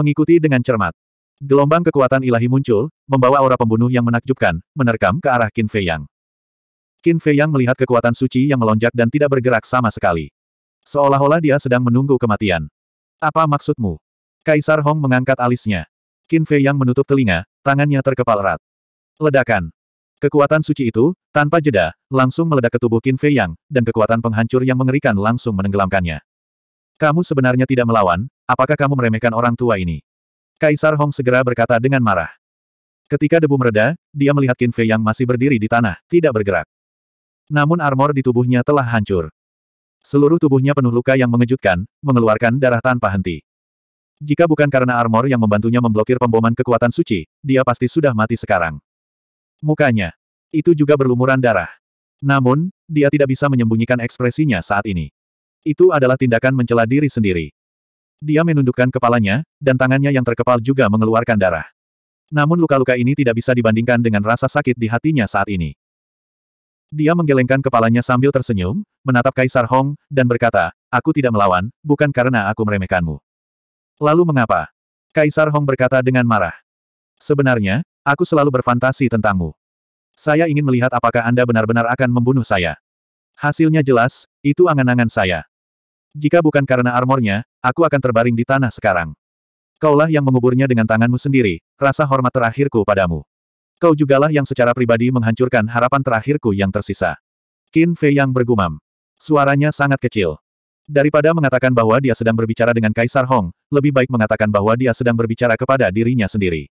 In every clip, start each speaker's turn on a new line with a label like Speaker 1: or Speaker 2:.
Speaker 1: mengikuti dengan cermat. Gelombang kekuatan ilahi muncul, membawa aura pembunuh yang menakjubkan, menerkam ke arah Qin Fei Yang. Qin Fei Yang melihat kekuatan suci yang melonjak dan tidak bergerak sama sekali. Seolah-olah dia sedang menunggu kematian. Apa maksudmu? Kaisar Hong mengangkat alisnya. Qin Fei Yang menutup telinga, tangannya terkepal erat. Ledakan. Kekuatan suci itu, tanpa jeda, langsung meledak ke tubuh Qin Fei Yang, dan kekuatan penghancur yang mengerikan langsung menenggelamkannya. Kamu sebenarnya tidak melawan, Apakah kamu meremehkan orang tua ini? Kaisar Hong segera berkata dengan marah. Ketika debu mereda, dia melihat Qin Fei yang masih berdiri di tanah, tidak bergerak. Namun armor di tubuhnya telah hancur. Seluruh tubuhnya penuh luka yang mengejutkan, mengeluarkan darah tanpa henti. Jika bukan karena armor yang membantunya memblokir pemboman kekuatan suci, dia pasti sudah mati sekarang. Mukanya. Itu juga berlumuran darah. Namun, dia tidak bisa menyembunyikan ekspresinya saat ini. Itu adalah tindakan mencela diri sendiri. Dia menundukkan kepalanya, dan tangannya yang terkepal juga mengeluarkan darah. Namun luka-luka ini tidak bisa dibandingkan dengan rasa sakit di hatinya saat ini. Dia menggelengkan kepalanya sambil tersenyum, menatap Kaisar Hong, dan berkata, Aku tidak melawan, bukan karena aku meremehkanmu. Lalu mengapa? Kaisar Hong berkata dengan marah. Sebenarnya, aku selalu berfantasi tentangmu. Saya ingin melihat apakah Anda benar-benar akan membunuh saya. Hasilnya jelas, itu angan-angan saya. Jika bukan karena armornya, aku akan terbaring di tanah sekarang. Kaulah yang menguburnya dengan tanganmu sendiri, rasa hormat terakhirku padamu. Kau jugalah yang secara pribadi menghancurkan harapan terakhirku yang tersisa. Qin Fei yang bergumam. Suaranya sangat kecil. Daripada mengatakan bahwa dia sedang berbicara dengan Kaisar Hong, lebih baik mengatakan bahwa dia sedang berbicara kepada dirinya sendiri.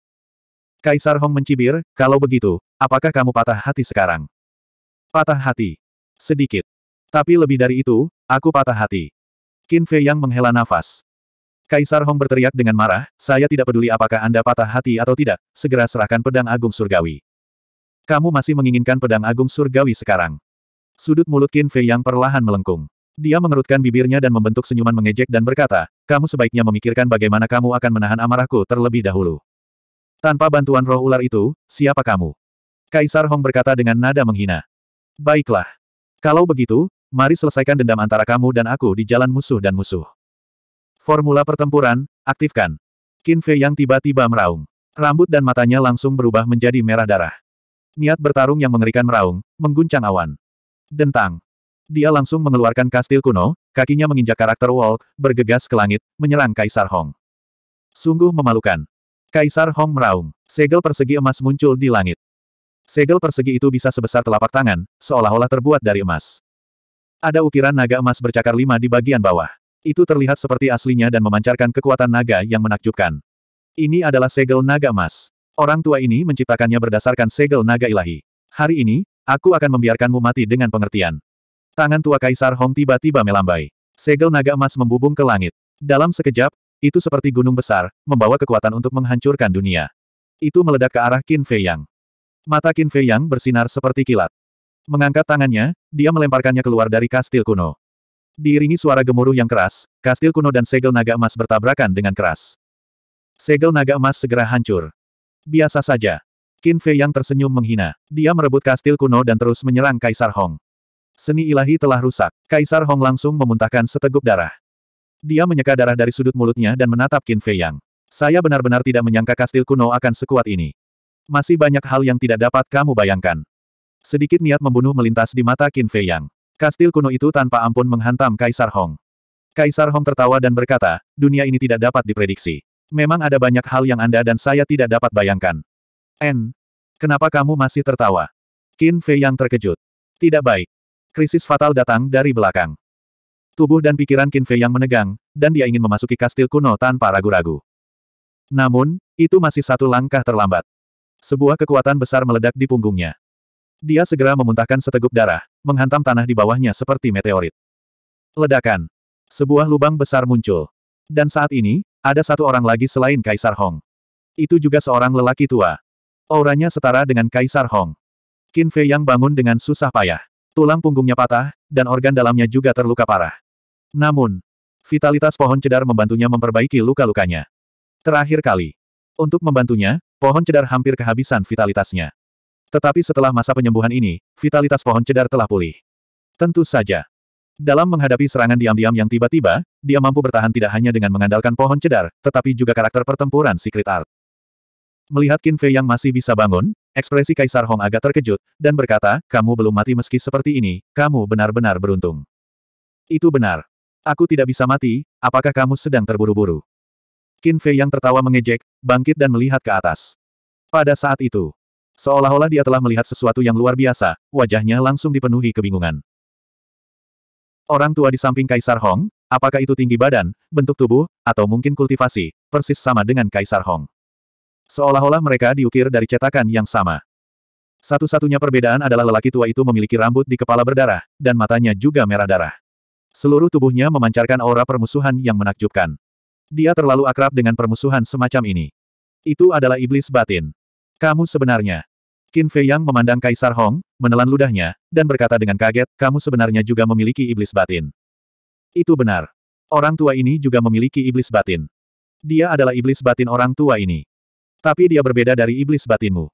Speaker 1: Kaisar Hong mencibir, kalau begitu, apakah kamu patah hati sekarang? Patah hati. Sedikit. Tapi lebih dari itu, aku patah hati. Qin Fei yang menghela nafas. Kaisar Hong berteriak dengan marah, saya tidak peduli apakah Anda patah hati atau tidak, segera serahkan pedang agung surgawi. Kamu masih menginginkan pedang agung surgawi sekarang. Sudut mulut Qin Fei yang perlahan melengkung. Dia mengerutkan bibirnya dan membentuk senyuman mengejek dan berkata, kamu sebaiknya memikirkan bagaimana kamu akan menahan amarahku terlebih dahulu. Tanpa bantuan roh ular itu, siapa kamu? Kaisar Hong berkata dengan nada menghina. Baiklah. Kalau begitu, Mari selesaikan dendam antara kamu dan aku di jalan musuh dan musuh. Formula pertempuran, aktifkan. Qin Fei yang tiba-tiba meraung. Rambut dan matanya langsung berubah menjadi merah darah. Niat bertarung yang mengerikan meraung, mengguncang awan. Dentang. Dia langsung mengeluarkan kastil kuno, kakinya menginjak karakter Wall, bergegas ke langit, menyerang Kaisar Hong. Sungguh memalukan. Kaisar Hong meraung. Segel persegi emas muncul di langit. Segel persegi itu bisa sebesar telapak tangan, seolah-olah terbuat dari emas. Ada ukiran naga emas bercakar lima di bagian bawah. Itu terlihat seperti aslinya dan memancarkan kekuatan naga yang menakjubkan. Ini adalah segel naga emas. Orang tua ini menciptakannya berdasarkan segel naga ilahi. Hari ini, aku akan membiarkanmu mati dengan pengertian. Tangan tua Kaisar Hong tiba-tiba melambai. Segel naga emas membubung ke langit. Dalam sekejap, itu seperti gunung besar, membawa kekuatan untuk menghancurkan dunia. Itu meledak ke arah Qin Fei Yang. Mata Qin Fei Yang bersinar seperti kilat. Mengangkat tangannya, dia melemparkannya keluar dari kastil kuno. Diiringi suara gemuruh yang keras, kastil kuno dan segel naga emas bertabrakan dengan keras. Segel naga emas segera hancur. Biasa saja. Qin Fei yang tersenyum menghina. Dia merebut kastil kuno dan terus menyerang Kaisar Hong. Seni ilahi telah rusak. Kaisar Hong langsung memuntahkan seteguk darah. Dia menyeka darah dari sudut mulutnya dan menatap Qin Fei Yang. Saya benar-benar tidak menyangka kastil kuno akan sekuat ini. Masih banyak hal yang tidak dapat kamu bayangkan. Sedikit niat membunuh melintas di mata Qin Fei Yang. Kastil kuno itu tanpa ampun menghantam Kaisar Hong. Kaisar Hong tertawa dan berkata, dunia ini tidak dapat diprediksi. Memang ada banyak hal yang Anda dan saya tidak dapat bayangkan. N. Kenapa kamu masih tertawa? Qin Fei Yang terkejut. Tidak baik. Krisis fatal datang dari belakang. Tubuh dan pikiran Qin Fei Yang menegang, dan dia ingin memasuki kastil kuno tanpa ragu-ragu. Namun, itu masih satu langkah terlambat. Sebuah kekuatan besar meledak di punggungnya. Dia segera memuntahkan seteguk darah, menghantam tanah di bawahnya seperti meteorit. Ledakan. Sebuah lubang besar muncul. Dan saat ini, ada satu orang lagi selain Kaisar Hong. Itu juga seorang lelaki tua. Auranya setara dengan Kaisar Hong. Qin Fei yang bangun dengan susah payah. Tulang punggungnya patah, dan organ dalamnya juga terluka parah. Namun, vitalitas pohon cedar membantunya memperbaiki luka-lukanya. Terakhir kali. Untuk membantunya, pohon cedar hampir kehabisan vitalitasnya. Tetapi setelah masa penyembuhan ini, vitalitas pohon cedar telah pulih. Tentu saja. Dalam menghadapi serangan diam-diam yang tiba-tiba, dia mampu bertahan tidak hanya dengan mengandalkan pohon cedar, tetapi juga karakter pertempuran secret art. Melihat Qin Fei yang masih bisa bangun, ekspresi Kaisar Hong agak terkejut, dan berkata, kamu belum mati meski seperti ini, kamu benar-benar beruntung. Itu benar. Aku tidak bisa mati, apakah kamu sedang terburu-buru? Qin Fei yang tertawa mengejek, bangkit dan melihat ke atas. Pada saat itu, Seolah-olah dia telah melihat sesuatu yang luar biasa, wajahnya langsung dipenuhi kebingungan. Orang tua di samping Kaisar Hong, apakah itu tinggi badan, bentuk tubuh, atau mungkin kultivasi, persis sama dengan Kaisar Hong. Seolah-olah mereka diukir dari cetakan yang sama. Satu-satunya perbedaan adalah lelaki tua itu memiliki rambut di kepala berdarah, dan matanya juga merah darah. Seluruh tubuhnya memancarkan aura permusuhan yang menakjubkan. Dia terlalu akrab dengan permusuhan semacam ini. Itu adalah iblis batin. Kamu sebenarnya. Qin Fei Yang memandang Kaisar Hong, menelan ludahnya, dan berkata dengan kaget, kamu sebenarnya juga memiliki iblis batin. Itu benar. Orang tua ini juga memiliki iblis batin. Dia adalah iblis batin orang tua ini. Tapi dia berbeda dari iblis batinmu.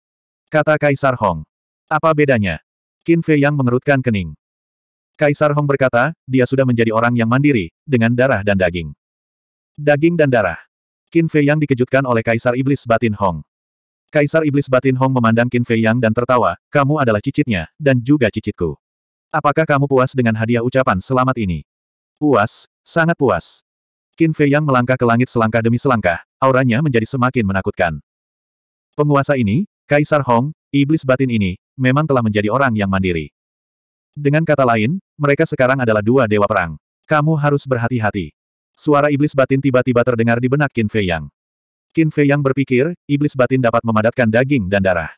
Speaker 1: Kata Kaisar Hong. Apa bedanya? Qin Fei Yang mengerutkan kening. Kaisar Hong berkata, dia sudah menjadi orang yang mandiri, dengan darah dan daging. Daging dan darah. Qin Fei Yang dikejutkan oleh Kaisar Iblis Batin Hong. Kaisar Iblis Batin Hong memandang Qin Fei Yang dan tertawa, kamu adalah cicitnya, dan juga cicitku. Apakah kamu puas dengan hadiah ucapan selamat ini? Puas, sangat puas. Qin Fei Yang melangkah ke langit selangkah demi selangkah, auranya menjadi semakin menakutkan. Penguasa ini, Kaisar Hong, iblis batin ini, memang telah menjadi orang yang mandiri. Dengan kata lain, mereka sekarang adalah dua dewa perang. Kamu harus berhati-hati. Suara iblis batin tiba-tiba terdengar di benak Qin Fei Yang. Qin Fei yang berpikir, iblis batin dapat memadatkan daging dan darah.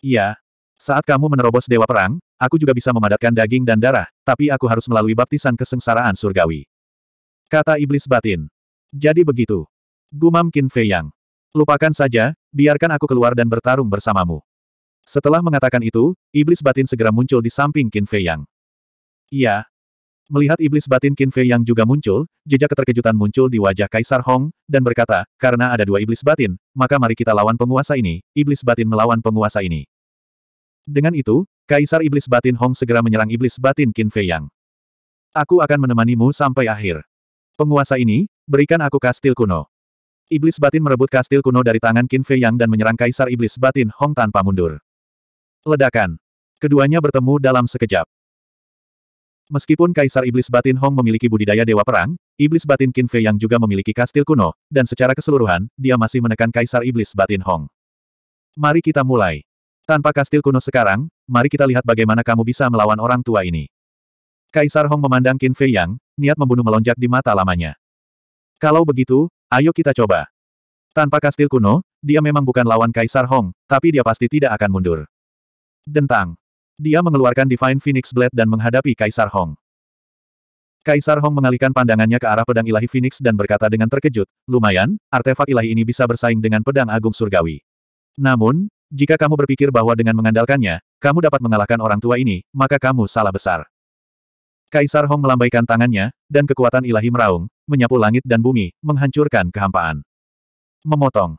Speaker 1: Iya. Saat kamu menerobos dewa perang, aku juga bisa memadatkan daging dan darah, tapi aku harus melalui baptisan kesengsaraan surgawi. Kata iblis batin. Jadi begitu. Gumam Qin Fei Yang. Lupakan saja, biarkan aku keluar dan bertarung bersamamu. Setelah mengatakan itu, iblis batin segera muncul di samping Qin Fei Yang. Iya, Melihat iblis batin Qin Fei yang juga muncul, jejak keterkejutan muncul di wajah Kaisar Hong, dan berkata, karena ada dua iblis batin, maka mari kita lawan penguasa ini, iblis batin melawan penguasa ini. Dengan itu, Kaisar Iblis Batin Hong segera menyerang iblis batin Qin Fei Yang. Aku akan menemanimu sampai akhir. Penguasa ini, berikan aku kastil kuno. Iblis batin merebut kastil kuno dari tangan Qin Fei Yang dan menyerang Kaisar Iblis Batin Hong tanpa mundur. Ledakan. Keduanya bertemu dalam sekejap. Meskipun Kaisar Iblis Batin Hong memiliki budidaya Dewa Perang, Iblis Batin Qin Fei yang juga memiliki kastil kuno, dan secara keseluruhan, dia masih menekan Kaisar Iblis Batin Hong. Mari kita mulai. Tanpa kastil kuno sekarang, mari kita lihat bagaimana kamu bisa melawan orang tua ini. Kaisar Hong memandang Qin Fei Yang, niat membunuh melonjak di mata lamanya. Kalau begitu, ayo kita coba. Tanpa kastil kuno, dia memang bukan lawan Kaisar Hong, tapi dia pasti tidak akan mundur. Dentang. Dia mengeluarkan Divine Phoenix Blade dan menghadapi Kaisar Hong. Kaisar Hong mengalihkan pandangannya ke arah pedang ilahi Phoenix dan berkata dengan terkejut, lumayan, artefak ilahi ini bisa bersaing dengan pedang agung surgawi. Namun, jika kamu berpikir bahwa dengan mengandalkannya, kamu dapat mengalahkan orang tua ini, maka kamu salah besar. Kaisar Hong melambaikan tangannya, dan kekuatan ilahi meraung, menyapu langit dan bumi, menghancurkan kehampaan. Memotong.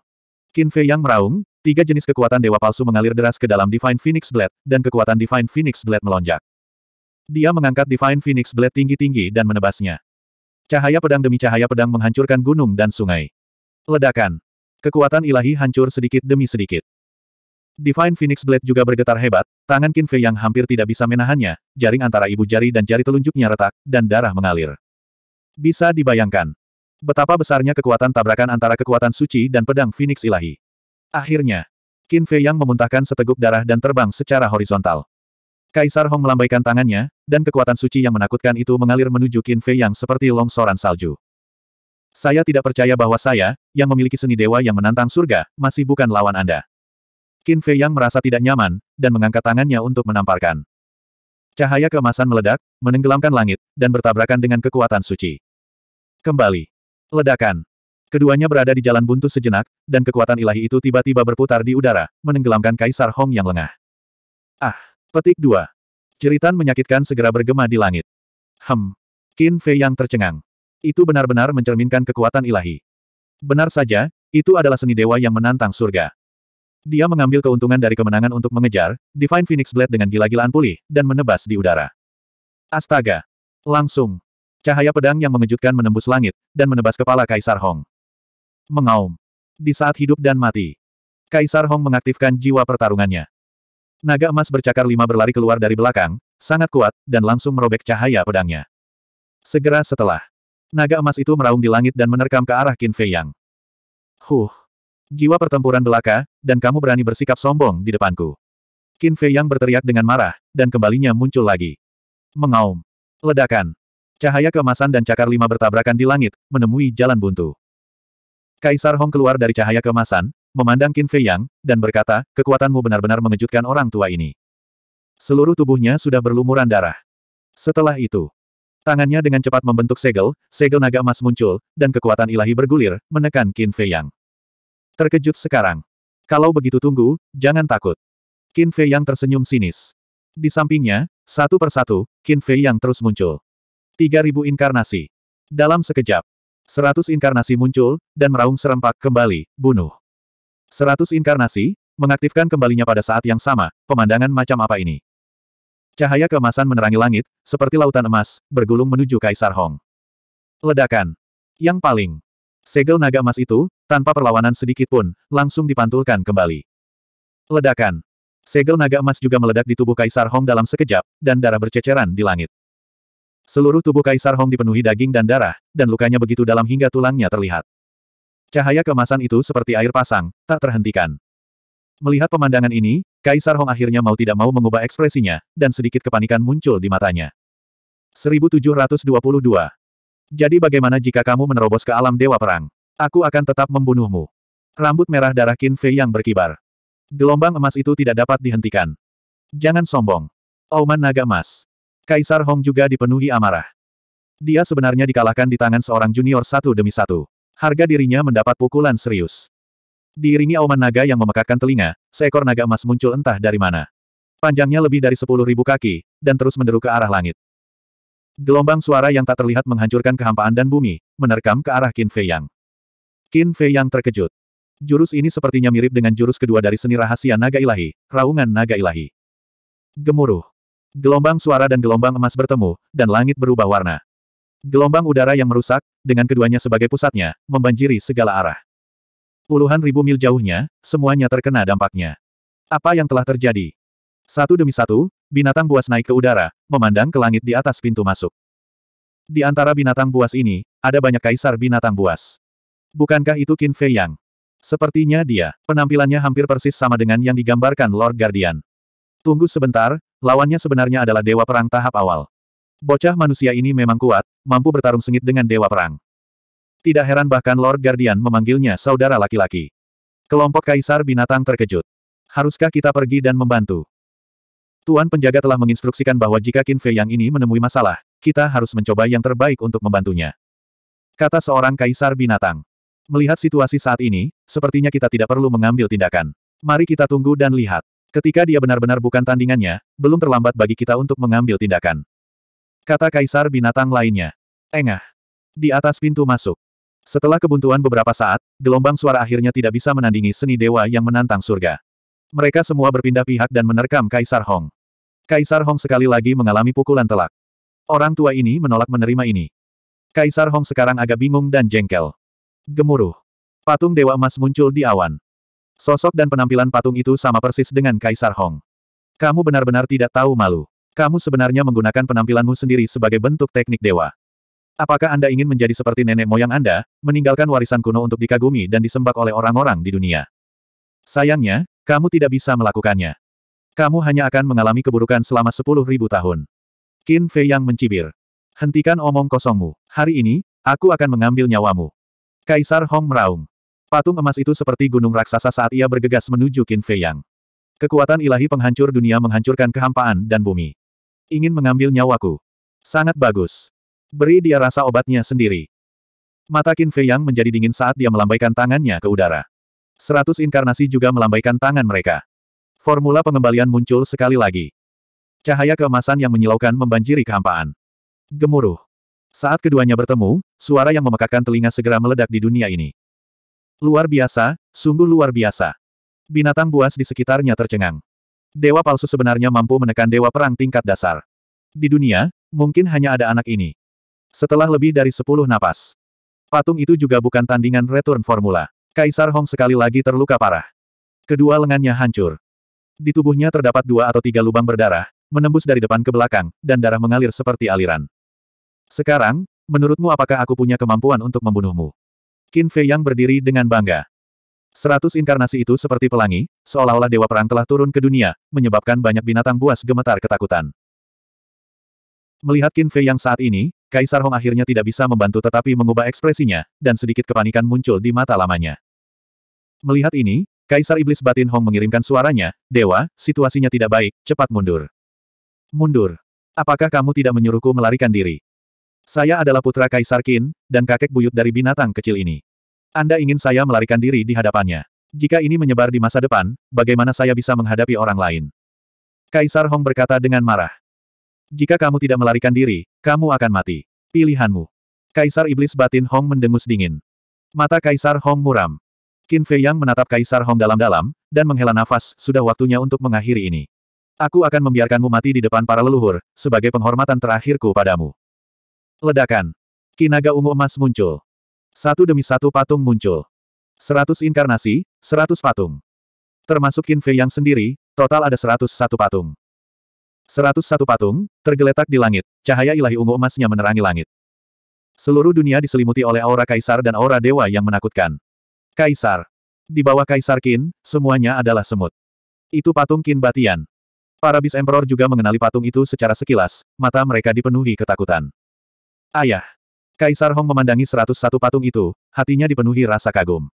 Speaker 1: Qin Fei yang meraung, Tiga jenis kekuatan dewa palsu mengalir deras ke dalam Divine Phoenix Blade, dan kekuatan Divine Phoenix Blade melonjak. Dia mengangkat Divine Phoenix Blade tinggi-tinggi dan menebasnya. Cahaya pedang demi cahaya pedang menghancurkan gunung dan sungai. Ledakan. Kekuatan ilahi hancur sedikit demi sedikit. Divine Phoenix Blade juga bergetar hebat, tangan Qin Fei yang hampir tidak bisa menahannya, jaring antara ibu jari dan jari telunjuknya retak, dan darah mengalir. Bisa dibayangkan. Betapa besarnya kekuatan tabrakan antara kekuatan suci dan pedang Phoenix ilahi. Akhirnya, Qin Fei Yang memuntahkan seteguk darah dan terbang secara horizontal. Kaisar Hong melambaikan tangannya, dan kekuatan suci yang menakutkan itu mengalir menuju Qin Fei Yang seperti longsoran salju. Saya tidak percaya bahwa saya, yang memiliki seni dewa yang menantang surga, masih bukan lawan Anda. Qin Fei Yang merasa tidak nyaman, dan mengangkat tangannya untuk menamparkan. Cahaya keemasan meledak, menenggelamkan langit, dan bertabrakan dengan kekuatan suci. Kembali. Ledakan. Keduanya berada di jalan buntu sejenak, dan kekuatan ilahi itu tiba-tiba berputar di udara, menenggelamkan Kaisar Hong yang lengah. Ah! Petik dua. Jeritan menyakitkan segera bergema di langit. Hem! Qin Fei yang tercengang. Itu benar-benar mencerminkan kekuatan ilahi. Benar saja, itu adalah seni dewa yang menantang surga. Dia mengambil keuntungan dari kemenangan untuk mengejar, Divine Phoenix Blade dengan gila-gilaan pulih, dan menebas di udara. Astaga! Langsung! Cahaya pedang yang mengejutkan menembus langit, dan menebas kepala Kaisar Hong. Mengaum. Di saat hidup dan mati. Kaisar Hong mengaktifkan jiwa pertarungannya. Naga emas bercakar lima berlari keluar dari belakang, sangat kuat, dan langsung merobek cahaya pedangnya. Segera setelah, naga emas itu meraung di langit dan menerkam ke arah Qin Fei Yang. Huh! Jiwa pertempuran belaka, dan kamu berani bersikap sombong di depanku. Qin Fei Yang berteriak dengan marah, dan kembalinya muncul lagi. Mengaum. Ledakan. Cahaya kemasan dan cakar lima bertabrakan di langit, menemui jalan buntu. Kaisar Hong keluar dari cahaya kemasan, memandang Qin Fei Yang, dan berkata, kekuatanmu benar-benar mengejutkan orang tua ini. Seluruh tubuhnya sudah berlumuran darah. Setelah itu, tangannya dengan cepat membentuk segel, segel naga emas muncul, dan kekuatan ilahi bergulir, menekan Qin Fei Yang. Terkejut sekarang. Kalau begitu tunggu, jangan takut. Qin Fei Yang tersenyum sinis. Di sampingnya, satu persatu, Qin Fei Yang terus muncul. Tiga ribu inkarnasi. Dalam sekejap, Seratus inkarnasi muncul, dan meraung serempak kembali, bunuh. Seratus inkarnasi, mengaktifkan kembalinya pada saat yang sama, pemandangan macam apa ini? Cahaya keemasan menerangi langit, seperti lautan emas, bergulung menuju Kaisar Hong. Ledakan. Yang paling. Segel naga emas itu, tanpa perlawanan sedikit pun, langsung dipantulkan kembali. Ledakan. Segel naga emas juga meledak di tubuh Kaisar Hong dalam sekejap, dan darah berceceran di langit. Seluruh tubuh Kaisar Hong dipenuhi daging dan darah, dan lukanya begitu dalam hingga tulangnya terlihat. Cahaya kemasan itu seperti air pasang, tak terhentikan. Melihat pemandangan ini, Kaisar Hong akhirnya mau tidak mau mengubah ekspresinya, dan sedikit kepanikan muncul di matanya. 1722. Jadi bagaimana jika kamu menerobos ke alam dewa perang? Aku akan tetap membunuhmu. Rambut merah darah Qin Fei yang berkibar. Gelombang emas itu tidak dapat dihentikan. Jangan sombong. Auman naga emas. Kaisar Hong juga dipenuhi amarah. Dia sebenarnya dikalahkan di tangan seorang junior satu demi satu. Harga dirinya mendapat pukulan serius. Diiringi auman naga yang memekakkan telinga, seekor naga emas muncul entah dari mana. Panjangnya lebih dari sepuluh ribu kaki, dan terus menderu ke arah langit. Gelombang suara yang tak terlihat menghancurkan kehampaan dan bumi, menerkam ke arah Qin Fei Yang. Qin Fei Yang terkejut. Jurus ini sepertinya mirip dengan jurus kedua dari seni rahasia naga ilahi, raungan naga ilahi. Gemuruh. Gelombang suara dan gelombang emas bertemu, dan langit berubah warna. Gelombang udara yang merusak, dengan keduanya sebagai pusatnya, membanjiri segala arah. Puluhan ribu mil jauhnya, semuanya terkena dampaknya. Apa yang telah terjadi? Satu demi satu, binatang buas naik ke udara, memandang ke langit di atas pintu masuk. Di antara binatang buas ini, ada banyak kaisar binatang buas. Bukankah itu Qin Fei Yang? Sepertinya dia, penampilannya hampir persis sama dengan yang digambarkan Lord Guardian. Tunggu sebentar, Lawannya sebenarnya adalah Dewa Perang tahap awal. Bocah manusia ini memang kuat, mampu bertarung sengit dengan Dewa Perang. Tidak heran bahkan Lord Guardian memanggilnya saudara laki-laki. Kelompok Kaisar Binatang terkejut. Haruskah kita pergi dan membantu? Tuan penjaga telah menginstruksikan bahwa jika Qin Fei yang ini menemui masalah, kita harus mencoba yang terbaik untuk membantunya. Kata seorang Kaisar Binatang. Melihat situasi saat ini, sepertinya kita tidak perlu mengambil tindakan. Mari kita tunggu dan lihat. Ketika dia benar-benar bukan tandingannya, belum terlambat bagi kita untuk mengambil tindakan. Kata kaisar binatang lainnya. Engah. Di atas pintu masuk. Setelah kebuntuan beberapa saat, gelombang suara akhirnya tidak bisa menandingi seni dewa yang menantang surga. Mereka semua berpindah pihak dan menerkam Kaisar Hong. Kaisar Hong sekali lagi mengalami pukulan telak. Orang tua ini menolak menerima ini. Kaisar Hong sekarang agak bingung dan jengkel. Gemuruh. Patung Dewa Emas muncul di awan. Sosok dan penampilan patung itu sama persis dengan Kaisar Hong. Kamu benar-benar tidak tahu malu. Kamu sebenarnya menggunakan penampilanmu sendiri sebagai bentuk teknik dewa. Apakah Anda ingin menjadi seperti nenek moyang Anda, meninggalkan warisan kuno untuk dikagumi dan disembah oleh orang-orang di dunia? Sayangnya, kamu tidak bisa melakukannya. Kamu hanya akan mengalami keburukan selama sepuluh ribu tahun. Qin Fei yang mencibir. Hentikan omong kosongmu. Hari ini, aku akan mengambil nyawamu. Kaisar Hong meraung. Patung emas itu seperti gunung raksasa saat ia bergegas menuju Qin Fei Yang. Kekuatan ilahi penghancur dunia menghancurkan kehampaan dan bumi. Ingin mengambil nyawaku. Sangat bagus. Beri dia rasa obatnya sendiri. Mata Qin Fei Yang menjadi dingin saat dia melambaikan tangannya ke udara. Seratus inkarnasi juga melambaikan tangan mereka. Formula pengembalian muncul sekali lagi. Cahaya keemasan yang menyilaukan membanjiri kehampaan. Gemuruh. Saat keduanya bertemu, suara yang memekakkan telinga segera meledak di dunia ini. Luar biasa, sungguh luar biasa. Binatang buas di sekitarnya tercengang. Dewa palsu sebenarnya mampu menekan dewa perang tingkat dasar. Di dunia, mungkin hanya ada anak ini. Setelah lebih dari sepuluh napas. Patung itu juga bukan tandingan return formula. Kaisar Hong sekali lagi terluka parah. Kedua lengannya hancur. Di tubuhnya terdapat dua atau tiga lubang berdarah, menembus dari depan ke belakang, dan darah mengalir seperti aliran. Sekarang, menurutmu apakah aku punya kemampuan untuk membunuhmu? Qin Fei yang berdiri dengan bangga. Seratus inkarnasi itu seperti pelangi, seolah-olah dewa perang telah turun ke dunia, menyebabkan banyak binatang buas gemetar ketakutan. Melihat Qin Fei yang saat ini, Kaisar Hong akhirnya tidak bisa membantu tetapi mengubah ekspresinya, dan sedikit kepanikan muncul di mata lamanya. Melihat ini, Kaisar Iblis Batin Hong mengirimkan suaranya, Dewa, situasinya tidak baik, cepat mundur. Mundur. Apakah kamu tidak menyuruhku melarikan diri? Saya adalah putra Kaisar Qin, dan kakek buyut dari binatang kecil ini. Anda ingin saya melarikan diri di hadapannya. Jika ini menyebar di masa depan, bagaimana saya bisa menghadapi orang lain? Kaisar Hong berkata dengan marah. Jika kamu tidak melarikan diri, kamu akan mati. Pilihanmu. Kaisar Iblis Batin Hong mendengus dingin. Mata Kaisar Hong muram. Qin Fei Yang menatap Kaisar Hong dalam-dalam, dan menghela nafas, sudah waktunya untuk mengakhiri ini. Aku akan membiarkanmu mati di depan para leluhur, sebagai penghormatan terakhirku padamu. Ledakan. Kinaga ungu emas muncul. Satu demi satu patung muncul. Seratus inkarnasi, seratus patung. Termasuk Kinfe Fei yang sendiri, total ada seratus satu patung. Seratus satu patung, tergeletak di langit, cahaya ilahi ungu emasnya menerangi langit. Seluruh dunia diselimuti oleh aura kaisar dan aura dewa yang menakutkan. Kaisar. Di bawah kaisar Kin, semuanya adalah semut. Itu patung Kin Batian. Para bis emperor juga mengenali patung itu secara sekilas, mata mereka dipenuhi ketakutan. Ayah. Kaisar Hong memandangi 101 patung itu, hatinya dipenuhi rasa kagum.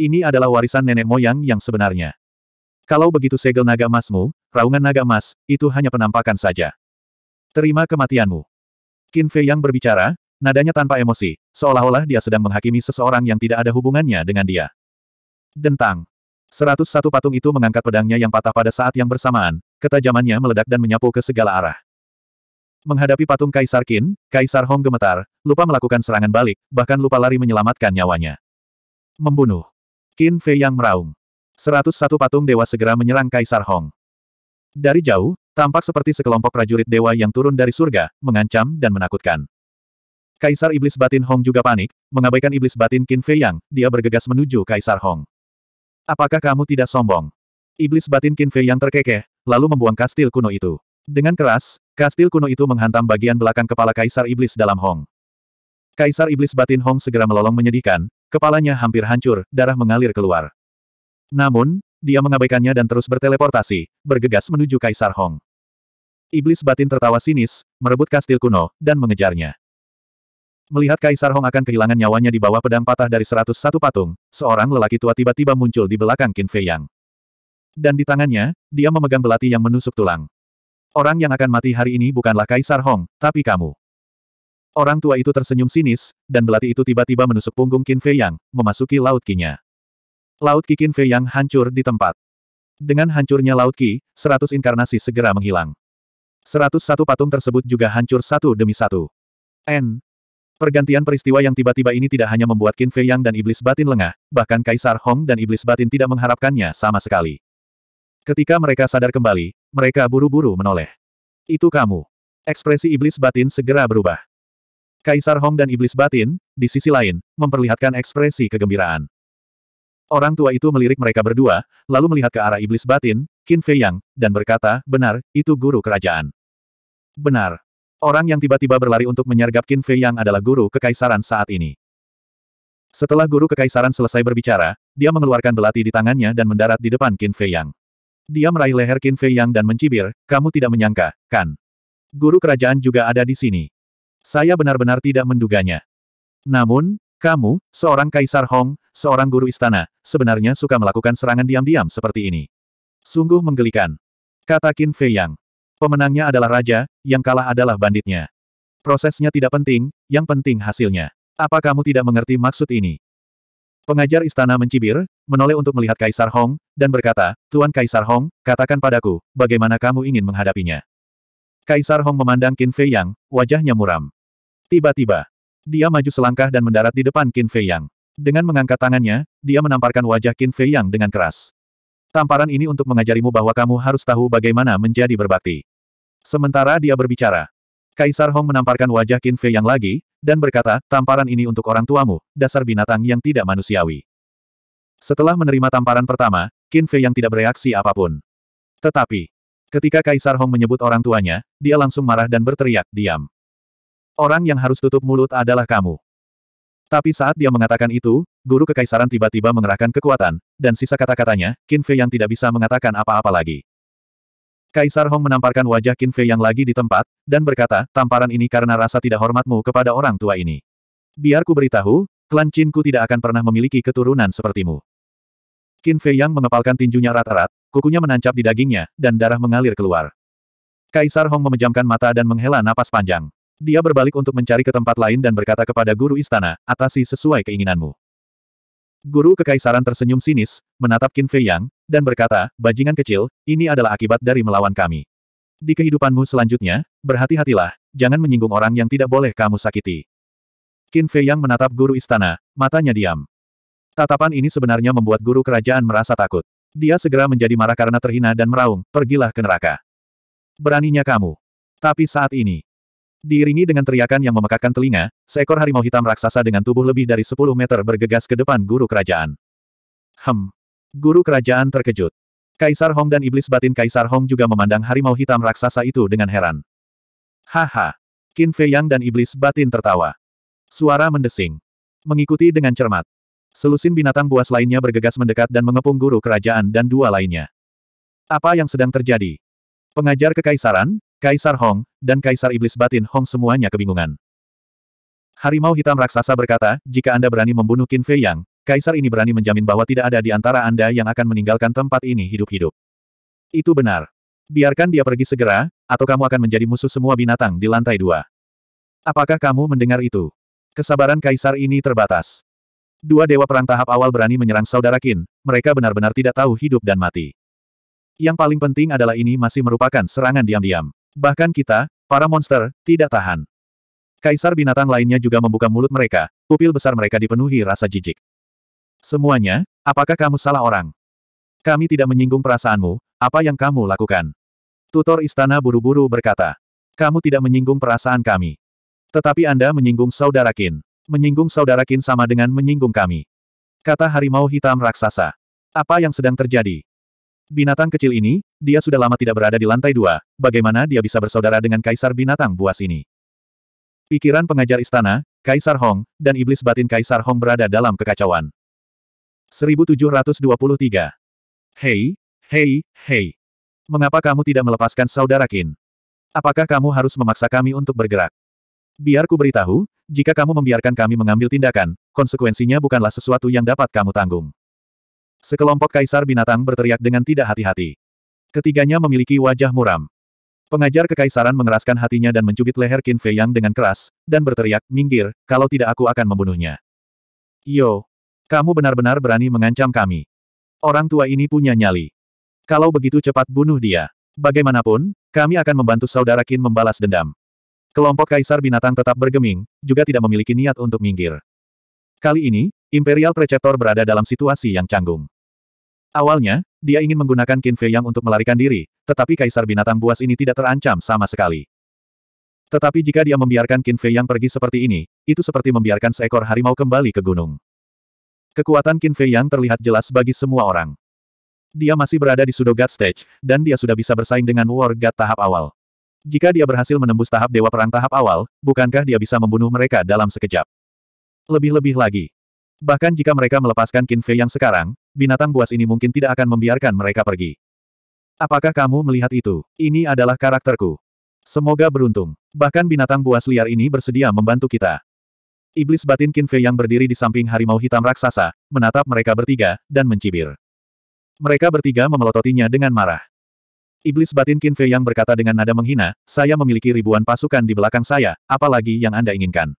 Speaker 1: Ini adalah warisan nenek moyang yang sebenarnya. Kalau begitu segel naga emasmu, raungan naga emas, itu hanya penampakan saja. Terima kematianmu. Qin Fei yang berbicara, nadanya tanpa emosi, seolah-olah dia sedang menghakimi seseorang yang tidak ada hubungannya dengan dia. Dentang. 101 patung itu mengangkat pedangnya yang patah pada saat yang bersamaan, ketajamannya meledak dan menyapu ke segala arah. Menghadapi patung Kaisar Qin, Kaisar Hong gemetar, lupa melakukan serangan balik, bahkan lupa lari menyelamatkan nyawanya. Membunuh. Qin Fei yang meraung. 101 patung dewa segera menyerang Kaisar Hong. Dari jauh, tampak seperti sekelompok prajurit dewa yang turun dari surga, mengancam dan menakutkan. Kaisar Iblis Batin Hong juga panik, mengabaikan Iblis Batin Qin Fei Yang, dia bergegas menuju Kaisar Hong. Apakah kamu tidak sombong? Iblis Batin Qin Fei Yang terkekeh, lalu membuang kastil kuno itu. Dengan keras, kastil kuno itu menghantam bagian belakang kepala Kaisar Iblis dalam Hong. Kaisar Iblis batin Hong segera melolong menyedihkan, kepalanya hampir hancur, darah mengalir keluar. Namun, dia mengabaikannya dan terus berteleportasi, bergegas menuju Kaisar Hong. Iblis batin tertawa sinis, merebut kastil kuno, dan mengejarnya. Melihat Kaisar Hong akan kehilangan nyawanya di bawah pedang patah dari 101 patung, seorang lelaki tua tiba-tiba muncul di belakang Qin Fei Yang. Dan di tangannya, dia memegang belati yang menusuk tulang. Orang yang akan mati hari ini bukanlah Kaisar Hong, tapi kamu. Orang tua itu tersenyum sinis, dan belati itu tiba-tiba menusuk punggung Qin Fei Yang, memasuki Laut Qi-nya. Laut Qi Qin Fei Yang hancur di tempat. Dengan hancurnya Laut Qi, seratus inkarnasi segera menghilang. Seratus satu patung tersebut juga hancur satu demi satu. N. Pergantian peristiwa yang tiba-tiba ini tidak hanya membuat Qin Fei Yang dan Iblis Batin lengah, bahkan Kaisar Hong dan Iblis Batin tidak mengharapkannya sama sekali. Ketika mereka sadar kembali, mereka buru-buru menoleh. Itu kamu. Ekspresi iblis batin segera berubah. Kaisar Hong dan iblis batin, di sisi lain, memperlihatkan ekspresi kegembiraan. Orang tua itu melirik mereka berdua, lalu melihat ke arah iblis batin, Qin Fei Yang, dan berkata, benar, itu guru kerajaan. Benar. Orang yang tiba-tiba berlari untuk menyergap Qin Fei Yang adalah guru kekaisaran saat ini. Setelah guru kekaisaran selesai berbicara, dia mengeluarkan belati di tangannya dan mendarat di depan Qin Fei Yang. Dia meraih leher Qin Fei Yang dan mencibir, kamu tidak menyangka, kan? Guru kerajaan juga ada di sini. Saya benar-benar tidak menduganya. Namun, kamu, seorang Kaisar Hong, seorang guru istana, sebenarnya suka melakukan serangan diam-diam seperti ini. Sungguh menggelikan. Kata Qin Fei Yang. Pemenangnya adalah raja, yang kalah adalah banditnya. Prosesnya tidak penting, yang penting hasilnya. Apa kamu tidak mengerti maksud ini? Pengajar istana mencibir, menoleh untuk melihat Kaisar Hong, dan berkata, Tuan Kaisar Hong, katakan padaku, bagaimana kamu ingin menghadapinya? Kaisar Hong memandang Qin Fei Yang, wajahnya muram. Tiba-tiba, dia maju selangkah dan mendarat di depan Qin Fei Yang. Dengan mengangkat tangannya, dia menamparkan wajah Qin Fei Yang dengan keras. Tamparan ini untuk mengajarimu bahwa kamu harus tahu bagaimana menjadi berbakti. Sementara dia berbicara, Kaisar Hong menamparkan wajah Qin Fei yang lagi, dan berkata, tamparan ini untuk orang tuamu, dasar binatang yang tidak manusiawi. Setelah menerima tamparan pertama, Qin Fei yang tidak bereaksi apapun. Tetapi, ketika Kaisar Hong menyebut orang tuanya, dia langsung marah dan berteriak, diam. Orang yang harus tutup mulut adalah kamu. Tapi saat dia mengatakan itu, guru kekaisaran tiba-tiba mengerahkan kekuatan, dan sisa kata-katanya, Qin Fei yang tidak bisa mengatakan apa-apa lagi. Kaisar Hong menamparkan wajah Qin Fei yang lagi di tempat, dan berkata, tamparan ini karena rasa tidak hormatmu kepada orang tua ini. Biar ku beritahu, klan ku tidak akan pernah memiliki keturunan sepertimu. Qin Fei yang mengepalkan tinjunya rata rat kukunya menancap di dagingnya, dan darah mengalir keluar. Kaisar Hong memejamkan mata dan menghela napas panjang. Dia berbalik untuk mencari ke tempat lain dan berkata kepada guru istana, atasi sesuai keinginanmu. Guru Kekaisaran tersenyum sinis, menatap Qin Fei Yang, dan berkata, Bajingan kecil, ini adalah akibat dari melawan kami. Di kehidupanmu selanjutnya, berhati-hatilah, jangan menyinggung orang yang tidak boleh kamu sakiti. Qin Fei Yang menatap guru istana, matanya diam. Tatapan ini sebenarnya membuat guru kerajaan merasa takut. Dia segera menjadi marah karena terhina dan meraung, pergilah ke neraka. Beraninya kamu. Tapi saat ini, Diiringi dengan teriakan yang memekakkan telinga, seekor harimau hitam raksasa dengan tubuh lebih dari 10 meter bergegas ke depan guru kerajaan. Hem. Guru kerajaan terkejut. Kaisar Hong dan iblis batin Kaisar Hong juga memandang harimau hitam raksasa itu dengan heran. Haha. Qin Fei Yang dan iblis batin tertawa. Suara mendesing. Mengikuti dengan cermat. Selusin binatang buas lainnya bergegas mendekat dan mengepung guru kerajaan dan dua lainnya. Apa yang sedang terjadi? Pengajar kekaisaran, Kaisar Hong, dan Kaisar Iblis Batin Hong semuanya kebingungan. Harimau Hitam Raksasa berkata, jika Anda berani membunuh Qin Fei Yang, Kaisar ini berani menjamin bahwa tidak ada di antara Anda yang akan meninggalkan tempat ini hidup-hidup. Itu benar. Biarkan dia pergi segera, atau kamu akan menjadi musuh semua binatang di lantai dua. Apakah kamu mendengar itu? Kesabaran Kaisar ini terbatas. Dua dewa perang tahap awal berani menyerang saudara Qin, mereka benar-benar tidak tahu hidup dan mati. Yang paling penting adalah ini masih merupakan serangan diam-diam. Bahkan kita, para monster, tidak tahan. Kaisar binatang lainnya juga membuka mulut mereka, pupil besar mereka dipenuhi rasa jijik. Semuanya, apakah kamu salah orang? Kami tidak menyinggung perasaanmu, apa yang kamu lakukan? Tutor istana buru-buru berkata. Kamu tidak menyinggung perasaan kami. Tetapi Anda menyinggung saudara Kin. Menyinggung saudara Kin sama dengan menyinggung kami. Kata harimau hitam raksasa. Apa yang sedang terjadi? Binatang kecil ini, dia sudah lama tidak berada di lantai dua, bagaimana dia bisa bersaudara dengan kaisar binatang buas ini? Pikiran pengajar istana, Kaisar Hong, dan iblis batin Kaisar Hong berada dalam kekacauan. 1723 Hei, hei, hei. Mengapa kamu tidak melepaskan saudara Qin? Apakah kamu harus memaksa kami untuk bergerak? Biar ku beritahu, jika kamu membiarkan kami mengambil tindakan, konsekuensinya bukanlah sesuatu yang dapat kamu tanggung. Sekelompok kaisar binatang berteriak dengan tidak hati-hati. Ketiganya memiliki wajah muram. Pengajar kekaisaran mengeraskan hatinya dan mencubit leher Qin Fei Yang dengan keras, dan berteriak, minggir, kalau tidak aku akan membunuhnya. Yo, kamu benar-benar berani mengancam kami. Orang tua ini punya nyali. Kalau begitu cepat bunuh dia. Bagaimanapun, kami akan membantu saudara Qin membalas dendam. Kelompok kaisar binatang tetap bergeming, juga tidak memiliki niat untuk minggir. Kali ini, Imperial Preceptor berada dalam situasi yang canggung. Awalnya, dia ingin menggunakan Qin Fei Yang untuk melarikan diri, tetapi kaisar binatang buas ini tidak terancam sama sekali. Tetapi jika dia membiarkan Qin Fei Yang pergi seperti ini, itu seperti membiarkan seekor harimau kembali ke gunung. Kekuatan Qin Fei Yang terlihat jelas bagi semua orang. Dia masih berada di Sudo God Stage, dan dia sudah bisa bersaing dengan War God tahap awal. Jika dia berhasil menembus tahap Dewa Perang tahap awal, bukankah dia bisa membunuh mereka dalam sekejap? Lebih-lebih lagi. Bahkan jika mereka melepaskan Qin Fei yang sekarang, binatang buas ini mungkin tidak akan membiarkan mereka pergi. Apakah kamu melihat itu? Ini adalah karakterku. Semoga beruntung. Bahkan binatang buas liar ini bersedia membantu kita. Iblis batin Kinfe yang berdiri di samping harimau hitam raksasa, menatap mereka bertiga, dan mencibir. Mereka bertiga memelototinya dengan marah. Iblis batin Kinfe yang berkata dengan nada menghina, saya memiliki ribuan pasukan di belakang saya, apalagi yang Anda inginkan.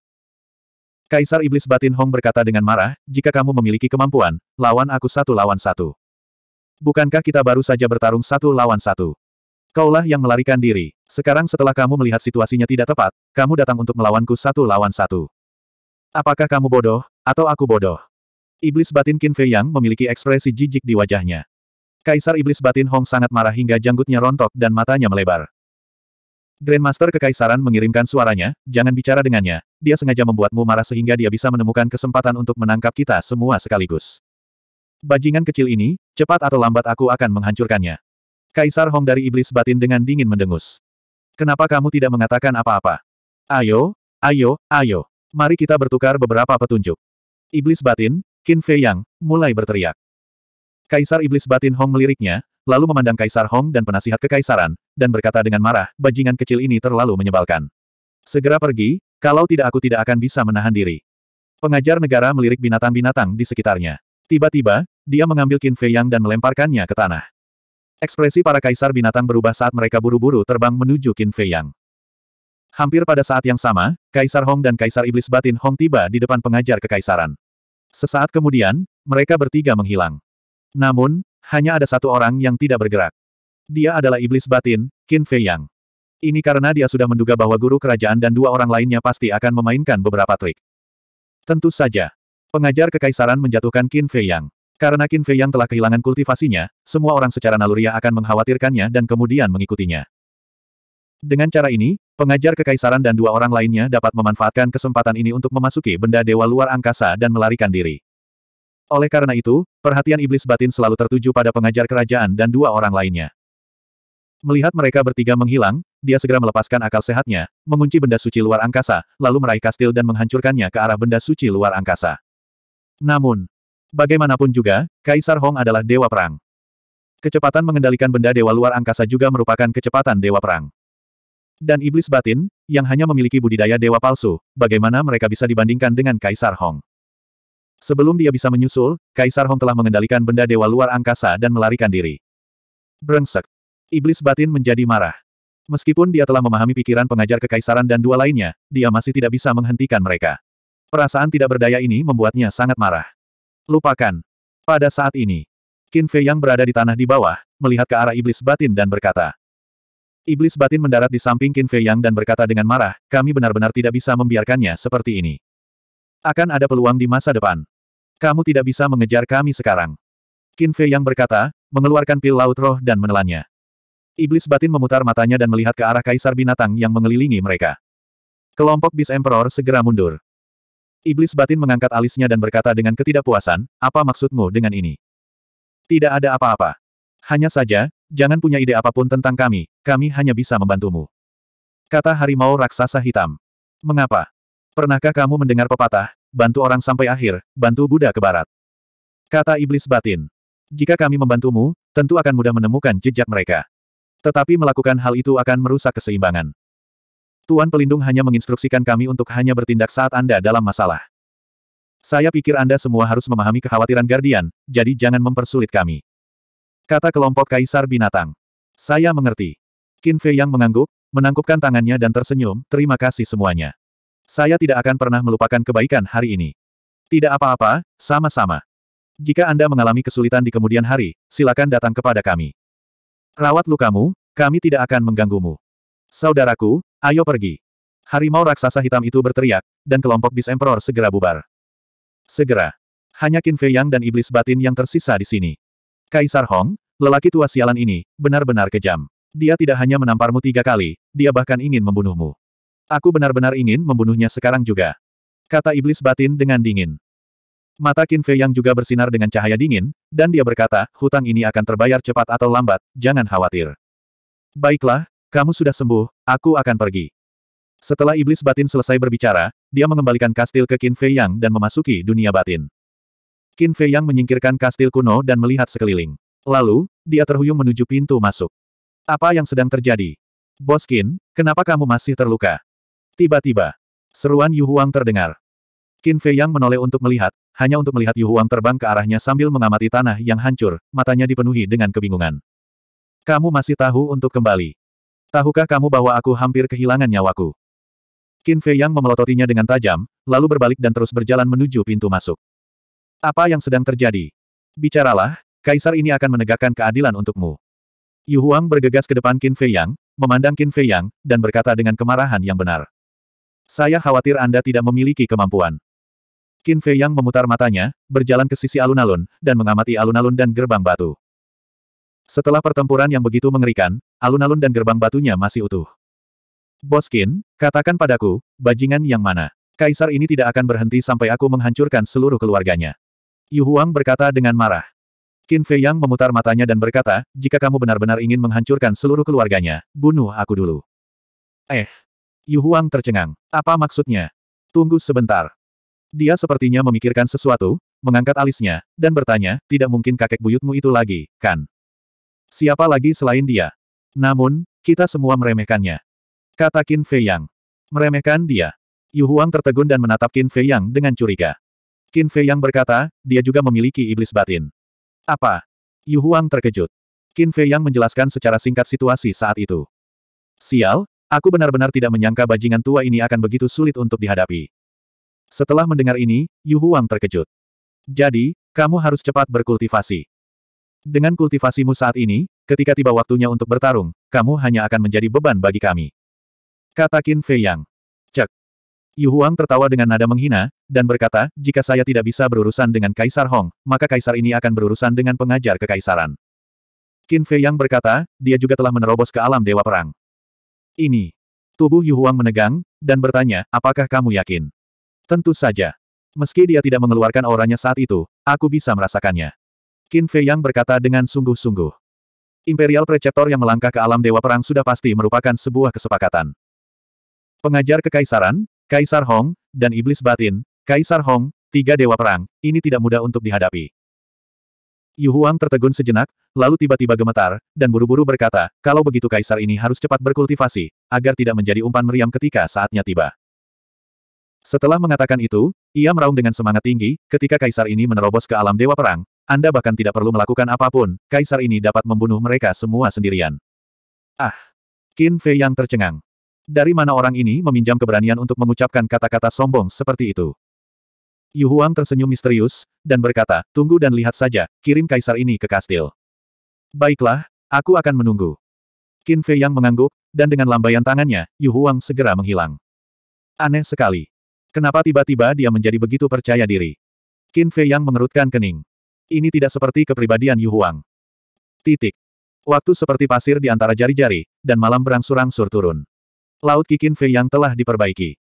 Speaker 1: Kaisar Iblis Batin Hong berkata dengan marah, jika kamu memiliki kemampuan, lawan aku satu lawan satu. Bukankah kita baru saja bertarung satu lawan satu? Kaulah yang melarikan diri. Sekarang setelah kamu melihat situasinya tidak tepat, kamu datang untuk melawanku satu lawan satu. Apakah kamu bodoh, atau aku bodoh? Iblis Batin Qin Fei Yang memiliki ekspresi jijik di wajahnya. Kaisar Iblis Batin Hong sangat marah hingga janggutnya rontok dan matanya melebar. Grandmaster Kekaisaran mengirimkan suaranya, jangan bicara dengannya, dia sengaja membuatmu marah sehingga dia bisa menemukan kesempatan untuk menangkap kita semua sekaligus. Bajingan kecil ini, cepat atau lambat aku akan menghancurkannya. Kaisar Hong dari Iblis Batin dengan dingin mendengus. Kenapa kamu tidak mengatakan apa-apa? Ayo, ayo, ayo. Mari kita bertukar beberapa petunjuk. Iblis Batin, Qin Fei Yang, mulai berteriak. Kaisar Iblis Batin Hong meliriknya, lalu memandang Kaisar Hong dan penasihat kekaisaran, dan berkata dengan marah, bajingan kecil ini terlalu menyebalkan. Segera pergi, kalau tidak aku tidak akan bisa menahan diri. Pengajar negara melirik binatang-binatang di sekitarnya. Tiba-tiba, dia mengambil Qin Fei Yang dan melemparkannya ke tanah. Ekspresi para kaisar binatang berubah saat mereka buru-buru terbang menuju Qin Fei Yang. Hampir pada saat yang sama, Kaisar Hong dan Kaisar Iblis Batin Hong tiba di depan pengajar kekaisaran. Sesaat kemudian, mereka bertiga menghilang. Namun, hanya ada satu orang yang tidak bergerak. Dia adalah iblis batin, Qin Fei Yang. Ini karena dia sudah menduga bahwa guru kerajaan dan dua orang lainnya pasti akan memainkan beberapa trik. Tentu saja. Pengajar kekaisaran menjatuhkan Qin Fei Yang. Karena Qin Fei Yang telah kehilangan kultivasinya, semua orang secara naluriah akan mengkhawatirkannya dan kemudian mengikutinya. Dengan cara ini, pengajar kekaisaran dan dua orang lainnya dapat memanfaatkan kesempatan ini untuk memasuki benda dewa luar angkasa dan melarikan diri. Oleh karena itu, perhatian iblis batin selalu tertuju pada pengajar kerajaan dan dua orang lainnya. Melihat mereka bertiga menghilang, dia segera melepaskan akal sehatnya, mengunci benda suci luar angkasa, lalu meraih kastil dan menghancurkannya ke arah benda suci luar angkasa. Namun, bagaimanapun juga, Kaisar Hong adalah dewa perang. Kecepatan mengendalikan benda dewa luar angkasa juga merupakan kecepatan dewa perang. Dan iblis batin, yang hanya memiliki budidaya dewa palsu, bagaimana mereka bisa dibandingkan dengan Kaisar Hong? Sebelum dia bisa menyusul, Kaisar Hong telah mengendalikan benda dewa luar angkasa dan melarikan diri. Brengsek. Iblis batin menjadi marah. Meskipun dia telah memahami pikiran pengajar kekaisaran dan dua lainnya, dia masih tidak bisa menghentikan mereka. Perasaan tidak berdaya ini membuatnya sangat marah. Lupakan. Pada saat ini, Qin Fei yang berada di tanah di bawah, melihat ke arah iblis batin dan berkata. Iblis batin mendarat di samping Qin Fei yang dan berkata dengan marah, kami benar-benar tidak bisa membiarkannya seperti ini. Akan ada peluang di masa depan. Kamu tidak bisa mengejar kami sekarang. Qin Fei yang berkata, mengeluarkan pil laut roh dan menelannya. Iblis batin memutar matanya dan melihat ke arah kaisar binatang yang mengelilingi mereka. Kelompok bis Emperor segera mundur. Iblis batin mengangkat alisnya dan berkata dengan ketidakpuasan, apa maksudmu dengan ini? Tidak ada apa-apa. Hanya saja, jangan punya ide apapun tentang kami, kami hanya bisa membantumu. Kata harimau raksasa hitam. Mengapa? Pernahkah kamu mendengar pepatah, bantu orang sampai akhir, bantu Buddha ke barat? Kata iblis batin. Jika kami membantumu, tentu akan mudah menemukan jejak mereka. Tetapi melakukan hal itu akan merusak keseimbangan. Tuan Pelindung hanya menginstruksikan kami untuk hanya bertindak saat Anda dalam masalah. Saya pikir Anda semua harus memahami kekhawatiran Guardian, jadi jangan mempersulit kami. Kata kelompok Kaisar Binatang. Saya mengerti. Qin Fei yang mengangguk, menangkupkan tangannya dan tersenyum, terima kasih semuanya. Saya tidak akan pernah melupakan kebaikan hari ini. Tidak apa-apa, sama-sama. Jika Anda mengalami kesulitan di kemudian hari, silakan datang kepada kami. Rawat lukamu, kami tidak akan mengganggumu. Saudaraku, ayo pergi. Harimau raksasa hitam itu berteriak, dan kelompok bis emperor segera bubar. Segera. Hanya Qin Fei Yang dan iblis batin yang tersisa di sini. Kaisar Hong, lelaki tua sialan ini, benar-benar kejam. Dia tidak hanya menamparmu tiga kali, dia bahkan ingin membunuhmu. Aku benar-benar ingin membunuhnya sekarang juga. Kata iblis batin dengan dingin. Mata Qin Fei yang juga bersinar dengan cahaya dingin, dan dia berkata, hutang ini akan terbayar cepat atau lambat, jangan khawatir. Baiklah, kamu sudah sembuh, aku akan pergi. Setelah iblis batin selesai berbicara, dia mengembalikan kastil ke Qin Fei Yang dan memasuki dunia batin. Qin Fei Yang menyingkirkan kastil kuno dan melihat sekeliling. Lalu, dia terhuyung menuju pintu masuk. Apa yang sedang terjadi? Bos Qin, kenapa kamu masih terluka? Tiba-tiba, seruan Yu Huang terdengar. Qin Fei Yang menoleh untuk melihat, hanya untuk melihat Yu Huang terbang ke arahnya sambil mengamati tanah yang hancur, matanya dipenuhi dengan kebingungan. Kamu masih tahu untuk kembali. Tahukah kamu bahwa aku hampir kehilangan nyawaku? Qin Fei Yang memelototinya dengan tajam, lalu berbalik dan terus berjalan menuju pintu masuk. Apa yang sedang terjadi? Bicaralah, kaisar ini akan menegakkan keadilan untukmu. Yu Huang bergegas ke depan Qin Fei Yang, memandang Qin Fei Yang, dan berkata dengan kemarahan yang benar. Saya khawatir Anda tidak memiliki kemampuan. Qin Fei Yang memutar matanya, berjalan ke sisi alun-alun, dan mengamati alun-alun dan gerbang batu. Setelah pertempuran yang begitu mengerikan, alun-alun dan gerbang batunya masih utuh. Bos Qin, katakan padaku, bajingan yang mana? Kaisar ini tidak akan berhenti sampai aku menghancurkan seluruh keluarganya. Yu Huang berkata dengan marah. Qin Fei Yang memutar matanya dan berkata, jika kamu benar-benar ingin menghancurkan seluruh keluarganya, bunuh aku dulu. Eh. Yu Huang tercengang. Apa maksudnya? Tunggu sebentar. Dia sepertinya memikirkan sesuatu, mengangkat alisnya, dan bertanya, tidak mungkin kakek buyutmu itu lagi, kan? Siapa lagi selain dia? Namun, kita semua meremehkannya. Kata Qin Fei Yang. Meremehkan dia. Yu Huang tertegun dan menatap Qin Fei Yang dengan curiga. Qin Fei Yang berkata, dia juga memiliki iblis batin. Apa? Yu Huang terkejut. Qin Fei Yang menjelaskan secara singkat situasi saat itu. Sial, aku benar-benar tidak menyangka bajingan tua ini akan begitu sulit untuk dihadapi. Setelah mendengar ini, Yu Huang terkejut. Jadi, kamu harus cepat berkultivasi. Dengan kultivasimu saat ini, ketika tiba waktunya untuk bertarung, kamu hanya akan menjadi beban bagi kami. Kata Qin Fei Yang. Cek. Yu Huang tertawa dengan nada menghina, dan berkata, jika saya tidak bisa berurusan dengan Kaisar Hong, maka Kaisar ini akan berurusan dengan pengajar kekaisaran. Qin Fei Yang berkata, dia juga telah menerobos ke alam Dewa Perang. Ini. Tubuh Yu Huang menegang, dan bertanya, apakah kamu yakin? Tentu saja. Meski dia tidak mengeluarkan auranya saat itu, aku bisa merasakannya. Qin Fei Yang berkata dengan sungguh-sungguh. Imperial Preceptor yang melangkah ke alam Dewa Perang sudah pasti merupakan sebuah kesepakatan. Pengajar Kekaisaran, Kaisar Hong, dan Iblis Batin, Kaisar Hong, tiga Dewa Perang, ini tidak mudah untuk dihadapi. Yu Huang tertegun sejenak, lalu tiba-tiba gemetar, dan buru-buru berkata, kalau begitu kaisar ini harus cepat berkultivasi, agar tidak menjadi umpan meriam ketika saatnya tiba. Setelah mengatakan itu, ia meraung dengan semangat tinggi, ketika kaisar ini menerobos ke alam dewa perang, Anda bahkan tidak perlu melakukan apapun, kaisar ini dapat membunuh mereka semua sendirian. Ah! Qin Fei yang tercengang. Dari mana orang ini meminjam keberanian untuk mengucapkan kata-kata sombong seperti itu? Yu Huang tersenyum misterius, dan berkata, tunggu dan lihat saja, kirim kaisar ini ke kastil. Baiklah, aku akan menunggu. Qin Fei yang mengangguk, dan dengan lambaian tangannya, Yu Huang segera menghilang. Aneh sekali. Kenapa tiba-tiba dia menjadi begitu percaya diri? Qin Fei yang mengerutkan kening. Ini tidak seperti kepribadian Yu Huang. Titik. Waktu seperti pasir di antara jari-jari, dan malam berangsur-angsur turun. Laut Kikin Fei yang telah diperbaiki.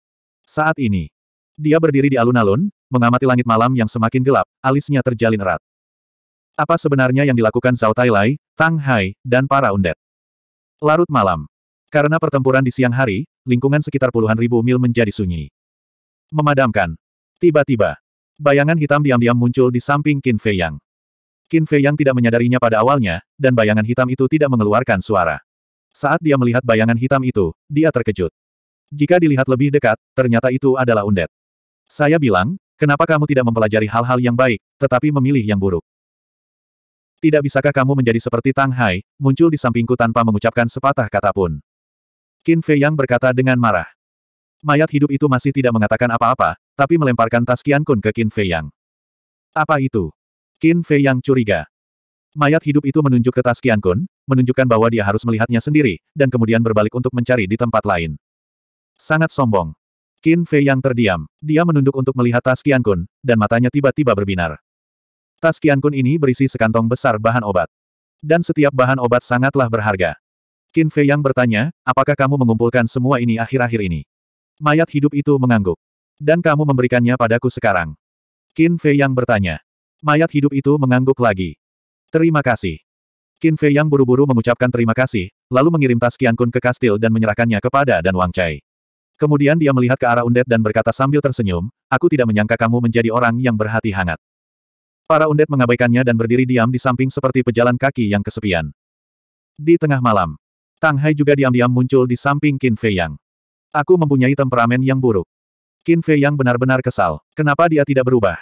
Speaker 1: Saat ini, dia berdiri di alun-alun, mengamati langit malam yang semakin gelap, alisnya terjalin erat. Apa sebenarnya yang dilakukan Zhao Tai Lai, Tang Hai, dan para undet? Larut malam. Karena pertempuran di siang hari, lingkungan sekitar puluhan ribu mil menjadi sunyi. Memadamkan. Tiba-tiba, bayangan hitam diam-diam muncul di samping Qin Fei Yang. Qin Fei Yang tidak menyadarinya pada awalnya, dan bayangan hitam itu tidak mengeluarkan suara. Saat dia melihat bayangan hitam itu, dia terkejut. Jika dilihat lebih dekat, ternyata itu adalah Undet. Saya bilang, kenapa kamu tidak mempelajari hal-hal yang baik, tetapi memilih yang buruk? Tidak bisakah kamu menjadi seperti Tang Hai, muncul di sampingku tanpa mengucapkan sepatah kata pun? Qin Fei Yang berkata dengan marah. Mayat hidup itu masih tidak mengatakan apa-apa, tapi melemparkan tas Qian Kun ke Qin Fei Yang. Apa itu? Qin Fei Yang curiga. Mayat hidup itu menunjuk ke tas Qian Kun, menunjukkan bahwa dia harus melihatnya sendiri, dan kemudian berbalik untuk mencari di tempat lain. Sangat sombong. Qin Fei Yang terdiam. Dia menunduk untuk melihat tas Qian Kun, dan matanya tiba-tiba berbinar. Tas Qian Kun ini berisi sekantong besar bahan obat. Dan setiap bahan obat sangatlah berharga. Qin Fei Yang bertanya, apakah kamu mengumpulkan semua ini akhir-akhir ini? Mayat hidup itu mengangguk. Dan kamu memberikannya padaku sekarang. Qin Fei yang bertanya. Mayat hidup itu mengangguk lagi. Terima kasih. Qin Fei yang buru-buru mengucapkan terima kasih, lalu mengirim tas Qian Kun ke kastil dan menyerahkannya kepada Dan Wang Chai. Kemudian dia melihat ke arah Undet dan berkata sambil tersenyum, aku tidak menyangka kamu menjadi orang yang berhati hangat. Para Undet mengabaikannya dan berdiri diam di samping seperti pejalan kaki yang kesepian. Di tengah malam, Tang Hai juga diam-diam muncul di samping Qin Fei Yang. Aku mempunyai temperamen yang buruk. Qin Fei yang benar-benar kesal. Kenapa dia tidak berubah?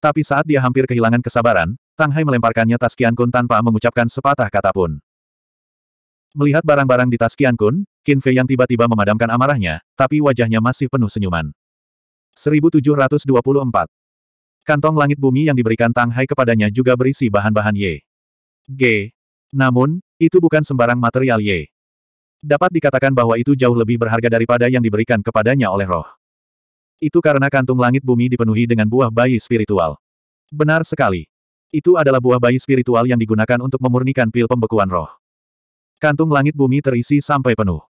Speaker 1: Tapi saat dia hampir kehilangan kesabaran, Tang Hai melemparkannya tas kian Kun tanpa mengucapkan sepatah kata pun. Melihat barang-barang di tas kian Kun, Qin Fei yang tiba-tiba memadamkan amarahnya, tapi wajahnya masih penuh senyuman. 1724 Kantong langit bumi yang diberikan Tang Hai kepadanya juga berisi bahan-bahan ye. G. Namun, itu bukan sembarang material ye. Dapat dikatakan bahwa itu jauh lebih berharga daripada yang diberikan kepadanya oleh roh. Itu karena kantung langit bumi dipenuhi dengan buah bayi spiritual. Benar sekali. Itu adalah buah bayi spiritual yang digunakan untuk memurnikan pil pembekuan roh. Kantung langit bumi terisi sampai penuh.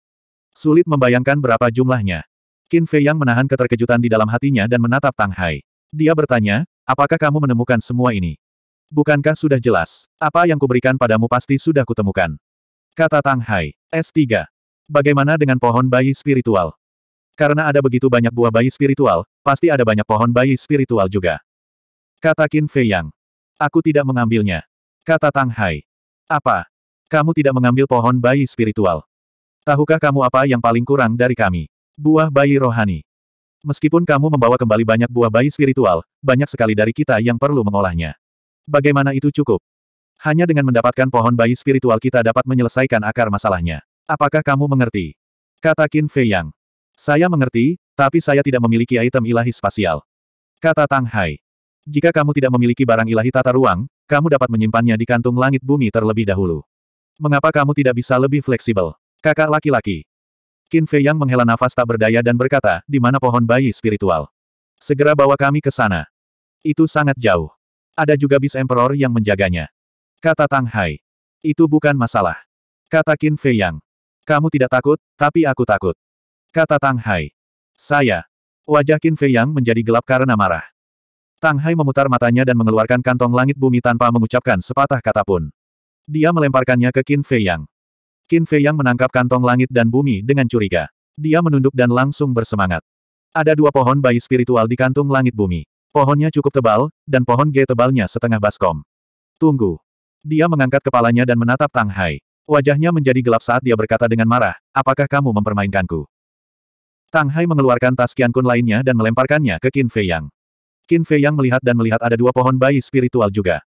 Speaker 1: Sulit membayangkan berapa jumlahnya. Qin Fei yang menahan keterkejutan di dalam hatinya dan menatap Tang Hai. Dia bertanya, apakah kamu menemukan semua ini? Bukankah sudah jelas, apa yang kuberikan padamu pasti sudah kutemukan. Kata Tang Hai. S3. Bagaimana dengan pohon bayi spiritual? Karena ada begitu banyak buah bayi spiritual, pasti ada banyak pohon bayi spiritual juga. Kata Qin Fei Yang. Aku tidak mengambilnya. Kata Tang Hai. Apa? Kamu tidak mengambil pohon bayi spiritual. Tahukah kamu apa yang paling kurang dari kami? Buah bayi rohani. Meskipun kamu membawa kembali banyak buah bayi spiritual, banyak sekali dari kita yang perlu mengolahnya. Bagaimana itu cukup? Hanya dengan mendapatkan pohon bayi spiritual kita dapat menyelesaikan akar masalahnya. Apakah kamu mengerti? Kata Qin Fei Yang. Saya mengerti, tapi saya tidak memiliki item ilahi spasial. Kata Tang Hai. Jika kamu tidak memiliki barang ilahi tata ruang, kamu dapat menyimpannya di kantung langit bumi terlebih dahulu. Mengapa kamu tidak bisa lebih fleksibel? Kakak laki-laki. Qin Fei Yang menghela nafas tak berdaya dan berkata, di mana pohon bayi spiritual? Segera bawa kami ke sana. Itu sangat jauh. Ada juga bis emperor yang menjaganya. Kata Tang Hai. Itu bukan masalah. Kata Qin Fei Yang. Kamu tidak takut, tapi aku takut. Kata Tang Hai. Saya. Wajah Qin Fei Yang menjadi gelap karena marah. Tang Hai memutar matanya dan mengeluarkan kantong langit bumi tanpa mengucapkan sepatah kata pun. Dia melemparkannya ke Qin Fei Yang. Qin Fei Yang menangkap kantong langit dan bumi dengan curiga. Dia menunduk dan langsung bersemangat. Ada dua pohon bayi spiritual di kantung langit bumi. Pohonnya cukup tebal, dan pohon G tebalnya setengah baskom. Tunggu. Dia mengangkat kepalanya dan menatap Tang Hai. Wajahnya menjadi gelap saat dia berkata dengan marah, apakah kamu mempermainkanku? Tang Hai mengeluarkan tas kian Kun lainnya dan melemparkannya ke Qin Fei Yang. Qin Fei Yang melihat dan melihat ada dua pohon bayi spiritual juga.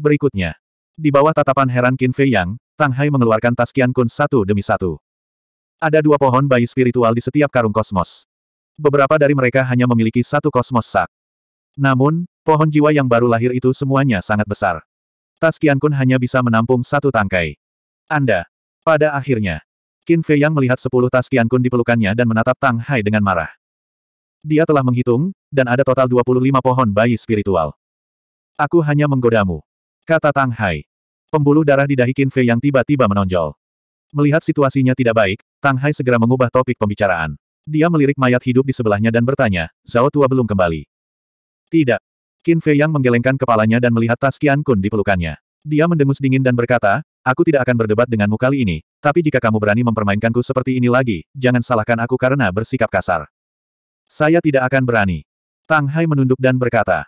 Speaker 1: Berikutnya. Di bawah tatapan heran Qin Fei Yang, Tang Hai mengeluarkan tas kian Kun satu demi satu. Ada dua pohon bayi spiritual di setiap karung kosmos. Beberapa dari mereka hanya memiliki satu kosmos sak. Namun, pohon jiwa yang baru lahir itu semuanya sangat besar tas kun hanya bisa menampung satu tangkai. Anda. Pada akhirnya, Qin Fei Yang melihat sepuluh tas Qiankun di pelukannya dan menatap Tang Hai dengan marah. Dia telah menghitung, dan ada total 25 pohon bayi spiritual. Aku hanya menggodamu. Kata Tang Hai. Pembuluh darah di dahi Qin Fei yang tiba-tiba menonjol. Melihat situasinya tidak baik, Tang Hai segera mengubah topik pembicaraan. Dia melirik mayat hidup di sebelahnya dan bertanya, Zhao Tua belum kembali. Tidak. Qin Fei Yang menggelengkan kepalanya dan melihat tas Qian Kun di pelukannya. Dia mendengus dingin dan berkata, aku tidak akan berdebat denganmu kali ini, tapi jika kamu berani mempermainkanku seperti ini lagi, jangan salahkan aku karena bersikap kasar. Saya tidak akan berani. Tang Hai menunduk dan berkata.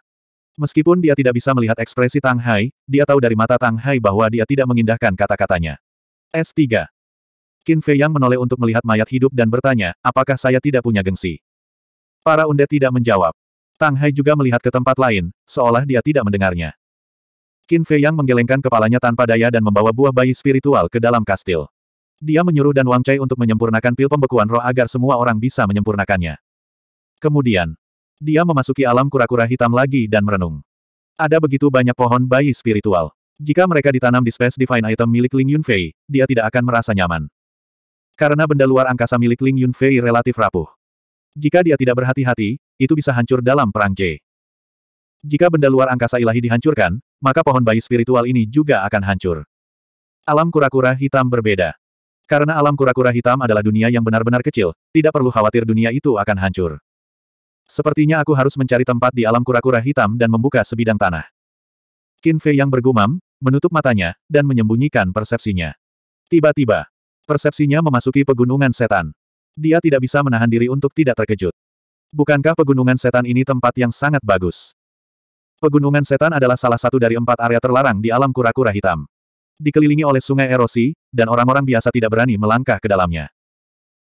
Speaker 1: Meskipun dia tidak bisa melihat ekspresi Tang Hai, dia tahu dari mata Tang Hai bahwa dia tidak mengindahkan kata-katanya. S3. Qin Fei Yang menoleh untuk melihat mayat hidup dan bertanya, apakah saya tidak punya gengsi? Para undet tidak menjawab. Tang Hai juga melihat ke tempat lain, seolah dia tidak mendengarnya. Qin Fei Yang menggelengkan kepalanya tanpa daya dan membawa buah bayi spiritual ke dalam kastil. Dia menyuruh Dan Wang Chai untuk menyempurnakan pil pembekuan roh agar semua orang bisa menyempurnakannya. Kemudian, dia memasuki alam kura-kura hitam lagi dan merenung. Ada begitu banyak pohon bayi spiritual. Jika mereka ditanam di space divine item milik Ling Yunfei, dia tidak akan merasa nyaman. Karena benda luar angkasa milik Ling Yunfei relatif rapuh. Jika dia tidak berhati-hati, itu bisa hancur dalam perang C. Jika benda luar angkasa ilahi dihancurkan, maka pohon bayi spiritual ini juga akan hancur. Alam kura-kura hitam berbeda. Karena alam kura-kura hitam adalah dunia yang benar-benar kecil, tidak perlu khawatir dunia itu akan hancur. Sepertinya aku harus mencari tempat di alam kura-kura hitam dan membuka sebidang tanah. Qin Fei yang bergumam, menutup matanya, dan menyembunyikan persepsinya. Tiba-tiba, persepsinya memasuki pegunungan setan. Dia tidak bisa menahan diri untuk tidak terkejut. Bukankah pegunungan setan ini tempat yang sangat bagus? Pegunungan setan adalah salah satu dari empat area terlarang di alam kura-kura hitam. Dikelilingi oleh sungai erosi, dan orang-orang biasa tidak berani melangkah ke dalamnya.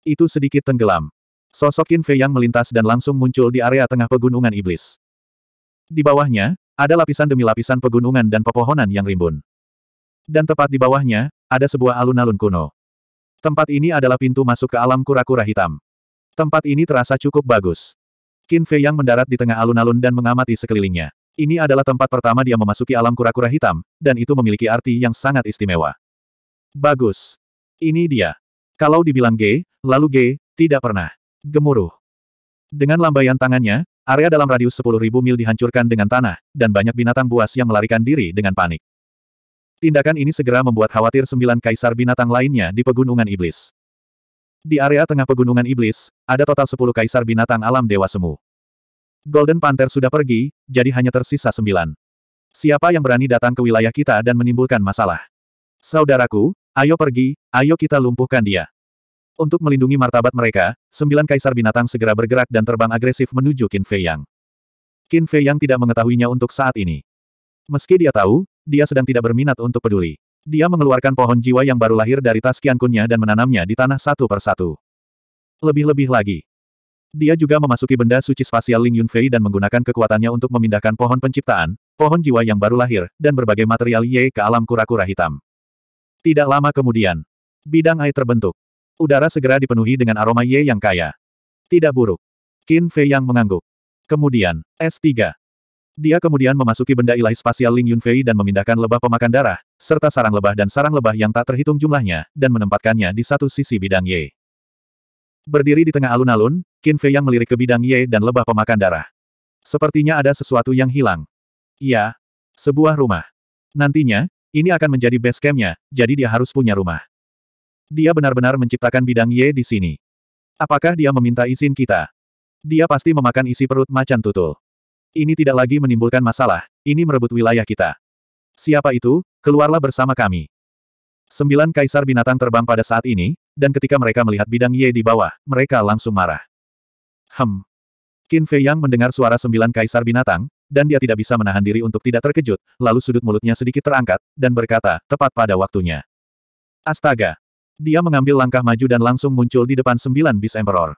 Speaker 1: Itu sedikit tenggelam. Sosok Yin Fei yang melintas dan langsung muncul di area tengah pegunungan iblis. Di bawahnya, ada lapisan demi lapisan pegunungan dan pepohonan yang rimbun. Dan tepat di bawahnya, ada sebuah alun-alun kuno. Tempat ini adalah pintu masuk ke alam kura-kura hitam. Tempat ini terasa cukup bagus. Qin Fei yang mendarat di tengah alun-alun dan mengamati sekelilingnya. Ini adalah tempat pertama dia memasuki alam kura-kura hitam, dan itu memiliki arti yang sangat istimewa. Bagus. Ini dia. Kalau dibilang G, lalu G, tidak pernah. Gemuruh. Dengan lambaian tangannya, area dalam radius 10.000 mil dihancurkan dengan tanah, dan banyak binatang buas yang melarikan diri dengan panik. Tindakan ini segera membuat khawatir sembilan kaisar binatang lainnya di Pegunungan Iblis. Di area tengah Pegunungan Iblis, ada total sepuluh kaisar binatang alam Dewa Semu. Golden Panther sudah pergi, jadi hanya tersisa sembilan. Siapa yang berani datang ke wilayah kita dan menimbulkan masalah? Saudaraku, ayo pergi, ayo kita lumpuhkan dia. Untuk melindungi martabat mereka, sembilan kaisar binatang segera bergerak dan terbang agresif menuju Qin Fei Yang. Qin Fei Yang tidak mengetahuinya untuk saat ini. Meski dia tahu, dia sedang tidak berminat untuk peduli. Dia mengeluarkan pohon jiwa yang baru lahir dari tas kiankunnya dan menanamnya di tanah satu persatu. Lebih-lebih lagi. Dia juga memasuki benda suci spasial Ling Yunfei dan menggunakan kekuatannya untuk memindahkan pohon penciptaan, pohon jiwa yang baru lahir, dan berbagai material Ye ke alam kura-kura hitam. Tidak lama kemudian, bidang air terbentuk. Udara segera dipenuhi dengan aroma Ye yang kaya. Tidak buruk. Qin Fei yang mengangguk. Kemudian, S3. Dia kemudian memasuki benda ilahi spasial Ling Yunfei dan memindahkan lebah pemakan darah, serta sarang lebah dan sarang lebah yang tak terhitung jumlahnya, dan menempatkannya di satu sisi bidang Ye. Berdiri di tengah alun-alun, Qin Fei yang melirik ke bidang Ye dan lebah pemakan darah. Sepertinya ada sesuatu yang hilang. Iya, sebuah rumah. Nantinya, ini akan menjadi base campnya, jadi dia harus punya rumah. Dia benar-benar menciptakan bidang Ye di sini. Apakah dia meminta izin kita? Dia pasti memakan isi perut macan tutul. Ini tidak lagi menimbulkan masalah, ini merebut wilayah kita. Siapa itu? Keluarlah bersama kami. Sembilan kaisar binatang terbang pada saat ini, dan ketika mereka melihat bidang Ye di bawah, mereka langsung marah. Hem. Qin Fei Yang mendengar suara sembilan kaisar binatang, dan dia tidak bisa menahan diri untuk tidak terkejut, lalu sudut mulutnya sedikit terangkat, dan berkata, tepat pada waktunya. Astaga! Dia mengambil langkah maju dan langsung muncul di depan sembilan bis Emperor.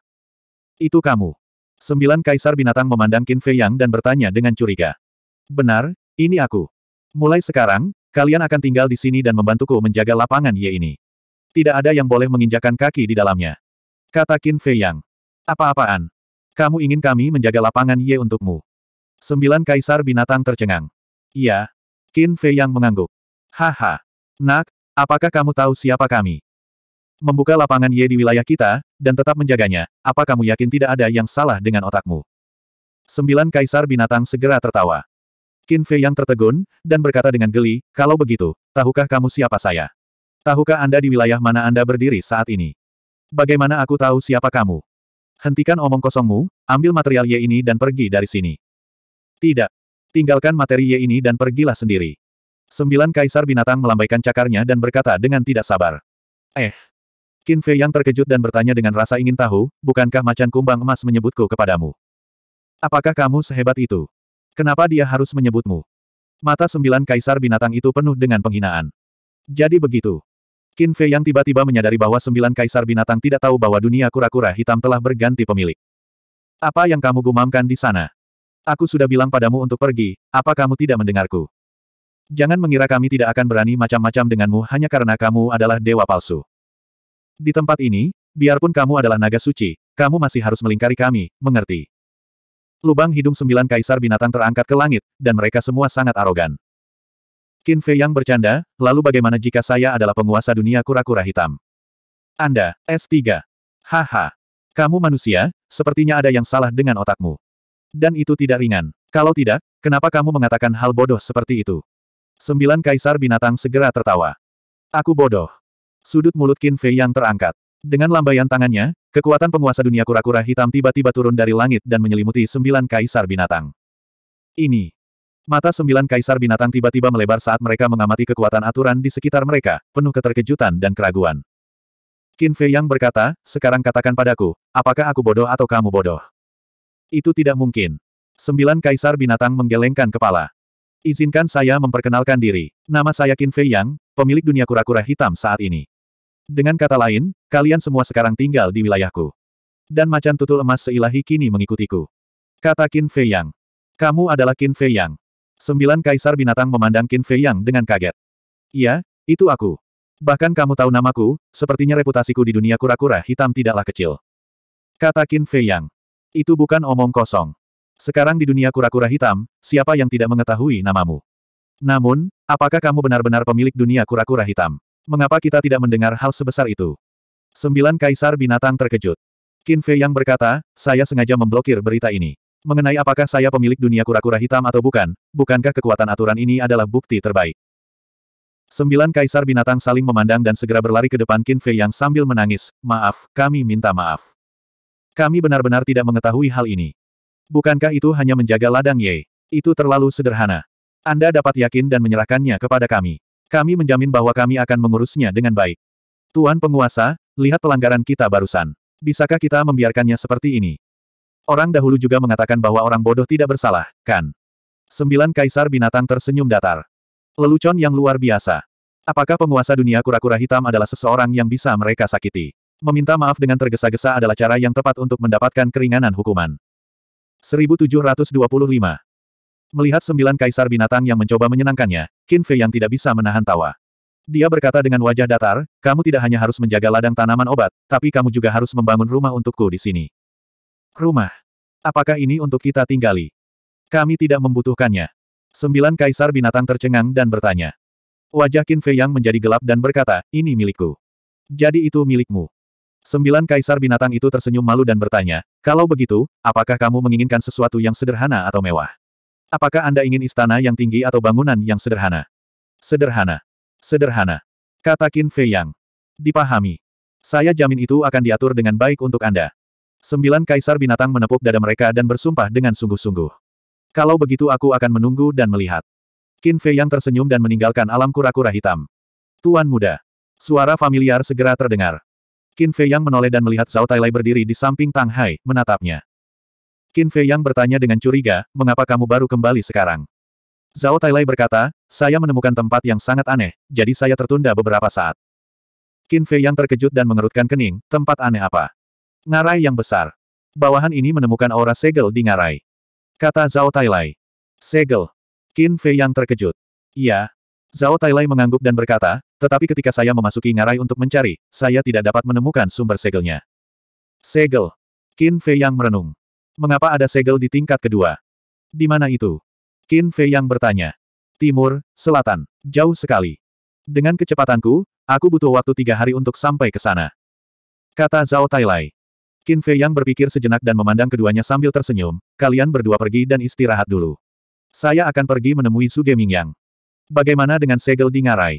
Speaker 1: Itu kamu. Sembilan kaisar binatang memandang Qin Fei Yang dan bertanya dengan curiga. Benar, ini aku. Mulai sekarang, kalian akan tinggal di sini dan membantuku menjaga lapangan Ye ini. Tidak ada yang boleh menginjakan kaki di dalamnya. Kata Qin Fei Yang. Apa-apaan? Kamu ingin kami menjaga lapangan Ye untukmu? Sembilan kaisar binatang tercengang. Iya. Qin Fei Yang mengangguk. Haha. Nak, apakah kamu tahu siapa kami? Membuka lapangan Ye di wilayah kita, dan tetap menjaganya, apa kamu yakin tidak ada yang salah dengan otakmu? Sembilan kaisar binatang segera tertawa. Qin Fei yang tertegun, dan berkata dengan geli, kalau begitu, tahukah kamu siapa saya? Tahukah Anda di wilayah mana Anda berdiri saat ini? Bagaimana aku tahu siapa kamu? Hentikan omong kosongmu, ambil material ye ini dan pergi dari sini. Tidak. Tinggalkan materi ye ini dan pergilah sendiri. Sembilan kaisar binatang melambaikan cakarnya dan berkata dengan tidak sabar. Eh, Qin Fei yang terkejut dan bertanya dengan rasa ingin tahu, bukankah macan kumbang emas menyebutku kepadamu? Apakah kamu sehebat itu? Kenapa dia harus menyebutmu? Mata sembilan kaisar binatang itu penuh dengan penghinaan. Jadi begitu. Qin Fei yang tiba-tiba menyadari bahwa sembilan kaisar binatang tidak tahu bahwa dunia kura-kura hitam telah berganti pemilik. Apa yang kamu gumamkan di sana? Aku sudah bilang padamu untuk pergi, apa kamu tidak mendengarku? Jangan mengira kami tidak akan berani macam-macam denganmu hanya karena kamu adalah dewa palsu. Di tempat ini, biarpun kamu adalah naga suci, kamu masih harus melingkari kami, mengerti? Lubang hidung sembilan kaisar binatang terangkat ke langit, dan mereka semua sangat arogan. Qin Fei yang bercanda, lalu bagaimana jika saya adalah penguasa dunia kura-kura hitam? Anda, S3. Haha. Kamu manusia, sepertinya ada yang salah dengan otakmu. Dan itu tidak ringan. Kalau tidak, kenapa kamu mengatakan hal bodoh seperti itu? Sembilan kaisar binatang segera tertawa. Aku bodoh. Sudut mulut Qin Fei yang terangkat. Dengan lambaian tangannya, kekuatan penguasa dunia kura-kura hitam tiba-tiba turun dari langit dan menyelimuti sembilan kaisar binatang. Ini. Mata sembilan kaisar binatang tiba-tiba melebar saat mereka mengamati kekuatan aturan di sekitar mereka, penuh keterkejutan dan keraguan. Qin Fei yang berkata, sekarang katakan padaku, apakah aku bodoh atau kamu bodoh? Itu tidak mungkin. Sembilan kaisar binatang menggelengkan kepala. Izinkan saya memperkenalkan diri. Nama saya Qin Fei Yang, pemilik dunia kura-kura hitam saat ini. Dengan kata lain, kalian semua sekarang tinggal di wilayahku. Dan macan tutul emas seilahi kini mengikutiku. Kata Qin Fei Yang. Kamu adalah Qin Fei Yang. Sembilan kaisar binatang memandang Qin Fei Yang dengan kaget. Iya, itu aku. Bahkan kamu tahu namaku, sepertinya reputasiku di dunia kura-kura hitam tidaklah kecil. Kata Qin Fei Yang. Itu bukan omong kosong. Sekarang di dunia kura-kura hitam, siapa yang tidak mengetahui namamu? Namun, apakah kamu benar-benar pemilik dunia kura-kura hitam? Mengapa kita tidak mendengar hal sebesar itu? Sembilan kaisar binatang terkejut. Qin Fei yang berkata, saya sengaja memblokir berita ini. Mengenai apakah saya pemilik dunia kura-kura hitam atau bukan, bukankah kekuatan aturan ini adalah bukti terbaik? Sembilan kaisar binatang saling memandang dan segera berlari ke depan Qin Fei yang sambil menangis, maaf, kami minta maaf. Kami benar-benar tidak mengetahui hal ini. Bukankah itu hanya menjaga ladang Ye? Itu terlalu sederhana. Anda dapat yakin dan menyerahkannya kepada kami. Kami menjamin bahwa kami akan mengurusnya dengan baik. Tuan penguasa, lihat pelanggaran kita barusan. Bisakah kita membiarkannya seperti ini? Orang dahulu juga mengatakan bahwa orang bodoh tidak bersalah, kan? Sembilan kaisar binatang tersenyum datar. Lelucon yang luar biasa. Apakah penguasa dunia kura-kura hitam adalah seseorang yang bisa mereka sakiti? Meminta maaf dengan tergesa-gesa adalah cara yang tepat untuk mendapatkan keringanan hukuman. 1725 Melihat sembilan kaisar binatang yang mencoba menyenangkannya, Qin Fei yang tidak bisa menahan tawa. Dia berkata dengan wajah datar, kamu tidak hanya harus menjaga ladang tanaman obat, tapi kamu juga harus membangun rumah untukku di sini. Rumah. Apakah ini untuk kita tinggali? Kami tidak membutuhkannya. Sembilan kaisar binatang tercengang dan bertanya. Wajah Qin Fei yang menjadi gelap dan berkata, ini milikku. Jadi itu milikmu. Sembilan kaisar binatang itu tersenyum malu dan bertanya, kalau begitu, apakah kamu menginginkan sesuatu yang sederhana atau mewah? Apakah Anda ingin istana yang tinggi atau bangunan yang sederhana? Sederhana. Sederhana. Kata Qin Fei Yang. Dipahami. Saya jamin itu akan diatur dengan baik untuk Anda. Sembilan kaisar binatang menepuk dada mereka dan bersumpah dengan sungguh-sungguh. Kalau begitu aku akan menunggu dan melihat. Qin Fei Yang tersenyum dan meninggalkan alam kura-kura hitam. Tuan muda. Suara familiar segera terdengar. Qin Fei Yang menoleh dan melihat Zhao Lai berdiri di samping Tang Hai, menatapnya. Qin Fei Yang bertanya dengan curiga, mengapa kamu baru kembali sekarang? Zhao Tailai berkata, saya menemukan tempat yang sangat aneh, jadi saya tertunda beberapa saat. Qin Fei Yang terkejut dan mengerutkan kening, tempat aneh apa? Ngarai yang besar. Bawahan ini menemukan aura segel di ngarai. Kata Zhao Tailai. Segel. Qin Fei Yang terkejut. Iya. Zhao Tailai mengangguk dan berkata, tetapi ketika saya memasuki ngarai untuk mencari, saya tidak dapat menemukan sumber segelnya. Segel. Qin Fei Yang merenung. Mengapa ada segel di tingkat kedua? Di mana itu? Qin Fei yang bertanya. Timur, selatan, jauh sekali. Dengan kecepatanku, aku butuh waktu tiga hari untuk sampai ke sana. Kata Zhao Tailai. Qin Fei yang berpikir sejenak dan memandang keduanya sambil tersenyum, kalian berdua pergi dan istirahat dulu. Saya akan pergi menemui Su Yang. Bagaimana dengan segel di ngarai?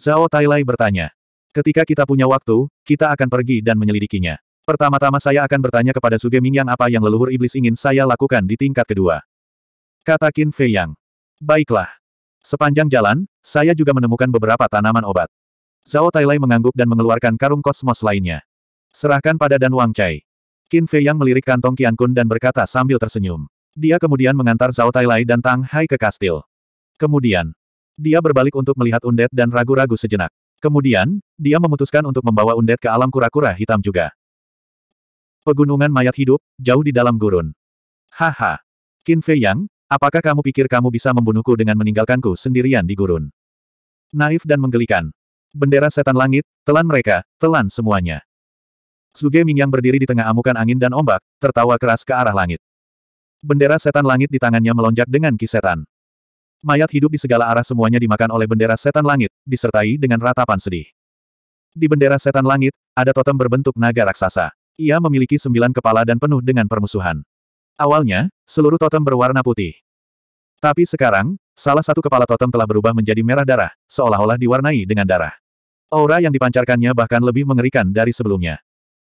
Speaker 1: Zhao Tailai bertanya. Ketika kita punya waktu, kita akan pergi dan menyelidikinya. Pertama-tama saya akan bertanya kepada Suge Mingyang apa yang leluhur iblis ingin saya lakukan di tingkat kedua. Kata Qin Fei Yang. Baiklah. Sepanjang jalan, saya juga menemukan beberapa tanaman obat. Zhao Tailai mengangguk dan mengeluarkan karung kosmos lainnya. Serahkan pada Dan Wang Chai. Qin Fei Yang melirik kantong Qian Kun dan berkata sambil tersenyum. Dia kemudian mengantar Zhao Tailai dan Tang Hai ke kastil. Kemudian, dia berbalik untuk melihat Undet dan ragu-ragu sejenak. Kemudian, dia memutuskan untuk membawa Undet ke alam kura-kura hitam juga. Pegunungan mayat hidup, jauh di dalam gurun. Haha. Qin Fei Yang, apakah kamu pikir kamu bisa membunuhku dengan meninggalkanku sendirian di gurun? Naif dan menggelikan. Bendera setan langit, telan mereka, telan semuanya. Suge Mingyang berdiri di tengah amukan angin dan ombak, tertawa keras ke arah langit. Bendera setan langit di tangannya melonjak dengan kisetan. Mayat hidup di segala arah semuanya dimakan oleh bendera setan langit, disertai dengan ratapan sedih. Di bendera setan langit, ada totem berbentuk naga raksasa. Ia memiliki sembilan kepala dan penuh dengan permusuhan. Awalnya, seluruh totem berwarna putih. Tapi sekarang, salah satu kepala totem telah berubah menjadi merah darah, seolah-olah diwarnai dengan darah. Aura yang dipancarkannya bahkan lebih mengerikan dari sebelumnya.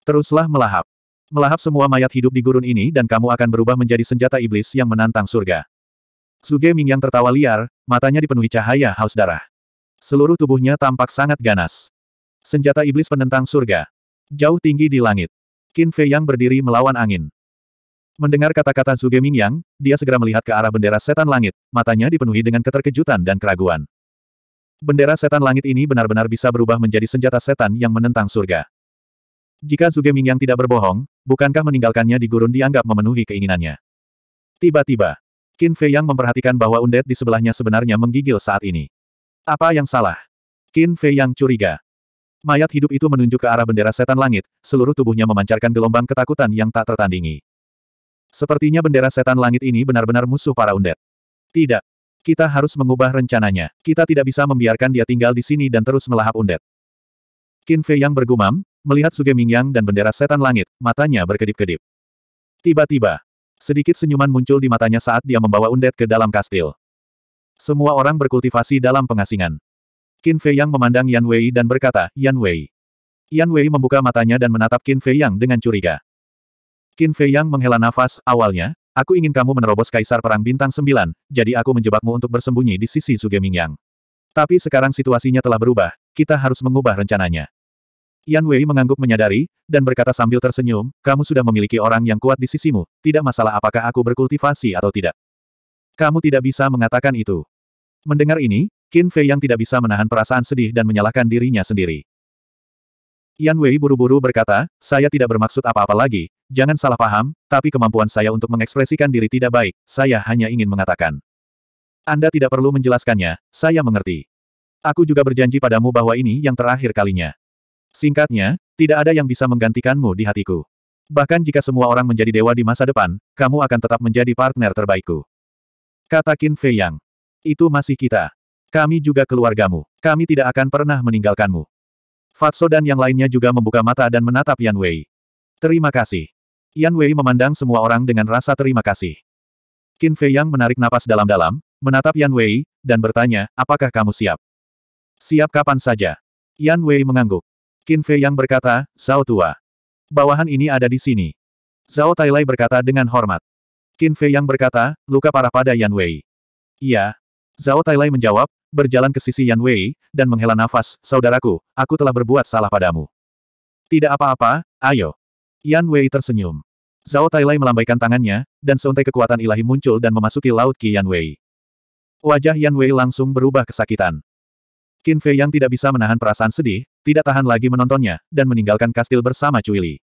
Speaker 1: Teruslah melahap. Melahap semua mayat hidup di gurun ini dan kamu akan berubah menjadi senjata iblis yang menantang surga. Suge yang tertawa liar, matanya dipenuhi cahaya haus darah. Seluruh tubuhnya tampak sangat ganas. Senjata iblis penentang surga. Jauh tinggi di langit. Qin Fei yang berdiri melawan angin. Mendengar kata-kata Ming Mingyang, dia segera melihat ke arah bendera setan langit, matanya dipenuhi dengan keterkejutan dan keraguan. Bendera setan langit ini benar-benar bisa berubah menjadi senjata setan yang menentang surga. Jika Ming Mingyang tidak berbohong, bukankah meninggalkannya di gurun dianggap memenuhi keinginannya? Tiba-tiba, Qin Fei yang memperhatikan bahwa undet di sebelahnya sebenarnya menggigil saat ini. Apa yang salah? Qin Fei yang curiga. Mayat hidup itu menunjuk ke arah bendera setan langit, seluruh tubuhnya memancarkan gelombang ketakutan yang tak tertandingi. Sepertinya bendera setan langit ini benar-benar musuh para undet. Tidak. Kita harus mengubah rencananya. Kita tidak bisa membiarkan dia tinggal di sini dan terus melahap undet. Qin Fei yang bergumam, melihat Suge Mingyang dan bendera setan langit, matanya berkedip-kedip. Tiba-tiba, sedikit senyuman muncul di matanya saat dia membawa undet ke dalam kastil. Semua orang berkultivasi dalam pengasingan. Qin Fei Yang memandang Yan Wei dan berkata, Yan Wei. Yan Wei membuka matanya dan menatap Qin Fei Yang dengan curiga. Qin Fei Yang menghela nafas, awalnya, aku ingin kamu menerobos Kaisar Perang Bintang Sembilan, jadi aku menjebakmu untuk bersembunyi di sisi Ming Yang. Tapi sekarang situasinya telah berubah, kita harus mengubah rencananya. Yan Wei mengangguk menyadari, dan berkata sambil tersenyum, kamu sudah memiliki orang yang kuat di sisimu, tidak masalah apakah aku berkultivasi atau tidak. Kamu tidak bisa mengatakan itu. Mendengar ini, Qin Fei yang tidak bisa menahan perasaan sedih dan menyalahkan dirinya sendiri. Yan Wei buru-buru berkata, saya tidak bermaksud apa-apa lagi, jangan salah paham, tapi kemampuan saya untuk mengekspresikan diri tidak baik, saya hanya ingin mengatakan. Anda tidak perlu menjelaskannya, saya mengerti. Aku juga berjanji padamu bahwa ini yang terakhir kalinya. Singkatnya, tidak ada yang bisa menggantikanmu di hatiku. Bahkan jika semua orang menjadi dewa di masa depan, kamu akan tetap menjadi partner terbaikku. Kata Qin Fei Yang. Itu masih kita. Kami juga keluargamu. Kami tidak akan pernah meninggalkanmu. Fatso dan yang lainnya juga membuka mata dan menatap Yan Wei. Terima kasih. Yan Wei memandang semua orang dengan rasa terima kasih. Qin Fei Yang menarik napas dalam-dalam, menatap Yan Wei, dan bertanya, apakah kamu siap? Siap kapan saja. Yan Wei mengangguk. Qin Fei Yang berkata, Zhao Tua. Bawahan ini ada di sini. Zhao Tailai berkata dengan hormat. Qin Fei Yang berkata, luka parah pada Yan Wei. Iya. Zhao Tailai menjawab, berjalan ke sisi Yan Wei, dan menghela nafas, saudaraku, aku telah berbuat salah padamu. Tidak apa-apa, ayo. Yan Wei tersenyum. Zhao Tailai melambaikan tangannya, dan seuntai kekuatan ilahi muncul dan memasuki laut Qi Yan Wei. Wajah Yan Wei langsung berubah kesakitan. Qin Fei yang tidak bisa menahan perasaan sedih, tidak tahan lagi menontonnya, dan meninggalkan kastil bersama Cui Li.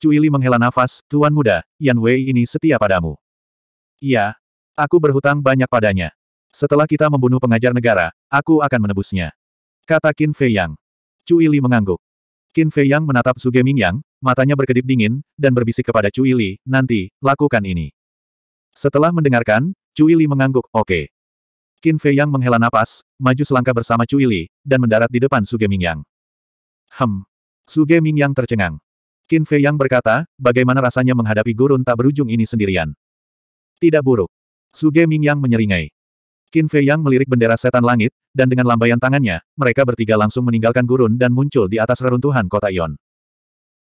Speaker 1: Cui Li menghela nafas, Tuan Muda, Yan Wei ini setia padamu. Iya, aku berhutang banyak padanya. Setelah kita membunuh pengajar negara, aku akan menebusnya. Kata Qin Fei Yang. Cui Li mengangguk. Qin Fei Yang menatap Suge Ming Yang, matanya berkedip dingin, dan berbisik kepada Cui Li, nanti, lakukan ini. Setelah mendengarkan, Cui Li mengangguk, oke. Okay. Qin Fei Yang menghela napas, maju selangkah bersama Cui Li, dan mendarat di depan Suge Ming Yang. Hem. Suge Ming Yang tercengang. Qin Fei Yang berkata, bagaimana rasanya menghadapi gurun tak berujung ini sendirian? Tidak buruk. Suge Ming Yang menyeringai. Qin Fei Yang melirik bendera setan langit, dan dengan lambaian tangannya, mereka bertiga langsung meninggalkan gurun dan muncul di atas reruntuhan kota Ion.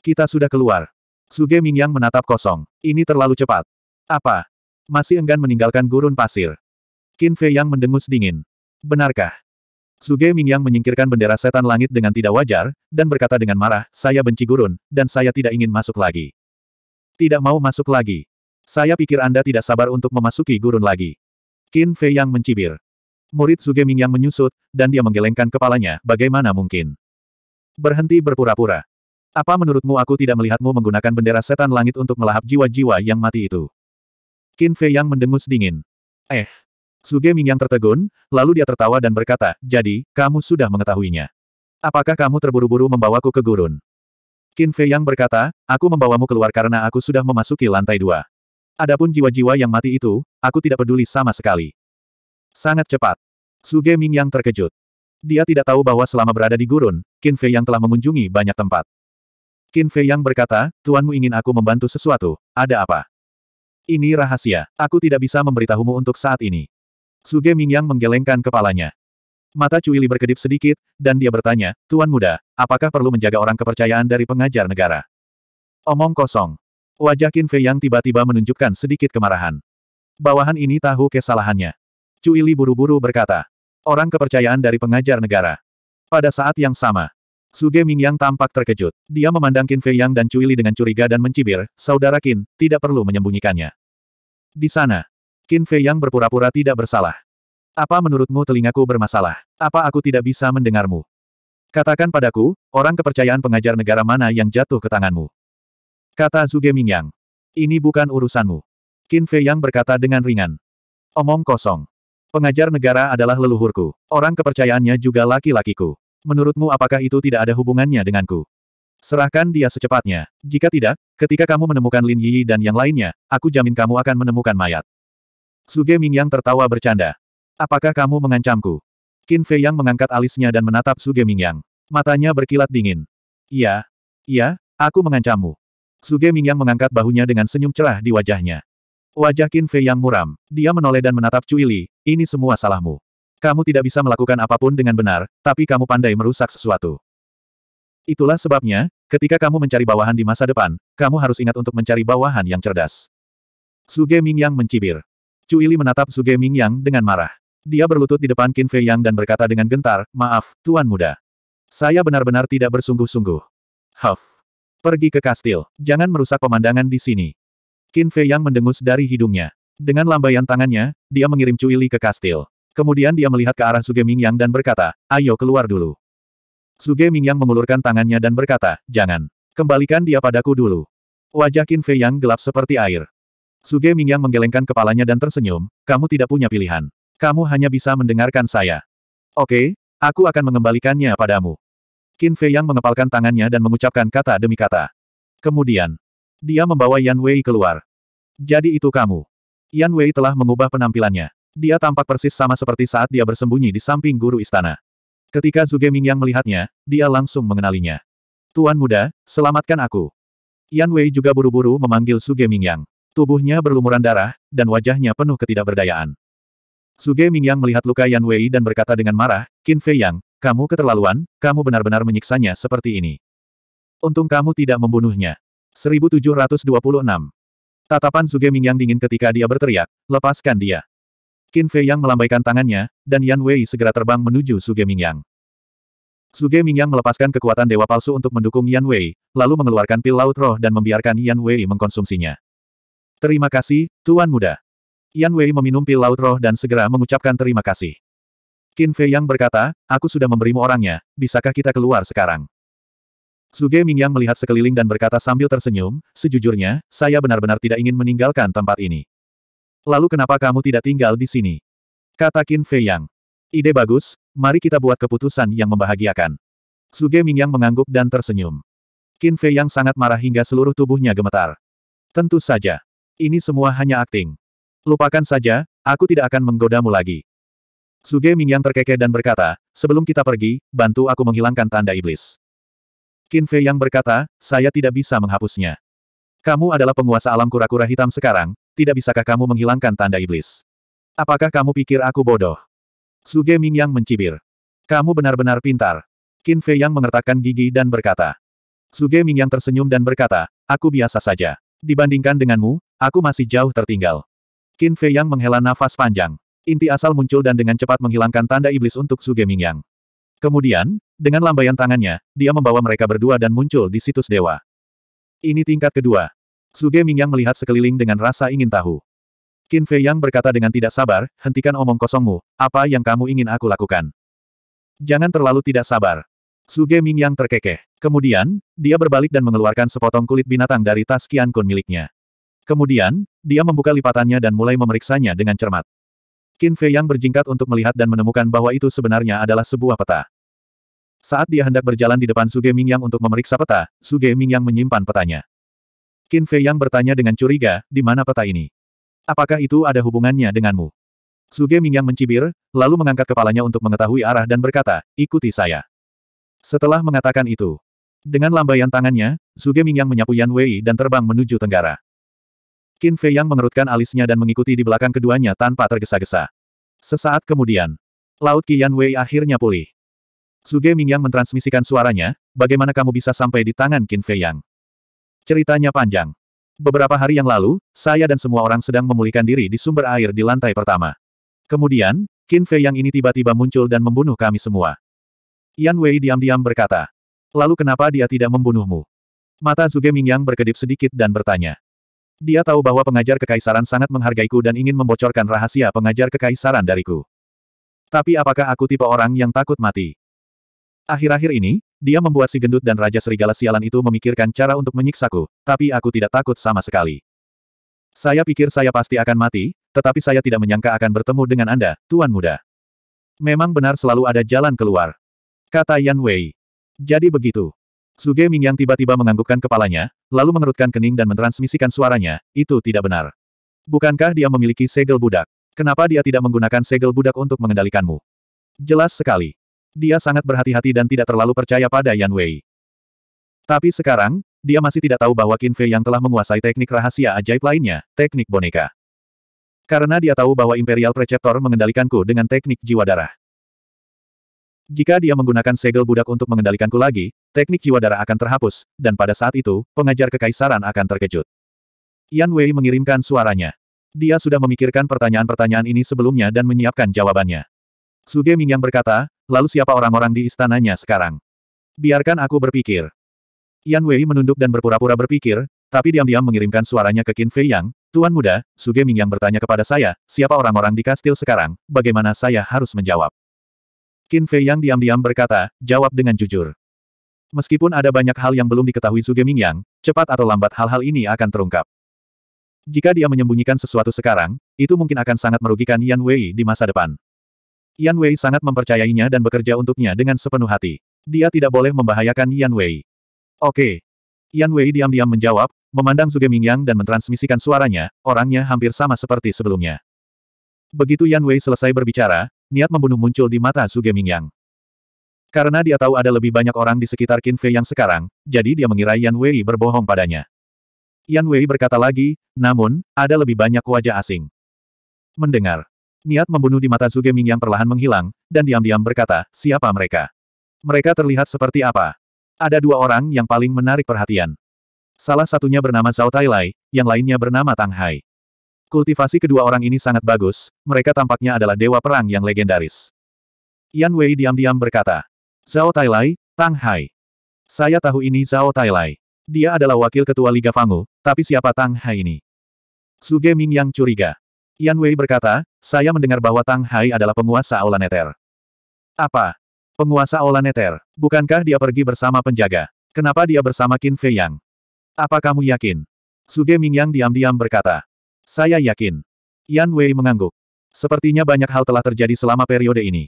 Speaker 1: Kita sudah keluar. Suge Ming Yang menatap kosong. Ini terlalu cepat. Apa? Masih enggan meninggalkan gurun pasir. Qin Fei Yang mendengus dingin. Benarkah? Suge Ming Yang menyingkirkan bendera setan langit dengan tidak wajar, dan berkata dengan marah, saya benci gurun, dan saya tidak ingin masuk lagi. Tidak mau masuk lagi. Saya pikir Anda tidak sabar untuk memasuki gurun lagi. Qin Fei yang mencibir. Murid Ming yang menyusut, dan dia menggelengkan kepalanya, bagaimana mungkin. Berhenti berpura-pura. Apa menurutmu aku tidak melihatmu menggunakan bendera setan langit untuk melahap jiwa-jiwa yang mati itu? Qin Fei yang mendengus dingin. Eh. Suge Ming yang tertegun, lalu dia tertawa dan berkata, jadi, kamu sudah mengetahuinya. Apakah kamu terburu-buru membawaku ke gurun? Qin Fei yang berkata, aku membawamu keluar karena aku sudah memasuki lantai dua. Adapun jiwa-jiwa yang mati itu, aku tidak peduli sama sekali. Sangat cepat. Suge Ming yang terkejut. Dia tidak tahu bahwa selama berada di gurun, Qin Fei yang telah mengunjungi banyak tempat. Qin Fei yang berkata, Tuanmu ingin aku membantu sesuatu, ada apa? Ini rahasia, aku tidak bisa memberitahumu untuk saat ini. Suge Ming yang menggelengkan kepalanya. Mata Cui Li berkedip sedikit, dan dia bertanya, Tuan Muda, apakah perlu menjaga orang kepercayaan dari pengajar negara? Omong kosong. Wajah Qin Fei yang tiba-tiba menunjukkan sedikit kemarahan. Bawahan ini tahu kesalahannya. Cui Li buru-buru berkata. Orang kepercayaan dari pengajar negara. Pada saat yang sama, Suge Ming yang tampak terkejut. Dia memandang Qin Fei Yang dan Cui Li dengan curiga dan mencibir, saudara Qin, tidak perlu menyembunyikannya. Di sana, Qin Fei Yang berpura-pura tidak bersalah. Apa menurutmu telingaku bermasalah? Apa aku tidak bisa mendengarmu? Katakan padaku, orang kepercayaan pengajar negara mana yang jatuh ke tanganmu? Kata Zuge Mingyang. Ini bukan urusanmu. Qin Fei Yang berkata dengan ringan. Omong kosong. Pengajar negara adalah leluhurku. Orang kepercayaannya juga laki-lakiku. Menurutmu apakah itu tidak ada hubungannya denganku? Serahkan dia secepatnya. Jika tidak, ketika kamu menemukan Lin Yi dan yang lainnya, aku jamin kamu akan menemukan mayat. Suge Ming Yang tertawa bercanda. Apakah kamu mengancamku? Qin Fei Yang mengangkat alisnya dan menatap Suge Ming Yang. Matanya berkilat dingin. Iya. Iya, aku mengancammu. Suge Mingyang mengangkat bahunya dengan senyum cerah di wajahnya. Wajah Qin Fei yang muram. Dia menoleh dan menatap Cui Li, ini semua salahmu. Kamu tidak bisa melakukan apapun dengan benar, tapi kamu pandai merusak sesuatu. Itulah sebabnya, ketika kamu mencari bawahan di masa depan, kamu harus ingat untuk mencari bawahan yang cerdas. Suge Mingyang mencibir. Cui Li menatap Suge Mingyang dengan marah. Dia berlutut di depan Qin Fei Yang dan berkata dengan gentar, Maaf, Tuan Muda. Saya benar-benar tidak bersungguh-sungguh. Huff. Pergi ke kastil. Jangan merusak pemandangan di sini. Qin Fei yang mendengus dari hidungnya. Dengan lambaian tangannya, dia mengirim Cui Li ke kastil. Kemudian dia melihat ke arah Suge Ming Yang dan berkata, ayo keluar dulu. Suge Ming Yang mengulurkan tangannya dan berkata, jangan. Kembalikan dia padaku dulu. Wajah Qin Fei yang gelap seperti air. Suge Ming Yang menggelengkan kepalanya dan tersenyum, kamu tidak punya pilihan. Kamu hanya bisa mendengarkan saya. Oke, aku akan mengembalikannya padamu. Qin Fei Yang mengepalkan tangannya dan mengucapkan kata demi kata. Kemudian, dia membawa Yan Wei keluar. Jadi itu kamu. Yan Wei telah mengubah penampilannya. Dia tampak persis sama seperti saat dia bersembunyi di samping guru istana. Ketika Zhu Yang melihatnya, dia langsung mengenalinya. Tuan muda, selamatkan aku. Yan Wei juga buru-buru memanggil Ming Yang. Tubuhnya berlumuran darah, dan wajahnya penuh ketidakberdayaan. Suge Mingyang melihat luka Yan Wei dan berkata dengan marah, Qin Fei Yang, kamu keterlaluan, kamu benar-benar menyiksanya seperti ini. Untung kamu tidak membunuhnya. 1726. Tatapan Suge Mingyang dingin ketika dia berteriak, lepaskan dia. Qin Fei Yang melambaikan tangannya, dan Yan Wei segera terbang menuju Suge Mingyang. Suge Mingyang melepaskan kekuatan dewa palsu untuk mendukung Yan Wei, lalu mengeluarkan pil laut roh dan membiarkan Yan Wei mengkonsumsinya. Terima kasih, Tuan Muda. Yan Wei meminum pil laut roh dan segera mengucapkan terima kasih. Qin Fei Yang berkata, aku sudah memberimu orangnya, bisakah kita keluar sekarang? Suge Yang melihat sekeliling dan berkata sambil tersenyum, sejujurnya, saya benar-benar tidak ingin meninggalkan tempat ini. Lalu kenapa kamu tidak tinggal di sini? Kata Qin Fei Yang. Ide bagus, mari kita buat keputusan yang membahagiakan. Suge Yang mengangguk dan tersenyum. Qin Fei Yang sangat marah hingga seluruh tubuhnya gemetar. Tentu saja. Ini semua hanya akting. Lupakan saja, aku tidak akan menggodamu lagi. Suge Mingyang terkekeh dan berkata, sebelum kita pergi, bantu aku menghilangkan tanda iblis. Qin Fei yang berkata, saya tidak bisa menghapusnya. Kamu adalah penguasa alam kura-kura hitam sekarang, tidak bisakah kamu menghilangkan tanda iblis? Apakah kamu pikir aku bodoh? Suge Mingyang mencibir. Kamu benar-benar pintar. Qin Fei yang mengertakkan gigi dan berkata. Suge Mingyang tersenyum dan berkata, aku biasa saja. Dibandingkan denganmu, aku masih jauh tertinggal. Qin Fei Yang menghela nafas panjang. Inti asal muncul dan dengan cepat menghilangkan tanda iblis untuk Su Yang. Kemudian, dengan lambaian tangannya, dia membawa mereka berdua dan muncul di situs dewa. Ini tingkat kedua. Su Yang melihat sekeliling dengan rasa ingin tahu. Qin Fei Yang berkata dengan tidak sabar, hentikan omong kosongmu, apa yang kamu ingin aku lakukan? Jangan terlalu tidak sabar. Su Yang terkekeh. Kemudian, dia berbalik dan mengeluarkan sepotong kulit binatang dari tas Qian Kun miliknya. Kemudian, dia membuka lipatannya dan mulai memeriksanya dengan cermat. Qin Fei Yang berjingkat untuk melihat dan menemukan bahwa itu sebenarnya adalah sebuah peta. Saat dia hendak berjalan di depan Suge Mingyang untuk memeriksa peta, Suge Mingyang menyimpan petanya. Qin Fei Yang bertanya dengan curiga, di mana peta ini? Apakah itu ada hubungannya denganmu? Suge Mingyang mencibir, lalu mengangkat kepalanya untuk mengetahui arah dan berkata, ikuti saya. Setelah mengatakan itu, dengan lambaian tangannya, Suge Mingyang menyapu Yan Wei dan terbang menuju tenggara. Qin Fei Yang mengerutkan alisnya dan mengikuti di belakang keduanya tanpa tergesa-gesa. Sesaat kemudian, Laut Qian Wei akhirnya pulih. Suge Yang mentransmisikan suaranya, bagaimana kamu bisa sampai di tangan Qin Fei Yang? Ceritanya panjang. Beberapa hari yang lalu, saya dan semua orang sedang memulihkan diri di sumber air di lantai pertama. Kemudian, Qin Fei Yang ini tiba-tiba muncul dan membunuh kami semua. Yan Wei diam-diam berkata. Lalu kenapa dia tidak membunuhmu? Mata Zuge Mingyang berkedip sedikit dan bertanya. Dia tahu bahwa pengajar kekaisaran sangat menghargaiku dan ingin membocorkan rahasia pengajar kekaisaran dariku. Tapi apakah aku tipe orang yang takut mati? Akhir-akhir ini, dia membuat si gendut dan Raja Serigala Sialan itu memikirkan cara untuk menyiksaku, tapi aku tidak takut sama sekali. Saya pikir saya pasti akan mati, tetapi saya tidak menyangka akan bertemu dengan Anda, Tuan Muda. Memang benar selalu ada jalan keluar. Kata Yan Wei. Jadi begitu. Suge Mingyang tiba-tiba menganggukkan kepalanya, lalu mengerutkan kening dan mentransmisikan suaranya, itu tidak benar. Bukankah dia memiliki segel budak? Kenapa dia tidak menggunakan segel budak untuk mengendalikanmu? Jelas sekali. Dia sangat berhati-hati dan tidak terlalu percaya pada Yan Wei. Tapi sekarang, dia masih tidak tahu bahwa Qin Fei yang telah menguasai teknik rahasia ajaib lainnya, teknik boneka. Karena dia tahu bahwa Imperial Preceptor mengendalikanku dengan teknik jiwa darah. Jika dia menggunakan segel budak untuk mengendalikanku lagi, teknik jiwa darah akan terhapus, dan pada saat itu, pengajar kekaisaran akan terkejut. Yan Wei mengirimkan suaranya. Dia sudah memikirkan pertanyaan-pertanyaan ini sebelumnya dan menyiapkan jawabannya. Suge yang berkata, lalu siapa orang-orang di istananya sekarang? Biarkan aku berpikir. Yan Wei menunduk dan berpura-pura berpikir, tapi diam-diam mengirimkan suaranya ke Qin Fei Yang, Tuan Muda, Suge yang bertanya kepada saya, siapa orang-orang di kastil sekarang, bagaimana saya harus menjawab? Qin Fei Yang diam-diam berkata, jawab dengan jujur. Meskipun ada banyak hal yang belum diketahui Suge Mingyang, cepat atau lambat hal-hal ini akan terungkap. Jika dia menyembunyikan sesuatu sekarang, itu mungkin akan sangat merugikan Yan Wei di masa depan. Yan Wei sangat mempercayainya dan bekerja untuknya dengan sepenuh hati. Dia tidak boleh membahayakan Yan Wei. Oke. Yan Wei diam-diam menjawab, memandang Suge Mingyang dan mentransmisikan suaranya, orangnya hampir sama seperti sebelumnya. Begitu Yan Wei selesai berbicara, niat membunuh muncul di mata Su Mingyang. Karena dia tahu ada lebih banyak orang di sekitar Qin Fei yang sekarang, jadi dia mengira Yan Wei berbohong padanya. Yan Wei berkata lagi, namun, ada lebih banyak wajah asing. Mendengar. Niat membunuh di mata Zuge Ming yang perlahan menghilang, dan diam-diam berkata, siapa mereka? Mereka terlihat seperti apa? Ada dua orang yang paling menarik perhatian. Salah satunya bernama Zhao Tailai, yang lainnya bernama Tang Hai. Kultivasi kedua orang ini sangat bagus, mereka tampaknya adalah dewa perang yang legendaris. Yan Wei diam-diam berkata. Zhao Lai, Tang Hai. Saya tahu ini Zhao Lai. Dia adalah wakil ketua Liga Fangu, tapi siapa Tang Hai ini? Suge Ming yang curiga. Yan Wei berkata, saya mendengar bahwa Tang Hai adalah penguasa Aula Neter. Apa? Penguasa Aula Neter, bukankah dia pergi bersama penjaga? Kenapa dia bersama Qin Fei Yang? Apa kamu yakin? Suge Ming yang diam-diam berkata. Saya yakin. Yan Wei mengangguk. Sepertinya banyak hal telah terjadi selama periode ini.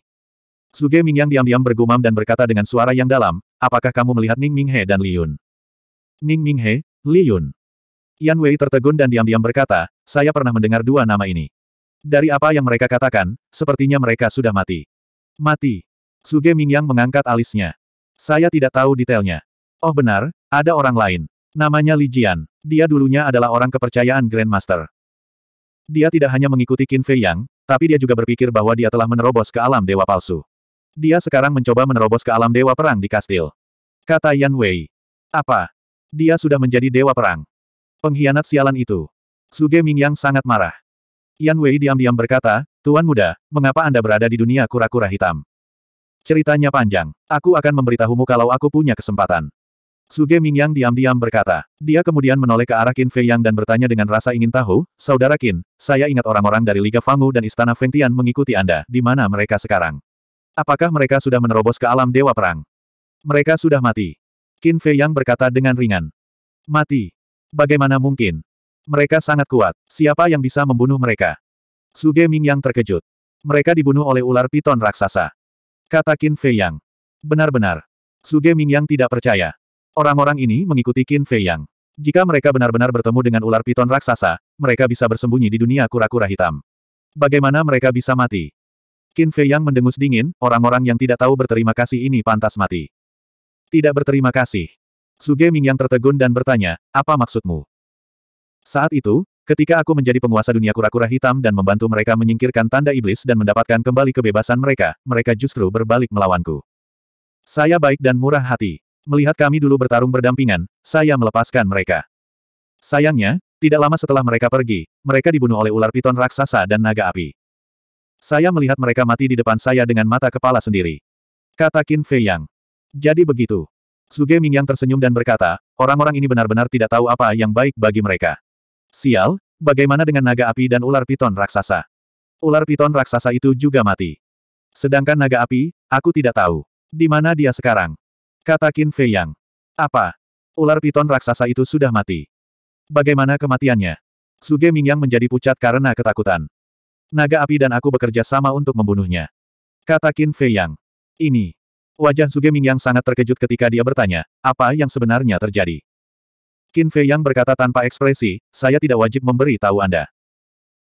Speaker 1: Suge Mingyang diam-diam bergumam dan berkata dengan suara yang dalam, apakah kamu melihat Ning Minghe dan Li Yun? Ning Minghe, Li Yun. Yan Wei tertegun dan diam-diam berkata, saya pernah mendengar dua nama ini. Dari apa yang mereka katakan, sepertinya mereka sudah mati. Mati. Suge Mingyang mengangkat alisnya. Saya tidak tahu detailnya. Oh benar, ada orang lain. Namanya Li Jian. Dia dulunya adalah orang kepercayaan Grandmaster. Dia tidak hanya mengikuti Qin Fei Yang, tapi dia juga berpikir bahwa dia telah menerobos ke alam dewa palsu. Dia sekarang mencoba menerobos ke alam dewa perang di kastil. Kata Yan Wei. Apa? Dia sudah menjadi dewa perang. Pengkhianat sialan itu. Suge yang sangat marah. Yan Wei diam-diam berkata, Tuan muda, mengapa Anda berada di dunia kura-kura hitam? Ceritanya panjang. Aku akan memberitahumu kalau aku punya kesempatan. Suge Mingyang diam-diam berkata. Dia kemudian menoleh ke arah Qin Fei Yang dan bertanya dengan rasa ingin tahu, Saudara Qin, saya ingat orang-orang dari Liga Fangu dan Istana Feng Tian mengikuti Anda, di mana mereka sekarang? Apakah mereka sudah menerobos ke alam Dewa Perang? Mereka sudah mati. Qin Fei Yang berkata dengan ringan. Mati. Bagaimana mungkin? Mereka sangat kuat. Siapa yang bisa membunuh mereka? Suge Mingyang terkejut. Mereka dibunuh oleh ular piton raksasa. Kata Qin Fei Yang. Benar-benar. Suge Mingyang tidak percaya. Orang-orang ini mengikuti Qin Fei Yang. Jika mereka benar-benar bertemu dengan ular piton raksasa, mereka bisa bersembunyi di dunia kura-kura hitam. Bagaimana mereka bisa mati? Qin Fei Yang mendengus dingin, orang-orang yang tidak tahu berterima kasih ini pantas mati. Tidak berterima kasih. Suge yang tertegun dan bertanya, apa maksudmu? Saat itu, ketika aku menjadi penguasa dunia kura-kura hitam dan membantu mereka menyingkirkan tanda iblis dan mendapatkan kembali kebebasan mereka, mereka justru berbalik melawanku. Saya baik dan murah hati. Melihat kami dulu bertarung berdampingan, saya melepaskan mereka. Sayangnya, tidak lama setelah mereka pergi, mereka dibunuh oleh ular piton raksasa dan naga api. Saya melihat mereka mati di depan saya dengan mata kepala sendiri. Kata Qin Fei Yang. Jadi begitu. Suge Ming yang tersenyum dan berkata, orang-orang ini benar-benar tidak tahu apa yang baik bagi mereka. Sial, bagaimana dengan naga api dan ular piton raksasa? Ular piton raksasa itu juga mati. Sedangkan naga api, aku tidak tahu. Di mana dia sekarang? Kata Qin Fei Yang. Apa? Ular piton raksasa itu sudah mati. Bagaimana kematiannya? Suge Mingyang menjadi pucat karena ketakutan. Naga api dan aku bekerja sama untuk membunuhnya. Kata Qin Fei Yang. Ini. Wajah Suge Mingyang sangat terkejut ketika dia bertanya, apa yang sebenarnya terjadi? Qin Fei Yang berkata tanpa ekspresi, saya tidak wajib memberi tahu Anda.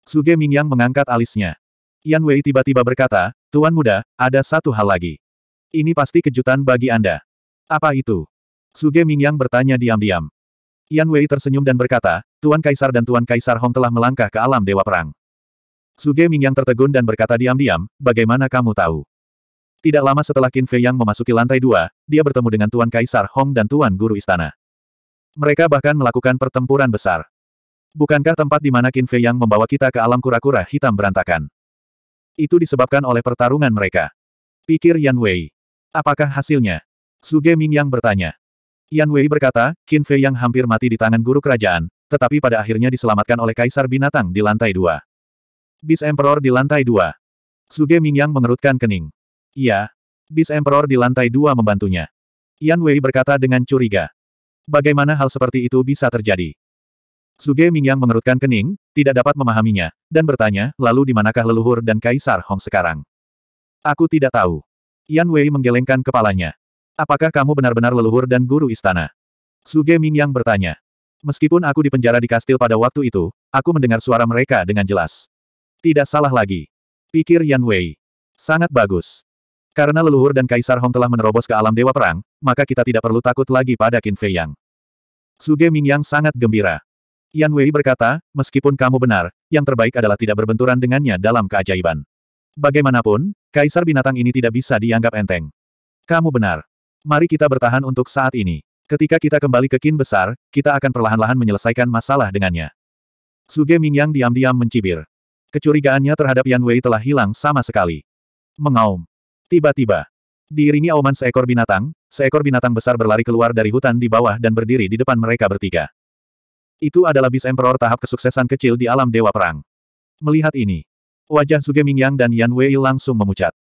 Speaker 1: Suge Mingyang mengangkat alisnya. Yan Wei tiba-tiba berkata, Tuan Muda, ada satu hal lagi. Ini pasti kejutan bagi Anda. Apa itu? Suge Mingyang bertanya diam-diam. Yan Wei tersenyum dan berkata, Tuan Kaisar dan Tuan Kaisar Hong telah melangkah ke alam Dewa Perang. Suge Mingyang tertegun dan berkata diam-diam, bagaimana kamu tahu? Tidak lama setelah Qin Fei Yang memasuki lantai dua, dia bertemu dengan Tuan Kaisar Hong dan Tuan Guru Istana. Mereka bahkan melakukan pertempuran besar. Bukankah tempat di mana Qin Fei Yang membawa kita ke alam kura-kura hitam berantakan? Itu disebabkan oleh pertarungan mereka. Pikir Yan Wei. Apakah hasilnya? Suge Mingyang bertanya. Yan Wei berkata, Qin Fei yang hampir mati di tangan guru kerajaan, tetapi pada akhirnya diselamatkan oleh Kaisar Binatang di lantai dua. Bis Emperor di lantai dua. Suge Mingyang mengerutkan kening. Iya. Bis Emperor di lantai dua membantunya. Yan Wei berkata dengan curiga. Bagaimana hal seperti itu bisa terjadi? Suge Mingyang mengerutkan kening, tidak dapat memahaminya, dan bertanya, lalu di manakah leluhur dan Kaisar Hong sekarang? Aku tidak tahu. Yan Wei menggelengkan kepalanya. Apakah kamu benar-benar leluhur dan guru istana? Suge Mingyang bertanya. Meskipun aku dipenjara di kastil pada waktu itu, aku mendengar suara mereka dengan jelas. Tidak salah lagi. Pikir Yan Wei. Sangat bagus. Karena leluhur dan Kaisar Hong telah menerobos ke alam Dewa Perang, maka kita tidak perlu takut lagi pada Qin Fei Yang. Suge Mingyang sangat gembira. Yan Wei berkata, meskipun kamu benar, yang terbaik adalah tidak berbenturan dengannya dalam keajaiban. Bagaimanapun, Kaisar binatang ini tidak bisa dianggap enteng. Kamu benar. Mari kita bertahan untuk saat ini. Ketika kita kembali ke kin besar, kita akan perlahan-lahan menyelesaikan masalah dengannya. Suge Mingyang diam-diam mencibir. Kecurigaannya terhadap Yan Wei telah hilang sama sekali. Mengaum. Tiba-tiba. Diiringi auman seekor binatang, seekor binatang besar berlari keluar dari hutan di bawah dan berdiri di depan mereka bertiga. Itu adalah bis emperor tahap kesuksesan kecil di alam dewa perang. Melihat ini, wajah Suge Mingyang dan Yan Wei langsung memucat.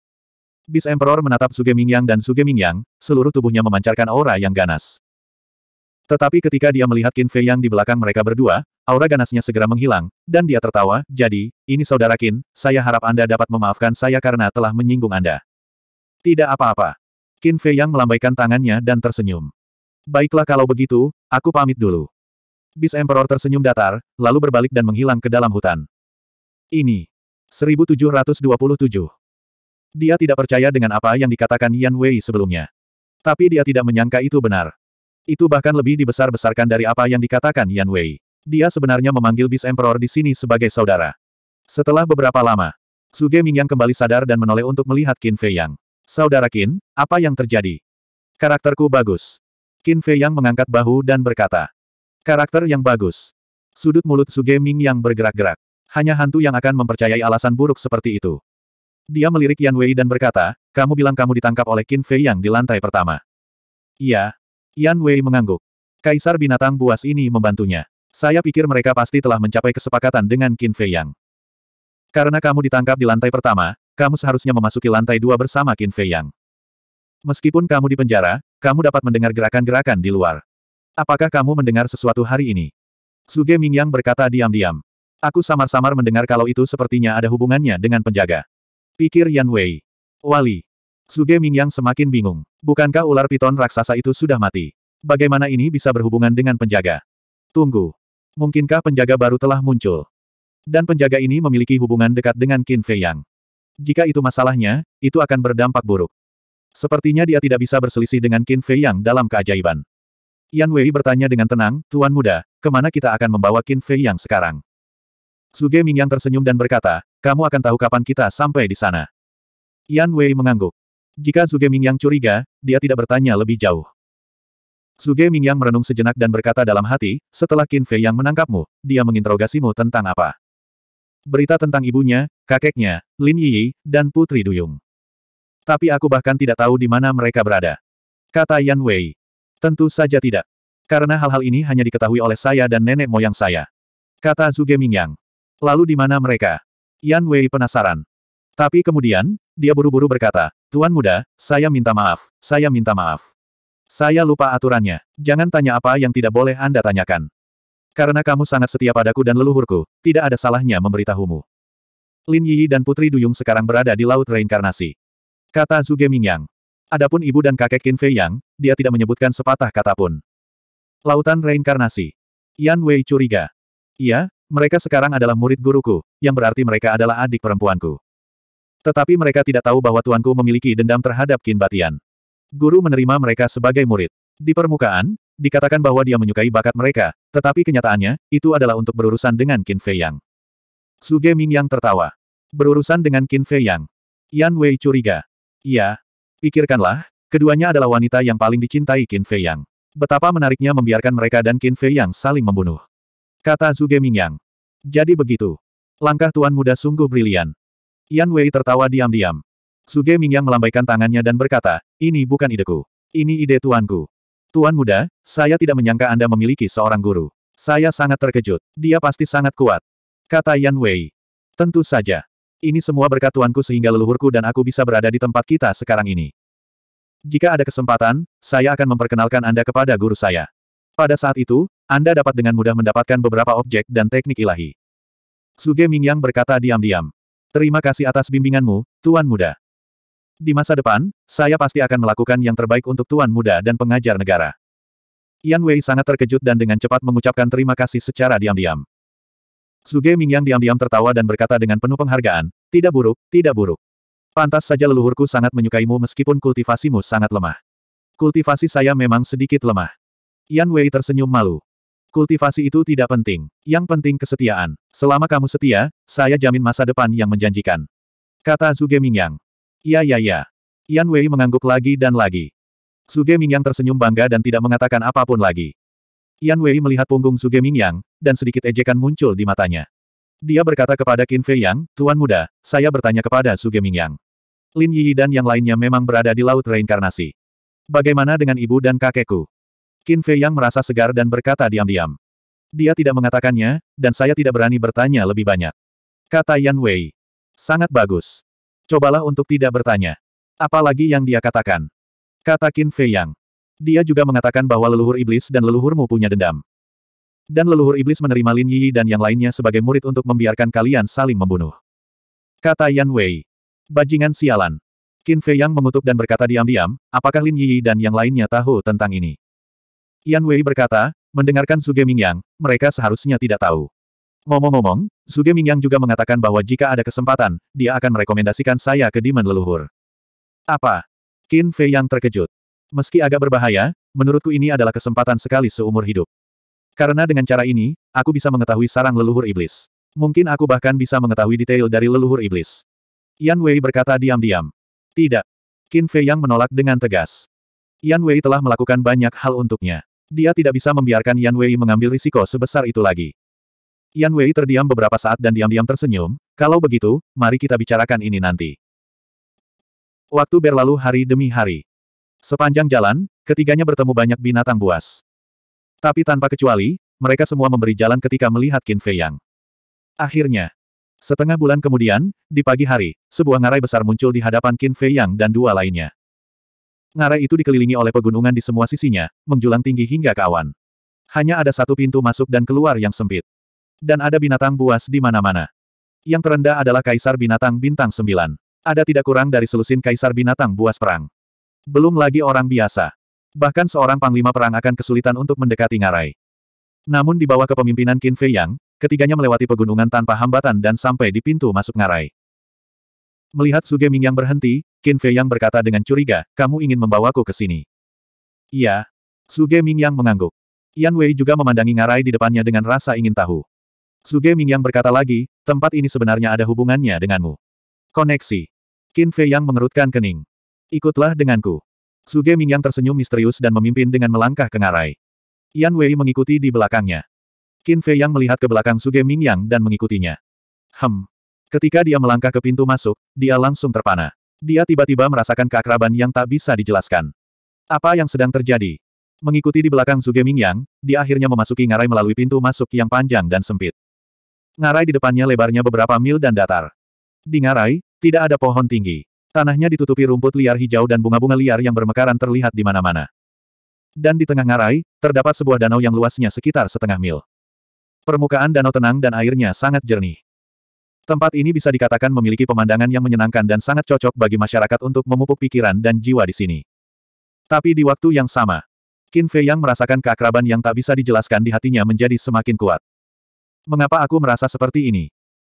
Speaker 1: Bis Emperor menatap Suge Mingyang dan Suge Mingyang, seluruh tubuhnya memancarkan aura yang ganas. Tetapi ketika dia melihat Qin Fei yang di belakang mereka berdua, aura ganasnya segera menghilang, dan dia tertawa, jadi, ini saudara Qin, saya harap Anda dapat memaafkan saya karena telah menyinggung Anda. Tidak apa-apa. Qin Fei yang melambaikan tangannya dan tersenyum. Baiklah kalau begitu, aku pamit dulu. Bis Emperor tersenyum datar, lalu berbalik dan menghilang ke dalam hutan. Ini. 1727 dia tidak percaya dengan apa yang dikatakan Yan Wei sebelumnya. Tapi dia tidak menyangka itu benar. Itu bahkan lebih dibesar-besarkan dari apa yang dikatakan Yan Wei. Dia sebenarnya memanggil bis Emperor di sini sebagai saudara. Setelah beberapa lama, Suge Mingyang kembali sadar dan menoleh untuk melihat Qin Fei Yang. Saudara Qin, apa yang terjadi? Karakterku bagus. Qin Fei Yang mengangkat bahu dan berkata. Karakter yang bagus. Sudut mulut Suge Mingyang bergerak-gerak. Hanya hantu yang akan mempercayai alasan buruk seperti itu. Dia melirik Yan Wei dan berkata, kamu bilang kamu ditangkap oleh Qin Fei Yang di lantai pertama. Iya. Yan Wei mengangguk. Kaisar binatang buas ini membantunya. Saya pikir mereka pasti telah mencapai kesepakatan dengan Qin Fei Yang. Karena kamu ditangkap di lantai pertama, kamu seharusnya memasuki lantai dua bersama Qin Fei Yang. Meskipun kamu di penjara, kamu dapat mendengar gerakan-gerakan di luar. Apakah kamu mendengar sesuatu hari ini? Suge Mingyang berkata diam-diam. Aku samar-samar mendengar kalau itu sepertinya ada hubungannya dengan penjaga. Pikir Yan Wei. Wali. Suge Mingyang semakin bingung. Bukankah ular piton raksasa itu sudah mati? Bagaimana ini bisa berhubungan dengan penjaga? Tunggu. Mungkinkah penjaga baru telah muncul? Dan penjaga ini memiliki hubungan dekat dengan Qin Fei Yang. Jika itu masalahnya, itu akan berdampak buruk. Sepertinya dia tidak bisa berselisih dengan Qin Fei Yang dalam keajaiban. Yan Wei bertanya dengan tenang, Tuan Muda, kemana kita akan membawa Qin Fei Yang sekarang? Suge Mingyang tersenyum dan berkata, kamu akan tahu kapan kita sampai di sana. Yan Wei mengangguk. Jika Zuge Mingyang curiga, dia tidak bertanya lebih jauh. Zuge Mingyang merenung sejenak dan berkata dalam hati, setelah Qin Fei yang menangkapmu, dia menginterogasimu tentang apa. Berita tentang ibunya, kakeknya, Lin Yi, dan Putri Duyung. Tapi aku bahkan tidak tahu di mana mereka berada. Kata Yan Wei. Tentu saja tidak. Karena hal-hal ini hanya diketahui oleh saya dan nenek moyang saya. Kata Zuge Mingyang. Lalu di mana mereka? Yan Wei penasaran. Tapi kemudian, dia buru-buru berkata, Tuan muda, saya minta maaf, saya minta maaf. Saya lupa aturannya, jangan tanya apa yang tidak boleh Anda tanyakan. Karena kamu sangat setia padaku dan leluhurku, tidak ada salahnya memberitahumu. Lin Yi dan Putri Duyung sekarang berada di Laut Reinkarnasi. Kata Zuge Mingyang. Adapun ibu dan kakek Qin Fei Yang, dia tidak menyebutkan sepatah kata pun. Lautan Reinkarnasi. Yan Wei curiga. Iya, mereka sekarang adalah murid guruku, yang berarti mereka adalah adik perempuanku. Tetapi mereka tidak tahu bahwa tuanku memiliki dendam terhadap Kin Batian. Guru menerima mereka sebagai murid. Di permukaan, dikatakan bahwa dia menyukai bakat mereka, tetapi kenyataannya, itu adalah untuk berurusan dengan Qin Fei Yang. Ming Yang tertawa. Berurusan dengan Qin Fei Yang. Yan Wei curiga. Ya, Pikirkanlah, keduanya adalah wanita yang paling dicintai Qin Fei Yang. Betapa menariknya membiarkan mereka dan Qin Fei Yang saling membunuh. Kata Ming Yang. Jadi begitu. Langkah tuan muda sungguh brilian. Yan Wei tertawa diam-diam. Suge Mingyang melambaikan tangannya dan berkata, ini bukan ideku. Ini ide tuanku. Tuan muda, saya tidak menyangka Anda memiliki seorang guru. Saya sangat terkejut. Dia pasti sangat kuat. Kata Yan Wei. Tentu saja. Ini semua berkat tuanku sehingga leluhurku dan aku bisa berada di tempat kita sekarang ini. Jika ada kesempatan, saya akan memperkenalkan Anda kepada guru saya. Pada saat itu, anda dapat dengan mudah mendapatkan beberapa objek dan teknik ilahi. Suge Mingyang berkata diam-diam. Terima kasih atas bimbinganmu, Tuan Muda. Di masa depan, saya pasti akan melakukan yang terbaik untuk Tuan Muda dan pengajar negara. Yan Wei sangat terkejut dan dengan cepat mengucapkan terima kasih secara diam-diam. Suge Mingyang diam-diam tertawa dan berkata dengan penuh penghargaan, tidak buruk, tidak buruk. Pantas saja leluhurku sangat menyukaimu meskipun kultivasimu sangat lemah. Kultivasi saya memang sedikit lemah. Yan Wei tersenyum malu. Kultivasi itu tidak penting. Yang penting kesetiaan. Selama kamu setia, saya jamin masa depan yang menjanjikan. Kata Zuge Mingyang. Ya ya ya. Yan Wei mengangguk lagi dan lagi. Zuge Mingyang tersenyum bangga dan tidak mengatakan apapun lagi. Yan Wei melihat punggung Zuge Mingyang, dan sedikit ejekan muncul di matanya. Dia berkata kepada Qin Fei Yang, Tuan Muda, saya bertanya kepada Zuge Mingyang. Lin Yi dan yang lainnya memang berada di Laut Reinkarnasi. Bagaimana dengan ibu dan kakekku? Qin Fei Yang merasa segar dan berkata diam-diam. Dia tidak mengatakannya, dan saya tidak berani bertanya lebih banyak. Kata Yan Wei. Sangat bagus. Cobalah untuk tidak bertanya. Apalagi yang dia katakan. Kata Qin Fei Yang. Dia juga mengatakan bahwa leluhur iblis dan leluhurmu punya dendam. Dan leluhur iblis menerima Lin Yi dan yang lainnya sebagai murid untuk membiarkan kalian saling membunuh. Kata Yan Wei. Bajingan sialan. Qin Fei Yang mengutuk dan berkata diam-diam, apakah Lin Yi dan yang lainnya tahu tentang ini? Yan Wei berkata, mendengarkan Suge Mingyang, mereka seharusnya tidak tahu. Ngomong-ngomong, Suge Mingyang juga mengatakan bahwa jika ada kesempatan, dia akan merekomendasikan saya ke Demon leluhur. Apa? Qin Fei yang terkejut. Meski agak berbahaya, menurutku ini adalah kesempatan sekali seumur hidup. Karena dengan cara ini, aku bisa mengetahui sarang leluhur iblis. Mungkin aku bahkan bisa mengetahui detail dari leluhur iblis. Yan Wei berkata diam-diam. Tidak. Qin Fei yang menolak dengan tegas. Yan Wei telah melakukan banyak hal untuknya. Dia tidak bisa membiarkan Yan Wei mengambil risiko sebesar itu lagi. Yan Wei terdiam beberapa saat dan diam-diam tersenyum, kalau begitu, mari kita bicarakan ini nanti. Waktu berlalu hari demi hari. Sepanjang jalan, ketiganya bertemu banyak binatang buas. Tapi tanpa kecuali, mereka semua memberi jalan ketika melihat Qin Fei Yang. Akhirnya, setengah bulan kemudian, di pagi hari, sebuah ngarai besar muncul di hadapan Qin Fei Yang dan dua lainnya. Ngarai itu dikelilingi oleh pegunungan di semua sisinya, menjulang tinggi hingga ke awan. Hanya ada satu pintu masuk dan keluar yang sempit. Dan ada binatang buas di mana-mana. Yang terendah adalah Kaisar Binatang Bintang sembilan. Ada tidak kurang dari selusin Kaisar Binatang buas perang. Belum lagi orang biasa. Bahkan seorang panglima perang akan kesulitan untuk mendekati Ngarai. Namun di bawah kepemimpinan Qin Fei Yang, ketiganya melewati pegunungan tanpa hambatan dan sampai di pintu masuk Ngarai. Melihat Suge yang berhenti, Qin Fei Yang berkata dengan curiga, kamu ingin membawaku ke sini. Iya. Suge Ming Yang mengangguk. Yan Wei juga memandangi ngarai di depannya dengan rasa ingin tahu. Suge Ming Yang berkata lagi, tempat ini sebenarnya ada hubungannya denganmu. Koneksi. Qin Fei Yang mengerutkan kening. Ikutlah denganku. Suge Ming Yang tersenyum misterius dan memimpin dengan melangkah ke ngarai. Yan Wei mengikuti di belakangnya. Qin Fei Yang melihat ke belakang Suge Ming Yang dan mengikutinya. Hem. Ketika dia melangkah ke pintu masuk, dia langsung terpana. Dia tiba-tiba merasakan keakraban yang tak bisa dijelaskan. Apa yang sedang terjadi? Mengikuti di belakang Zuge Mingyang, dia akhirnya memasuki ngarai melalui pintu masuk yang panjang dan sempit. Ngarai di depannya lebarnya beberapa mil dan datar. Di ngarai, tidak ada pohon tinggi. Tanahnya ditutupi rumput liar hijau dan bunga-bunga liar yang bermekaran terlihat di mana-mana. Dan di tengah ngarai, terdapat sebuah danau yang luasnya sekitar setengah mil. Permukaan danau tenang dan airnya sangat jernih. Tempat ini bisa dikatakan memiliki pemandangan yang menyenangkan dan sangat cocok bagi masyarakat untuk memupuk pikiran dan jiwa di sini. Tapi di waktu yang sama, Qin Fei yang merasakan keakraban yang tak bisa dijelaskan di hatinya menjadi semakin kuat. Mengapa aku merasa seperti ini?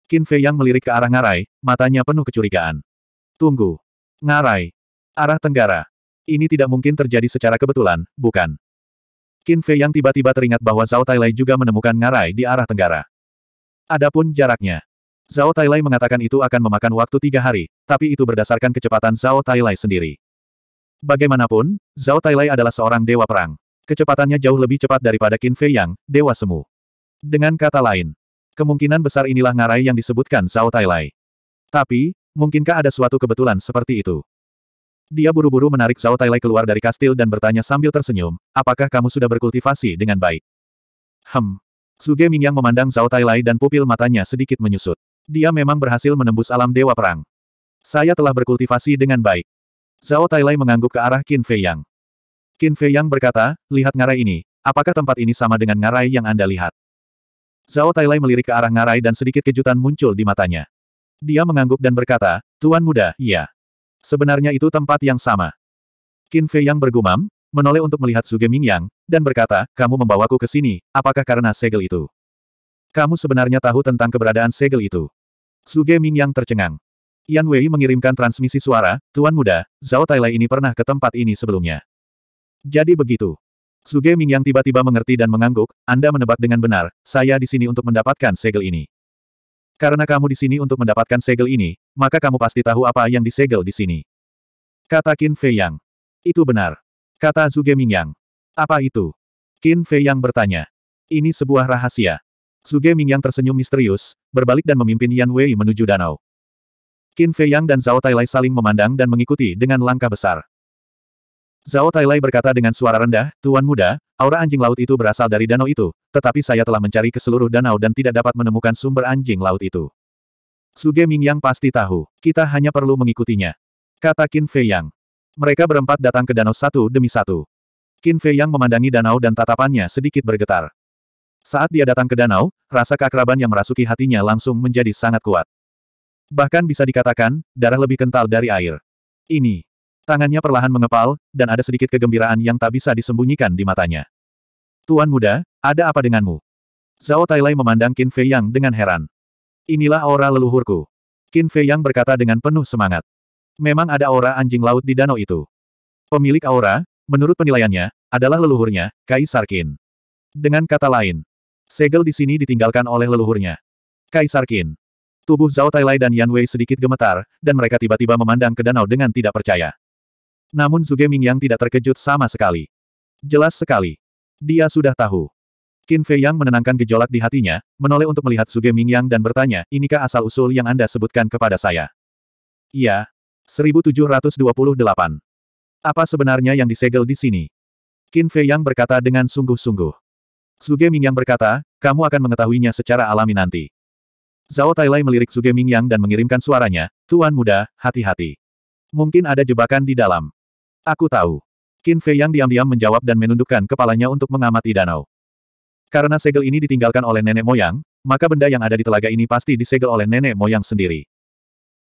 Speaker 1: Qin Fei yang melirik ke arah Ngarai, matanya penuh kecurigaan. Tunggu. Ngarai. Arah Tenggara. Ini tidak mungkin terjadi secara kebetulan, bukan? Qin Fei yang tiba-tiba teringat bahwa Zhao Tailai juga menemukan Ngarai di arah Tenggara. Adapun jaraknya. Zhao Tailai mengatakan itu akan memakan waktu tiga hari, tapi itu berdasarkan kecepatan Zhao Tailai sendiri. Bagaimanapun, Zhao Tailai adalah seorang dewa perang. Kecepatannya jauh lebih cepat daripada Qin Fei Yang, dewa semu. Dengan kata lain, kemungkinan besar inilah ngarai yang disebutkan Zhao Tailai. Tapi, mungkinkah ada suatu kebetulan seperti itu? Dia buru-buru menarik Zhao Tailai keluar dari kastil dan bertanya sambil tersenyum, apakah kamu sudah berkultivasi dengan baik? Hem. Suge Mingyang memandang Zhao Tailai dan pupil matanya sedikit menyusut. Dia memang berhasil menembus alam dewa perang. Saya telah berkultivasi dengan baik. Zhao Tailai mengangguk ke arah Qin Fei Yang. Qin Fei Yang berkata, lihat ngarai ini, apakah tempat ini sama dengan ngarai yang Anda lihat? Zhao Tailai melirik ke arah ngarai dan sedikit kejutan muncul di matanya. Dia mengangguk dan berkata, Tuan muda, iya. Sebenarnya itu tempat yang sama. Qin Fei Yang bergumam, menoleh untuk melihat Suge Mingyang, dan berkata, kamu membawaku ke sini, apakah karena segel itu? Kamu sebenarnya tahu tentang keberadaan segel itu. Suge Ming yang tercengang. Yan Wei mengirimkan transmisi suara, Tuan Muda, Zhao Tailai ini pernah ke tempat ini sebelumnya. Jadi begitu. Suge Ming yang tiba-tiba mengerti dan mengangguk, Anda menebak dengan benar, saya di sini untuk mendapatkan segel ini. Karena kamu di sini untuk mendapatkan segel ini, maka kamu pasti tahu apa yang disegel di sini. Kata Qin Fei Yang. Itu benar. Kata Zuge Mingyang. Apa itu? Qin Fei Yang bertanya. Ini sebuah rahasia. Suge Mingyang tersenyum misterius, berbalik dan memimpin Yan Wei menuju danau. Qin Fei Yang dan Zhao Tailai saling memandang dan mengikuti dengan langkah besar. Zhao Tailai berkata dengan suara rendah, Tuan Muda, aura anjing laut itu berasal dari danau itu, tetapi saya telah mencari ke seluruh danau dan tidak dapat menemukan sumber anjing laut itu. Suge Mingyang pasti tahu, kita hanya perlu mengikutinya. Kata Qin Fei Yang. Mereka berempat datang ke danau satu demi satu. Qin Fei Yang memandangi danau dan tatapannya sedikit bergetar. Saat dia datang ke danau, rasa keakraban yang merasuki hatinya langsung menjadi sangat kuat. Bahkan bisa dikatakan, darah lebih kental dari air. Ini. Tangannya perlahan mengepal, dan ada sedikit kegembiraan yang tak bisa disembunyikan di matanya. Tuan muda, ada apa denganmu? Zhao Tailai memandang Qin Fei Yang dengan heran. Inilah aura leluhurku. Qin Fei Yang berkata dengan penuh semangat. Memang ada aura anjing laut di danau itu. Pemilik aura, menurut penilaiannya, adalah leluhurnya, Kaisar Qin. Dengan kata lain, Segel di sini ditinggalkan oleh leluhurnya. Kaisar Qin. Tubuh Zhao Tailai dan Yan Wei sedikit gemetar, dan mereka tiba-tiba memandang ke danau dengan tidak percaya. Namun Zuge Mingyang tidak terkejut sama sekali. Jelas sekali. Dia sudah tahu. Qin Fei Yang menenangkan gejolak di hatinya, menoleh untuk melihat Suge Mingyang dan bertanya, inikah asal-usul yang Anda sebutkan kepada saya? Iya. 1728. Apa sebenarnya yang disegel di sini? Qin Fei Yang berkata dengan sungguh-sungguh. Suge Mingyang berkata, kamu akan mengetahuinya secara alami nanti. Zhao Tailai melirik Suge Mingyang dan mengirimkan suaranya, Tuan Muda, hati-hati. Mungkin ada jebakan di dalam. Aku tahu. Qin Fei Yang diam-diam menjawab dan menundukkan kepalanya untuk mengamati danau. Karena segel ini ditinggalkan oleh nenek moyang, maka benda yang ada di telaga ini pasti disegel oleh nenek moyang sendiri.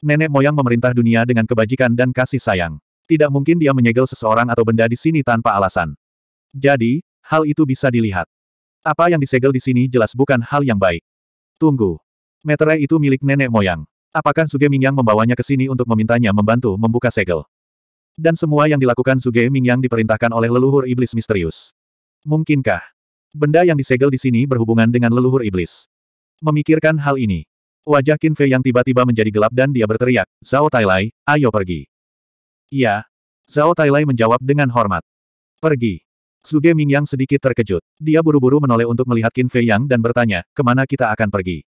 Speaker 1: Nenek moyang memerintah dunia dengan kebajikan dan kasih sayang. Tidak mungkin dia menyegel seseorang atau benda di sini tanpa alasan. Jadi, hal itu bisa dilihat. Apa yang disegel di sini jelas bukan hal yang baik. Tunggu. Meterai itu milik nenek moyang. Apakah Suge Mingyang membawanya ke sini untuk memintanya membantu membuka segel? Dan semua yang dilakukan Suge Mingyang diperintahkan oleh leluhur iblis misterius. Mungkinkah? Benda yang disegel di sini berhubungan dengan leluhur iblis. Memikirkan hal ini. Wajah Qin Fei yang tiba-tiba menjadi gelap dan dia berteriak, Zhao Tailai, ayo pergi. Iya. Zhao Tailai menjawab dengan hormat. Pergi. Suge Mingyang sedikit terkejut. Dia buru-buru menoleh untuk melihat Qin Fei Yang dan bertanya, kemana kita akan pergi?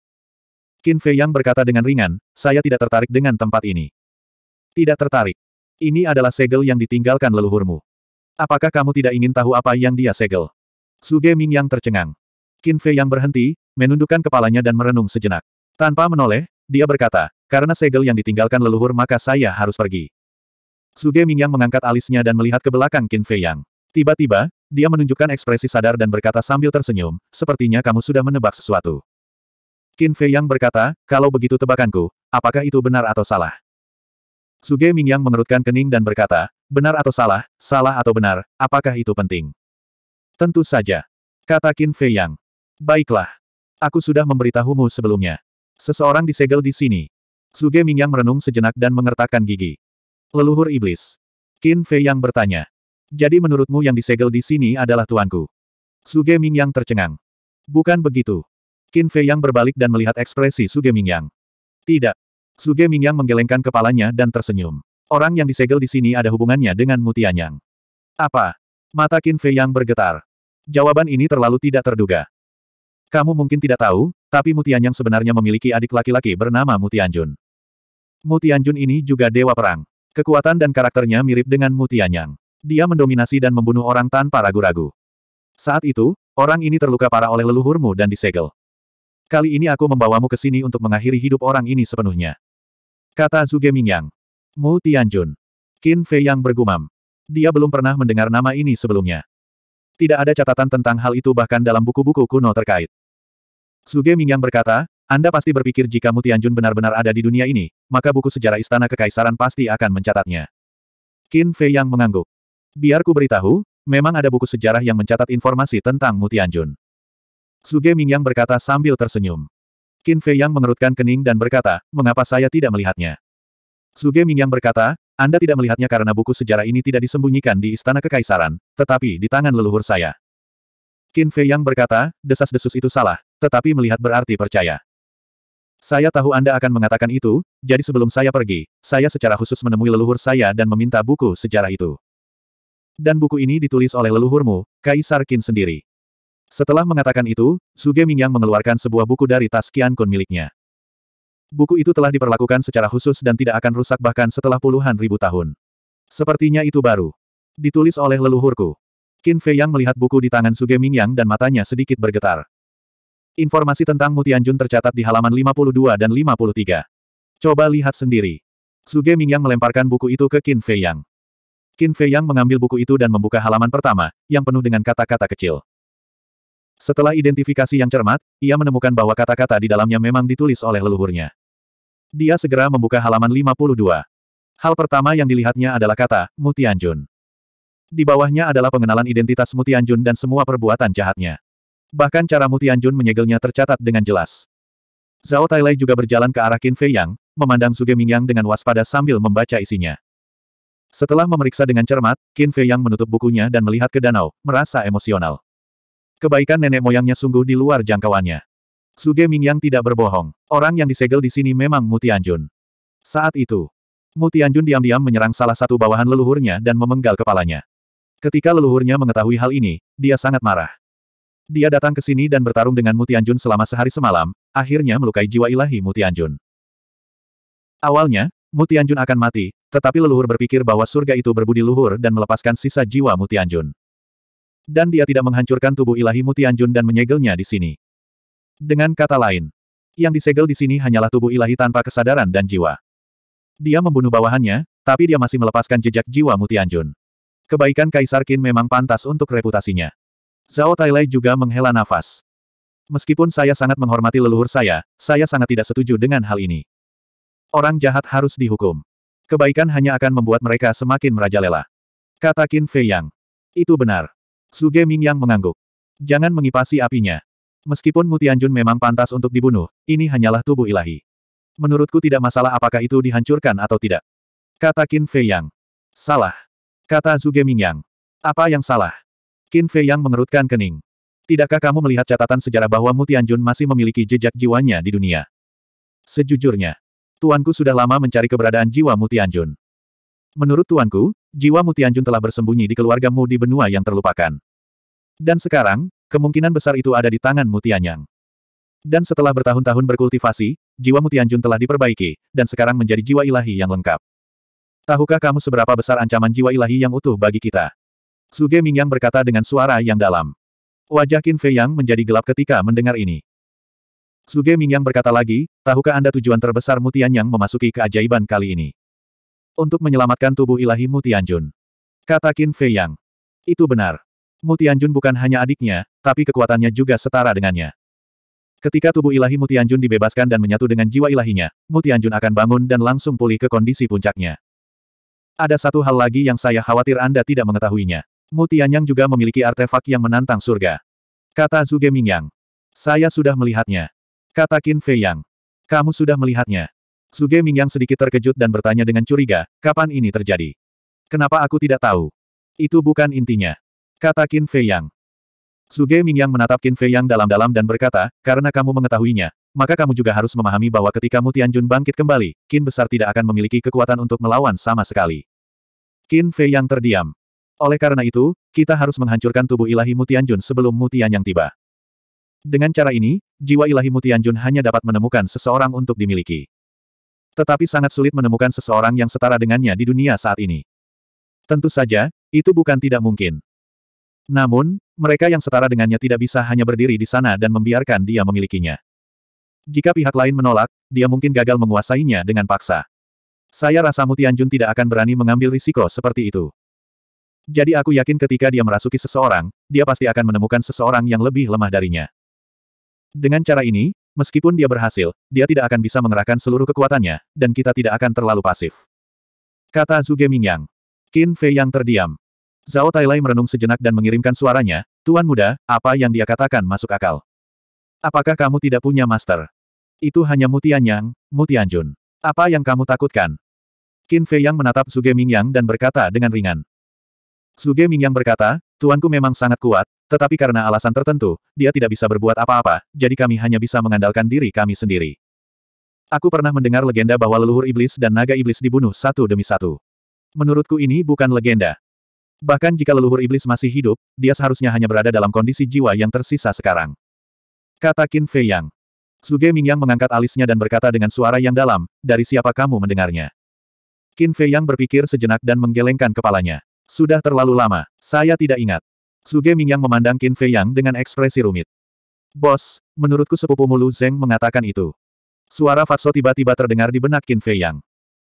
Speaker 1: Qin Fei Yang berkata dengan ringan, saya tidak tertarik dengan tempat ini. Tidak tertarik. Ini adalah segel yang ditinggalkan leluhurmu. Apakah kamu tidak ingin tahu apa yang dia segel? Suge Mingyang tercengang. Qin Fei Yang berhenti, menundukkan kepalanya dan merenung sejenak. Tanpa menoleh, dia berkata, karena segel yang ditinggalkan leluhur maka saya harus pergi. Suge Mingyang mengangkat alisnya dan melihat ke belakang Qin Fei Yang. Tiba-tiba, dia menunjukkan ekspresi sadar dan berkata sambil tersenyum, sepertinya kamu sudah menebak sesuatu. Qin Fei Yang berkata, kalau begitu tebakanku, apakah itu benar atau salah? Suge Ming yang mengerutkan kening dan berkata, benar atau salah, salah atau benar, apakah itu penting? Tentu saja. Kata Qin Fei Yang. Baiklah. Aku sudah memberitahumu sebelumnya. Seseorang disegel di sini. Suge Ming yang merenung sejenak dan mengertakkan gigi. Leluhur Iblis. Qin Fei Yang bertanya. Jadi menurutmu yang disegel di sini adalah tuanku? Suge Mingyang tercengang. Bukan begitu. Qin Fei Yang berbalik dan melihat ekspresi Suge Mingyang. Tidak. Suge Mingyang menggelengkan kepalanya dan tersenyum. Orang yang disegel di sini ada hubungannya dengan Mutianyang. Apa? Mata Qin Fei Yang bergetar. Jawaban ini terlalu tidak terduga. Kamu mungkin tidak tahu, tapi Mutianyang sebenarnya memiliki adik laki-laki bernama Mutianjun. Mutianjun ini juga dewa perang. Kekuatan dan karakternya mirip dengan Mutianyang. Dia mendominasi dan membunuh orang tanpa ragu-ragu. Saat itu, orang ini terluka parah oleh leluhurmu dan disegel. Kali ini aku membawamu ke sini untuk mengakhiri hidup orang ini sepenuhnya. Kata Zuge Mingyang. Mu Tianjun. Qin Fei yang bergumam. Dia belum pernah mendengar nama ini sebelumnya. Tidak ada catatan tentang hal itu bahkan dalam buku-buku kuno terkait. Suge Mingyang berkata, Anda pasti berpikir jika Mu Tianjun benar-benar ada di dunia ini, maka buku sejarah Istana Kekaisaran pasti akan mencatatnya. Qin Fei Yang mengangguk. Biar ku beritahu, memang ada buku sejarah yang mencatat informasi tentang Mutianjun. Suge Mingyang berkata sambil tersenyum. Qin Fei Yang mengerutkan kening dan berkata, mengapa saya tidak melihatnya? Suge Mingyang berkata, Anda tidak melihatnya karena buku sejarah ini tidak disembunyikan di Istana Kekaisaran, tetapi di tangan leluhur saya. Qin Fei Yang berkata, desas-desus itu salah, tetapi melihat berarti percaya. Saya tahu Anda akan mengatakan itu, jadi sebelum saya pergi, saya secara khusus menemui leluhur saya dan meminta buku sejarah itu dan buku ini ditulis oleh leluhurmu, Kaisar Qin sendiri. Setelah mengatakan itu, Suge Mingyang mengeluarkan sebuah buku dari tas Qian Kun miliknya. Buku itu telah diperlakukan secara khusus dan tidak akan rusak bahkan setelah puluhan ribu tahun. Sepertinya itu baru. Ditulis oleh leluhurku. Qin Fei Yang melihat buku di tangan Suge Mingyang dan matanya sedikit bergetar. Informasi tentang Mutianjun tercatat di halaman 52 dan 53. Coba lihat sendiri. Suge Mingyang melemparkan buku itu ke Qin Fei Yang. Qin Fei Yang mengambil buku itu dan membuka halaman pertama, yang penuh dengan kata-kata kecil. Setelah identifikasi yang cermat, ia menemukan bahwa kata-kata di dalamnya memang ditulis oleh leluhurnya. Dia segera membuka halaman 52. Hal pertama yang dilihatnya adalah kata, Mutianjun. Di bawahnya adalah pengenalan identitas Mutianjun dan semua perbuatan jahatnya. Bahkan cara Mutianjun menyegelnya tercatat dengan jelas. Zhao Tailai juga berjalan ke arah Qin Fei Yang, memandang Suge Mingyang dengan waspada sambil membaca isinya. Setelah memeriksa dengan cermat, Qin Fei Yang menutup bukunya dan melihat ke danau, merasa emosional. Kebaikan nenek moyangnya sungguh di luar jangkauannya. Suge yang tidak berbohong. Orang yang disegel di sini memang Mutianjun. Saat itu, Mutianjun diam-diam menyerang salah satu bawahan leluhurnya dan memenggal kepalanya. Ketika leluhurnya mengetahui hal ini, dia sangat marah. Dia datang ke sini dan bertarung dengan Mutianjun selama sehari semalam, akhirnya melukai jiwa ilahi Mutianjun. Awalnya, Mutianjun akan mati, tetapi leluhur berpikir bahwa surga itu berbudi luhur dan melepaskan sisa jiwa Mutianjun. Dan dia tidak menghancurkan tubuh ilahi Mutianjun dan menyegelnya di sini. Dengan kata lain, yang disegel di sini hanyalah tubuh ilahi tanpa kesadaran dan jiwa. Dia membunuh bawahannya, tapi dia masih melepaskan jejak jiwa Mutianjun. Kebaikan Kaisar Qin memang pantas untuk reputasinya. Zhao Tailai juga menghela nafas. Meskipun saya sangat menghormati leluhur saya, saya sangat tidak setuju dengan hal ini. Orang jahat harus dihukum. Kebaikan hanya akan membuat mereka semakin merajalela. Kata Qin Fei Yang. Itu benar. Suge Ming Yang mengangguk. Jangan mengipasi apinya. Meskipun Mutianjun memang pantas untuk dibunuh, ini hanyalah tubuh ilahi. Menurutku tidak masalah apakah itu dihancurkan atau tidak. Kata Qin Fei Yang. Salah. Kata Suge Ming Yang. Apa yang salah? Qin Fei Yang mengerutkan kening. Tidakkah kamu melihat catatan sejarah bahwa Mutianjun masih memiliki jejak jiwanya di dunia? Sejujurnya, Tuanku sudah lama mencari keberadaan jiwa Mutianjun. Menurut tuanku, jiwa Mutianjun telah bersembunyi di keluargamu di benua yang terlupakan. Dan sekarang, kemungkinan besar itu ada di tangan Mutianyang. Dan setelah bertahun-tahun berkultivasi, jiwa Mutianjun telah diperbaiki, dan sekarang menjadi jiwa ilahi yang lengkap. Tahukah kamu seberapa besar ancaman jiwa ilahi yang utuh bagi kita? Suge Mingyang berkata dengan suara yang dalam. Wajah Qin Fei Yang menjadi gelap ketika mendengar ini. Suge Mingyang berkata lagi, tahukah Anda tujuan terbesar Mutian yang memasuki keajaiban kali ini? Untuk menyelamatkan tubuh ilahi Mutian Jun. Kata Qin Fei Yang. Itu benar. Mutian Jun bukan hanya adiknya, tapi kekuatannya juga setara dengannya. Ketika tubuh ilahi Mutian Jun dibebaskan dan menyatu dengan jiwa ilahinya, Mutian Jun akan bangun dan langsung pulih ke kondisi puncaknya. Ada satu hal lagi yang saya khawatir Anda tidak mengetahuinya. Mutian Yang juga memiliki artefak yang menantang surga. Kata Zuge Mingyang. Saya sudah melihatnya. Kata Qin Fei Yang. Kamu sudah melihatnya. Suge Mingyang sedikit terkejut dan bertanya dengan curiga, kapan ini terjadi? Kenapa aku tidak tahu? Itu bukan intinya. Kata Qin Fei Yang. Suge Mingyang menatap Qin Fei Yang dalam-dalam dan berkata, karena kamu mengetahuinya, maka kamu juga harus memahami bahwa ketika Mutian Jun bangkit kembali, Qin besar tidak akan memiliki kekuatan untuk melawan sama sekali. Qin Fei Yang terdiam. Oleh karena itu, kita harus menghancurkan tubuh ilahi Mutian Jun sebelum Mutian yang tiba. Dengan cara ini, jiwa ilahi Mutianjun hanya dapat menemukan seseorang untuk dimiliki. Tetapi sangat sulit menemukan seseorang yang setara dengannya di dunia saat ini. Tentu saja, itu bukan tidak mungkin. Namun, mereka yang setara dengannya tidak bisa hanya berdiri di sana dan membiarkan dia memilikinya. Jika pihak lain menolak, dia mungkin gagal menguasainya dengan paksa. Saya rasa Mutianjun tidak akan berani mengambil risiko seperti itu. Jadi aku yakin ketika dia merasuki seseorang, dia pasti akan menemukan seseorang yang lebih lemah darinya. Dengan cara ini, meskipun dia berhasil, dia tidak akan bisa mengerahkan seluruh kekuatannya, dan kita tidak akan terlalu pasif. Kata Zuge Mingyang. Qin Fei yang terdiam. Zhao Tailai merenung sejenak dan mengirimkan suaranya, Tuan muda, apa yang dia katakan masuk akal. Apakah kamu tidak punya master? Itu hanya Mutian Yang, Mutian Jun. Apa yang kamu takutkan? Qin Fei Yang menatap Suge Mingyang dan berkata dengan ringan. Suge Mingyang berkata, Tuanku memang sangat kuat, tetapi karena alasan tertentu, dia tidak bisa berbuat apa-apa, jadi kami hanya bisa mengandalkan diri kami sendiri. Aku pernah mendengar legenda bahwa leluhur iblis dan naga iblis dibunuh satu demi satu. Menurutku ini bukan legenda. Bahkan jika leluhur iblis masih hidup, dia seharusnya hanya berada dalam kondisi jiwa yang tersisa sekarang. Kata Qin Fei Yang. Suge Mingyang mengangkat alisnya dan berkata dengan suara yang dalam, dari siapa kamu mendengarnya? Qin Fei Yang berpikir sejenak dan menggelengkan kepalanya. Sudah terlalu lama, saya tidak ingat. Suge Mingyang memandang Qin Fei Yang dengan ekspresi rumit. Bos, menurutku sepupu mulu Zeng mengatakan itu. Suara Fatso tiba-tiba terdengar di benak Qin Fei Yang.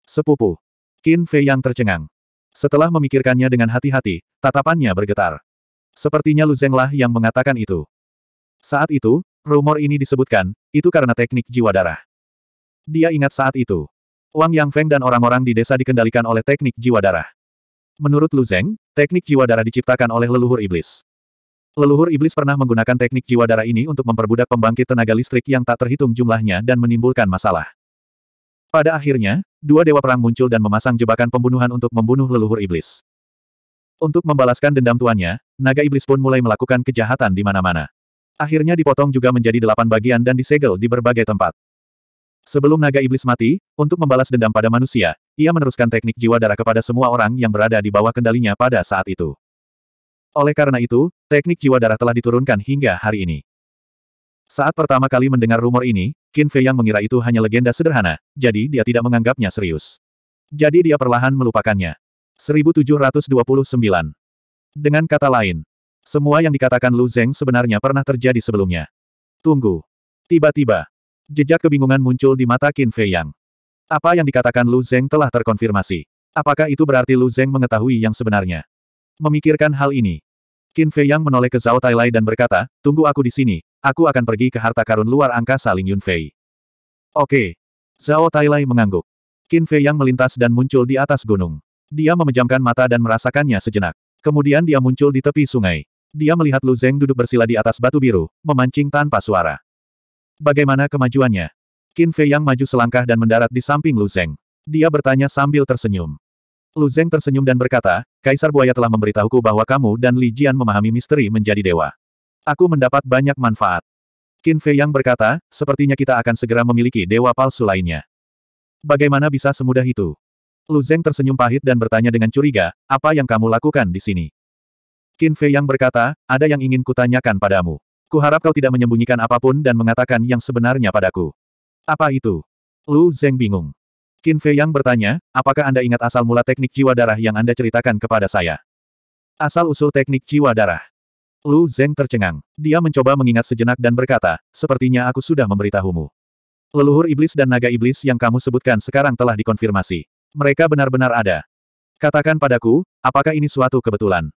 Speaker 1: Sepupu. Qin Fei Yang tercengang. Setelah memikirkannya dengan hati-hati, tatapannya bergetar. Sepertinya Lu Zeng lah yang mengatakan itu. Saat itu, rumor ini disebutkan, itu karena teknik jiwa darah. Dia ingat saat itu. Wang Yang Feng dan orang-orang di desa dikendalikan oleh teknik jiwa darah. Menurut Lu Zeng, teknik jiwa darah diciptakan oleh leluhur iblis. Leluhur iblis pernah menggunakan teknik jiwa darah ini untuk memperbudak pembangkit tenaga listrik yang tak terhitung jumlahnya dan menimbulkan masalah. Pada akhirnya, dua dewa perang muncul dan memasang jebakan pembunuhan untuk membunuh leluhur iblis. Untuk membalaskan dendam tuannya, naga iblis pun mulai melakukan kejahatan di mana-mana. Akhirnya dipotong juga menjadi delapan bagian dan disegel di berbagai tempat. Sebelum naga iblis mati, untuk membalas dendam pada manusia, ia meneruskan teknik jiwa darah kepada semua orang yang berada di bawah kendalinya pada saat itu. Oleh karena itu, teknik jiwa darah telah diturunkan hingga hari ini. Saat pertama kali mendengar rumor ini, Qin Fei yang mengira itu hanya legenda sederhana, jadi dia tidak menganggapnya serius. Jadi dia perlahan melupakannya. 1729 Dengan kata lain, semua yang dikatakan Lu Zeng sebenarnya pernah terjadi sebelumnya. Tunggu. Tiba-tiba, jejak kebingungan muncul di mata Qin Fei Yang. Apa yang dikatakan Lu Zeng telah terkonfirmasi. Apakah itu berarti Lu Zeng mengetahui yang sebenarnya? Memikirkan hal ini, Qin Fei Yang menoleh ke Zhao Tailai dan berkata, tunggu aku di sini, aku akan pergi ke harta karun luar angkasa Ling Yun Fei." Oke. Zhao Tailai mengangguk. Qin Fei Yang melintas dan muncul di atas gunung. Dia memejamkan mata dan merasakannya sejenak. Kemudian dia muncul di tepi sungai. Dia melihat Lu Zeng duduk bersila di atas batu biru, memancing tanpa suara. Bagaimana kemajuannya? Qin Fei yang maju selangkah dan mendarat di samping Lu Zeng. Dia bertanya sambil tersenyum. Lu Zeng tersenyum dan berkata, Kaisar Buaya telah memberitahuku bahwa kamu dan Li Jian memahami misteri menjadi dewa. Aku mendapat banyak manfaat. Qin Fei yang berkata, sepertinya kita akan segera memiliki dewa palsu lainnya. Bagaimana bisa semudah itu? Lu Zeng tersenyum pahit dan bertanya dengan curiga, apa yang kamu lakukan di sini? Qin Fei yang berkata, ada yang ingin kutanyakan padamu. Kuharap kau tidak menyembunyikan apapun dan mengatakan yang sebenarnya padaku. Apa itu? Lu Zeng bingung. Qin Fei Yang bertanya, apakah Anda ingat asal mula teknik jiwa darah yang Anda ceritakan kepada saya? Asal-usul teknik jiwa darah. Lu Zeng tercengang. Dia mencoba mengingat sejenak dan berkata, sepertinya aku sudah memberitahumu. Leluhur iblis dan naga iblis yang kamu sebutkan sekarang telah dikonfirmasi. Mereka benar-benar ada. Katakan padaku, apakah ini suatu kebetulan?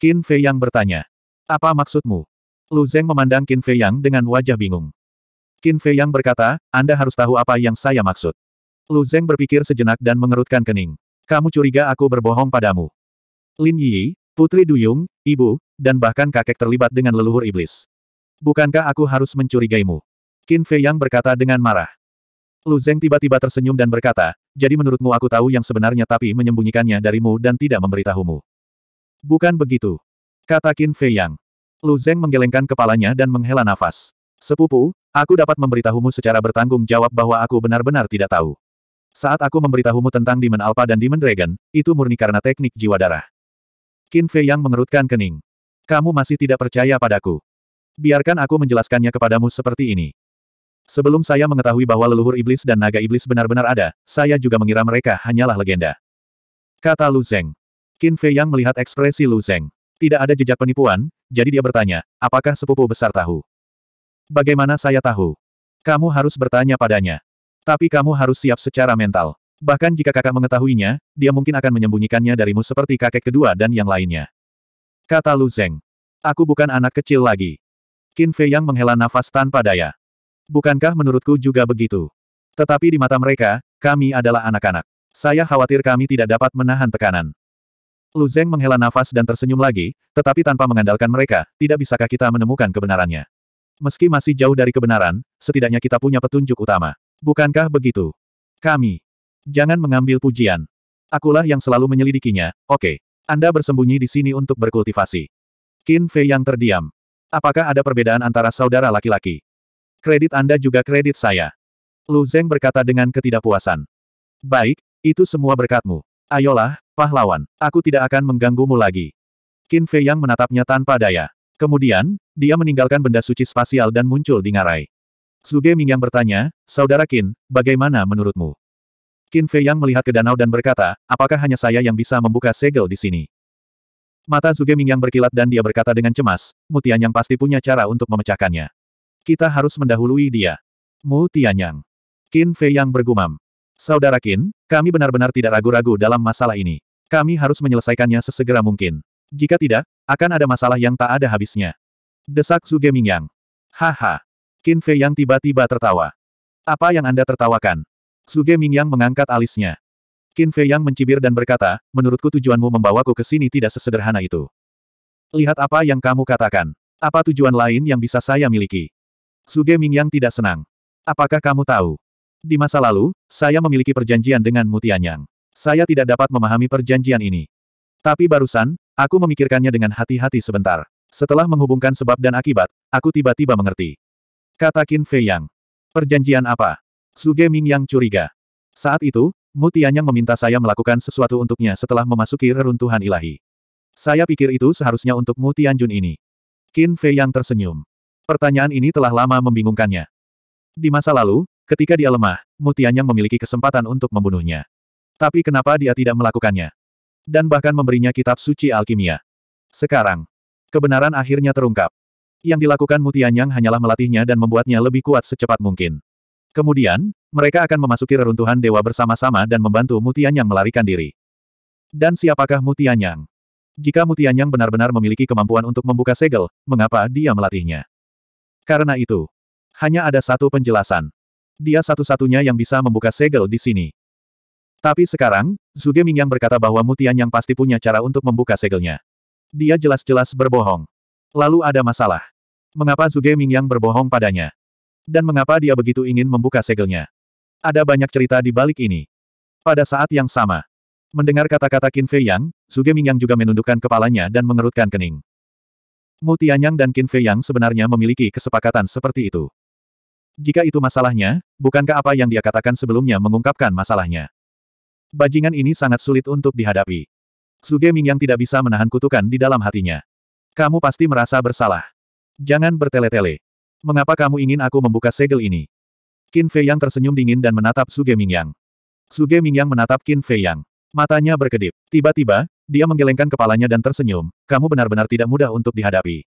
Speaker 1: Qin Fei Yang bertanya. Apa maksudmu? Lu Zeng memandang Qin Fei Yang dengan wajah bingung. Qin Fei yang berkata, Anda harus tahu apa yang saya maksud. Lu Zeng berpikir sejenak dan mengerutkan kening. Kamu curiga aku berbohong padamu. Lin Yi, Putri Duyung, Ibu, dan bahkan kakek terlibat dengan leluhur iblis. Bukankah aku harus mencurigaimu? Qin Fei yang berkata dengan marah. Lu Zeng tiba-tiba tersenyum dan berkata, jadi menurutmu aku tahu yang sebenarnya tapi menyembunyikannya darimu dan tidak memberitahumu. Bukan begitu. Kata Qin Fei Yang. Lu Zeng menggelengkan kepalanya dan menghela nafas. Sepupu, Aku dapat memberitahumu secara bertanggung jawab bahwa aku benar-benar tidak tahu. Saat aku memberitahumu tentang Demon Alpha dan Demon Dragon, itu murni karena teknik jiwa darah. Qin Fei yang mengerutkan kening. Kamu masih tidak percaya padaku. Biarkan aku menjelaskannya kepadamu seperti ini. Sebelum saya mengetahui bahwa leluhur iblis dan naga iblis benar-benar ada, saya juga mengira mereka hanyalah legenda. Kata Lu Zeng. Qin Fei yang melihat ekspresi Lu Zeng. Tidak ada jejak penipuan, jadi dia bertanya, apakah sepupu besar tahu? Bagaimana saya tahu? Kamu harus bertanya padanya. Tapi kamu harus siap secara mental. Bahkan jika kakak mengetahuinya, dia mungkin akan menyembunyikannya darimu seperti kakek kedua dan yang lainnya. Kata Lu Zeng. Aku bukan anak kecil lagi. Qin Fei yang menghela nafas tanpa daya. Bukankah menurutku juga begitu? Tetapi di mata mereka, kami adalah anak-anak. Saya khawatir kami tidak dapat menahan tekanan. Lu Zeng menghela nafas dan tersenyum lagi, tetapi tanpa mengandalkan mereka, tidak bisakah kita menemukan kebenarannya? Meski masih jauh dari kebenaran, setidaknya kita punya petunjuk utama. Bukankah begitu? Kami. Jangan mengambil pujian. Akulah yang selalu menyelidikinya, oke. Okay. Anda bersembunyi di sini untuk berkultivasi. Qin Fei yang terdiam. Apakah ada perbedaan antara saudara laki-laki? Kredit Anda juga kredit saya. Lu Zeng berkata dengan ketidakpuasan. Baik, itu semua berkatmu. Ayolah, pahlawan. Aku tidak akan mengganggumu lagi. Qin Fei yang menatapnya tanpa daya. Kemudian, dia meninggalkan benda suci spasial dan muncul di ngarai. Suge Mingyang bertanya, Saudara Qin, bagaimana menurutmu? Qin Fei Yang melihat ke danau dan berkata, apakah hanya saya yang bisa membuka segel di sini? Mata Suge Mingyang berkilat dan dia berkata dengan cemas, Mu Tianyang pasti punya cara untuk memecahkannya. Kita harus mendahului dia. Mu Tianyang. Qin Fei Yang bergumam. Saudara Qin, kami benar-benar tidak ragu-ragu dalam masalah ini. Kami harus menyelesaikannya sesegera mungkin. Jika tidak, akan ada masalah yang tak ada habisnya. Desak Suge Mingyang. Haha. Qin Fei yang tiba-tiba tertawa. Apa yang Anda tertawakan? Suge Mingyang mengangkat alisnya. Qin Fei yang mencibir dan berkata, menurutku tujuanmu membawaku ke sini tidak sesederhana itu. Lihat apa yang kamu katakan. Apa tujuan lain yang bisa saya miliki? Suge Mingyang tidak senang. Apakah kamu tahu? Di masa lalu, saya memiliki perjanjian dengan Mutianyang. Saya tidak dapat memahami perjanjian ini. Tapi barusan, Aku memikirkannya dengan hati-hati sebentar. Setelah menghubungkan sebab dan akibat, aku tiba-tiba mengerti. Kata Qin Fei Yang. Perjanjian apa? Suge Ming Yang curiga. Saat itu, Mu Tianyang meminta saya melakukan sesuatu untuknya setelah memasuki reruntuhan ilahi. Saya pikir itu seharusnya untuk Mu Tianjun ini. Qin Fei Yang tersenyum. Pertanyaan ini telah lama membingungkannya. Di masa lalu, ketika dia lemah, Mu Tianyang memiliki kesempatan untuk membunuhnya. Tapi kenapa dia tidak melakukannya? dan bahkan memberinya kitab suci alkimia. Sekarang, kebenaran akhirnya terungkap. Yang dilakukan Mutianyang hanyalah melatihnya dan membuatnya lebih kuat secepat mungkin. Kemudian, mereka akan memasuki reruntuhan dewa bersama-sama dan membantu Mutianyang melarikan diri. Dan siapakah Mutianyang? Jika Mutianyang benar-benar memiliki kemampuan untuk membuka segel, mengapa dia melatihnya? Karena itu, hanya ada satu penjelasan. Dia satu-satunya yang bisa membuka segel di sini. Tapi sekarang, Zuge Mingyang berkata bahwa Mutian yang pasti punya cara untuk membuka segelnya. Dia jelas-jelas berbohong. Lalu ada masalah. Mengapa Zuge Mingyang berbohong padanya? Dan mengapa dia begitu ingin membuka segelnya? Ada banyak cerita di balik ini. Pada saat yang sama, mendengar kata-kata Qin Fei Yang, Zuge Mingyang juga menundukkan kepalanya dan mengerutkan kening. Mu Tianyang dan Qin Fei Yang sebenarnya memiliki kesepakatan seperti itu. Jika itu masalahnya, bukankah apa yang dia katakan sebelumnya mengungkapkan masalahnya? Bajingan ini sangat sulit untuk dihadapi. Suge yang tidak bisa menahan kutukan di dalam hatinya. Kamu pasti merasa bersalah. Jangan bertele-tele. Mengapa kamu ingin aku membuka segel ini? Qin Fei Yang tersenyum dingin dan menatap Suge Mingyang. Suge yang menatap Qin Fei Yang. Matanya berkedip. Tiba-tiba, dia menggelengkan kepalanya dan tersenyum, kamu benar-benar tidak mudah untuk dihadapi.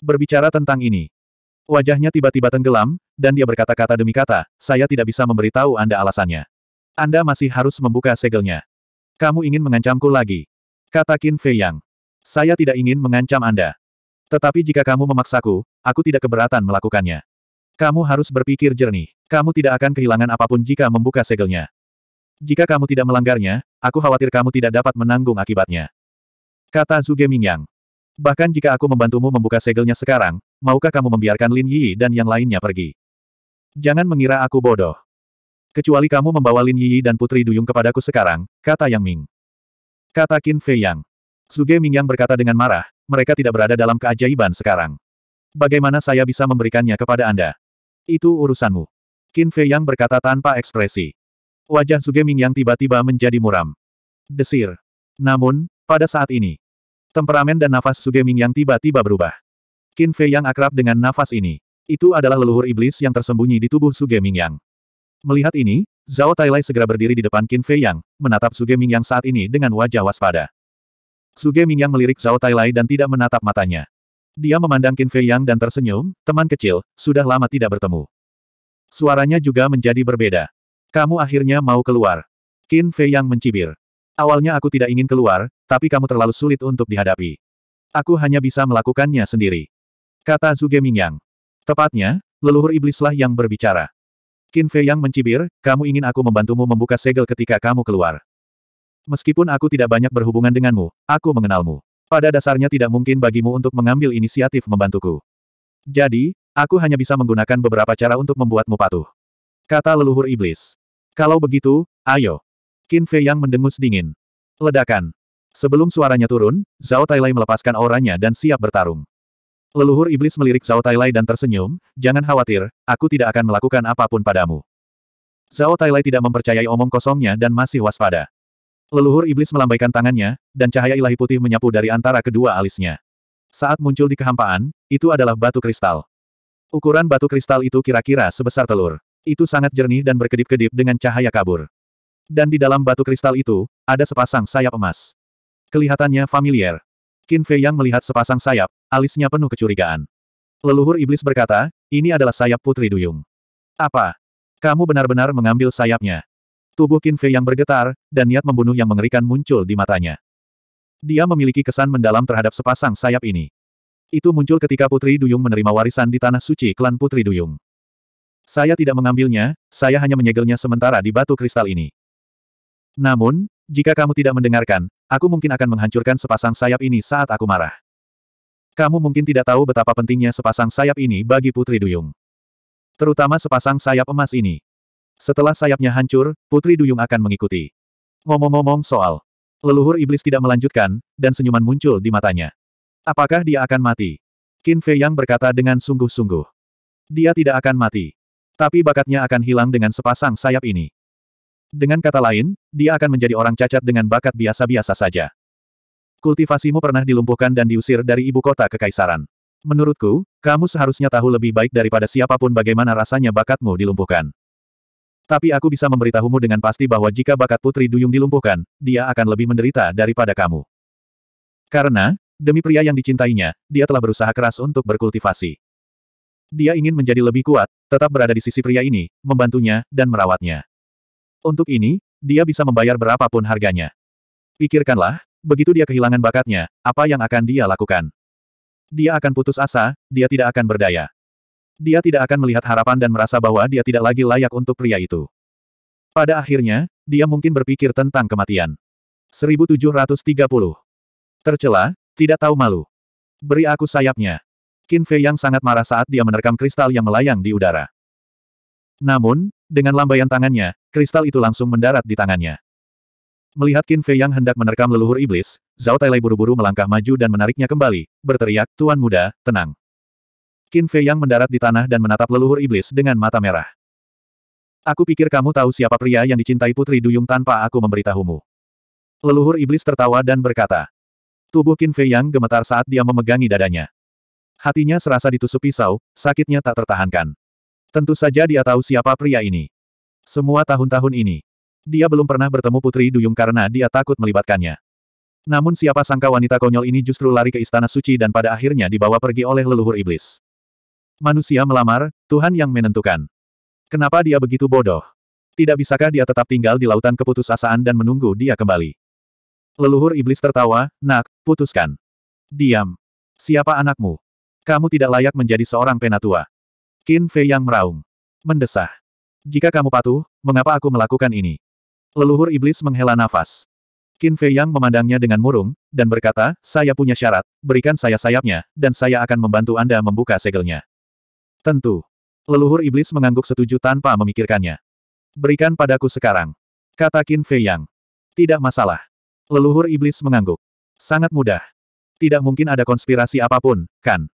Speaker 1: Berbicara tentang ini. Wajahnya tiba-tiba tenggelam, dan dia berkata-kata demi kata, saya tidak bisa memberitahu Anda alasannya. Anda masih harus membuka segelnya. Kamu ingin mengancamku lagi? Kata Qin Fei Yang. Saya tidak ingin mengancam Anda. Tetapi jika kamu memaksaku, aku tidak keberatan melakukannya. Kamu harus berpikir jernih. Kamu tidak akan kehilangan apapun jika membuka segelnya. Jika kamu tidak melanggarnya, aku khawatir kamu tidak dapat menanggung akibatnya. Kata Zuge Mingyang. Bahkan jika aku membantumu membuka segelnya sekarang, maukah kamu membiarkan Lin Yi dan yang lainnya pergi? Jangan mengira aku bodoh. Kecuali kamu membawa Lin Yi dan Putri Duyung kepadaku sekarang, kata Yang Ming. Kata Qin Fei Yang. Suge Ming Yang berkata dengan marah, mereka tidak berada dalam keajaiban sekarang. Bagaimana saya bisa memberikannya kepada Anda? Itu urusanmu. Qin Fei Yang berkata tanpa ekspresi. Wajah Suge Ming Yang tiba-tiba menjadi muram. Desir. Namun, pada saat ini, temperamen dan nafas Suge Ming Yang tiba-tiba berubah. Qin Fei Yang akrab dengan nafas ini. Itu adalah leluhur iblis yang tersembunyi di tubuh Suge Ming Yang. Melihat ini, Zhao Tailai segera berdiri di depan Qin Fei Yang, menatap Suge yang saat ini dengan wajah waspada. Suge yang melirik Zhao Tailai dan tidak menatap matanya. Dia memandang Qin Fei Yang dan tersenyum, teman kecil, sudah lama tidak bertemu. Suaranya juga menjadi berbeda. Kamu akhirnya mau keluar. Qin Fei Yang mencibir. Awalnya aku tidak ingin keluar, tapi kamu terlalu sulit untuk dihadapi. Aku hanya bisa melakukannya sendiri. Kata Zuge Mingyang. Tepatnya, leluhur iblislah yang berbicara. Qin Fei yang mencibir, kamu ingin aku membantumu membuka segel ketika kamu keluar. Meskipun aku tidak banyak berhubungan denganmu, aku mengenalmu. Pada dasarnya tidak mungkin bagimu untuk mengambil inisiatif membantuku. Jadi, aku hanya bisa menggunakan beberapa cara untuk membuatmu patuh. Kata leluhur iblis. Kalau begitu, ayo. Qin Fei yang mendengus dingin. Ledakan. Sebelum suaranya turun, Zhao Tailai melepaskan auranya dan siap bertarung. Leluhur iblis melirik Zhao Tailai dan tersenyum, jangan khawatir, aku tidak akan melakukan apapun padamu. Zhao Tailai tidak mempercayai omong kosongnya dan masih waspada. Leluhur iblis melambaikan tangannya, dan cahaya ilahi putih menyapu dari antara kedua alisnya. Saat muncul di kehampaan, itu adalah batu kristal. Ukuran batu kristal itu kira-kira sebesar telur. Itu sangat jernih dan berkedip-kedip dengan cahaya kabur. Dan di dalam batu kristal itu, ada sepasang sayap emas. Kelihatannya familiar. Qin Fei Yang melihat sepasang sayap, alisnya penuh kecurigaan. Leluhur iblis berkata, ini adalah sayap Putri Duyung. Apa? Kamu benar-benar mengambil sayapnya. Tubuh Qin Fei Yang bergetar, dan niat membunuh yang mengerikan muncul di matanya. Dia memiliki kesan mendalam terhadap sepasang sayap ini. Itu muncul ketika Putri Duyung menerima warisan di Tanah Suci klan Putri Duyung. Saya tidak mengambilnya, saya hanya menyegelnya sementara di batu kristal ini. Namun, jika kamu tidak mendengarkan, aku mungkin akan menghancurkan sepasang sayap ini saat aku marah. Kamu mungkin tidak tahu betapa pentingnya sepasang sayap ini bagi Putri Duyung. Terutama sepasang sayap emas ini. Setelah sayapnya hancur, Putri Duyung akan mengikuti. Ngomong-ngomong soal, leluhur iblis tidak melanjutkan, dan senyuman muncul di matanya. Apakah dia akan mati? Qin Fei Yang berkata dengan sungguh-sungguh. Dia tidak akan mati. Tapi bakatnya akan hilang dengan sepasang sayap ini. Dengan kata lain, dia akan menjadi orang cacat dengan bakat biasa-biasa saja. Kultivasimu pernah dilumpuhkan dan diusir dari ibu kota kekaisaran. Menurutku, kamu seharusnya tahu lebih baik daripada siapapun bagaimana rasanya bakatmu dilumpuhkan. Tapi aku bisa memberitahumu dengan pasti bahwa jika bakat Putri Duyung dilumpuhkan, dia akan lebih menderita daripada kamu. Karena, demi pria yang dicintainya, dia telah berusaha keras untuk berkultivasi. Dia ingin menjadi lebih kuat, tetap berada di sisi pria ini, membantunya, dan merawatnya. Untuk ini, dia bisa membayar berapapun harganya. Pikirkanlah, begitu dia kehilangan bakatnya, apa yang akan dia lakukan? Dia akan putus asa, dia tidak akan berdaya. Dia tidak akan melihat harapan dan merasa bahwa dia tidak lagi layak untuk pria itu. Pada akhirnya, dia mungkin berpikir tentang kematian. 1730. Tercela, tidak tahu malu. Beri aku sayapnya. Qin Fei yang sangat marah saat dia menerkam kristal yang melayang di udara. Namun, dengan lambaian tangannya, Kristal itu langsung mendarat di tangannya. Melihat Qin Fei yang hendak menerkam leluhur iblis, Zhao Tailai buru-buru melangkah maju dan menariknya kembali, berteriak, Tuan Muda, tenang. Qin Fei yang mendarat di tanah dan menatap leluhur iblis dengan mata merah. Aku pikir kamu tahu siapa pria yang dicintai Putri Duyung tanpa aku memberitahumu. Leluhur iblis tertawa dan berkata. Tubuh Qin Fei yang gemetar saat dia memegangi dadanya. Hatinya serasa ditusuk pisau, sakitnya tak tertahankan. Tentu saja dia tahu siapa pria ini. Semua tahun-tahun ini, dia belum pernah bertemu Putri Duyung karena dia takut melibatkannya. Namun siapa sangka wanita konyol ini justru lari ke Istana Suci dan pada akhirnya dibawa pergi oleh leluhur iblis. Manusia melamar, Tuhan yang menentukan. Kenapa dia begitu bodoh? Tidak bisakah dia tetap tinggal di lautan keputusasaan dan menunggu dia kembali? Leluhur iblis tertawa, nak, putuskan. Diam. Siapa anakmu? Kamu tidak layak menjadi seorang penatua. Qin Fei yang meraung. Mendesah. Jika kamu patuh, mengapa aku melakukan ini? Leluhur iblis menghela nafas. Qin Fei Yang memandangnya dengan murung, dan berkata, saya punya syarat, berikan saya sayapnya, dan saya akan membantu Anda membuka segelnya. Tentu. Leluhur iblis mengangguk setuju tanpa memikirkannya. Berikan padaku sekarang. Kata Qin Fei Yang. Tidak masalah. Leluhur iblis mengangguk. Sangat mudah. Tidak mungkin ada konspirasi apapun, kan?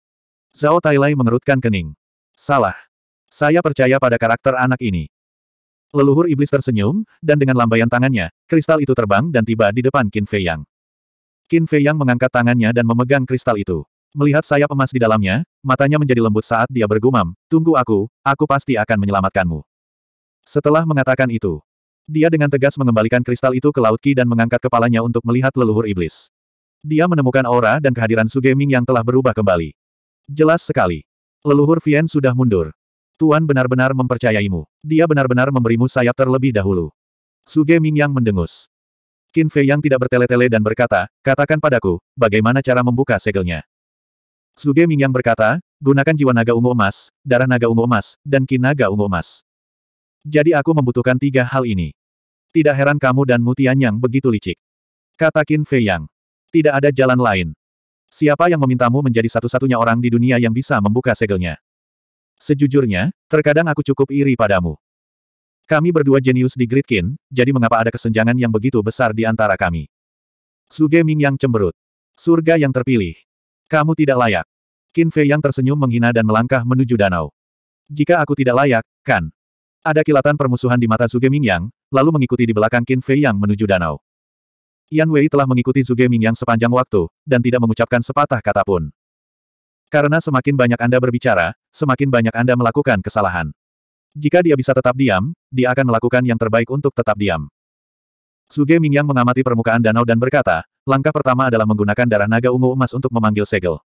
Speaker 1: Zhao Tailai mengerutkan kening. Salah. Saya percaya pada karakter anak ini. Leluhur iblis tersenyum, dan dengan lambaian tangannya, kristal itu terbang dan tiba di depan Qin Fei Yang. Qin Fei Yang mengangkat tangannya dan memegang kristal itu. Melihat sayap emas di dalamnya, matanya menjadi lembut saat dia bergumam, Tunggu aku, aku pasti akan menyelamatkanmu. Setelah mengatakan itu, dia dengan tegas mengembalikan kristal itu ke Laut Qi dan mengangkat kepalanya untuk melihat leluhur iblis. Dia menemukan aura dan kehadiran Sugeming yang telah berubah kembali. Jelas sekali. Leluhur Vien sudah mundur. Tuan benar-benar mempercayaimu. Dia benar-benar memberimu sayap terlebih dahulu. Suge yang mendengus. Qin Fei Yang tidak bertele-tele dan berkata, katakan padaku, bagaimana cara membuka segelnya. Suge yang berkata, gunakan jiwa naga ungu emas, darah naga ungu emas, dan kin naga ungu emas. Jadi aku membutuhkan tiga hal ini. Tidak heran kamu dan Mutian Yang begitu licik. Kata Qin Fei Yang. Tidak ada jalan lain. Siapa yang memintamu menjadi satu-satunya orang di dunia yang bisa membuka segelnya? Sejujurnya, terkadang aku cukup iri padamu. Kami berdua jenius di Gridkin, jadi mengapa ada kesenjangan yang begitu besar di antara kami? Suge Ming yang cemberut. Surga yang terpilih. Kamu tidak layak. Qin Fei yang tersenyum menghina dan melangkah menuju danau. Jika aku tidak layak, kan? Ada kilatan permusuhan di mata Suge Ming Yang, lalu mengikuti di belakang Qin Fei yang menuju danau. Yan Wei telah mengikuti Ming yang sepanjang waktu, dan tidak mengucapkan sepatah kata pun. Karena semakin banyak Anda berbicara, semakin banyak Anda melakukan kesalahan. Jika dia bisa tetap diam, dia akan melakukan yang terbaik untuk tetap diam. Suge Mingyang mengamati permukaan danau dan berkata, langkah pertama adalah menggunakan darah naga ungu emas untuk memanggil segel.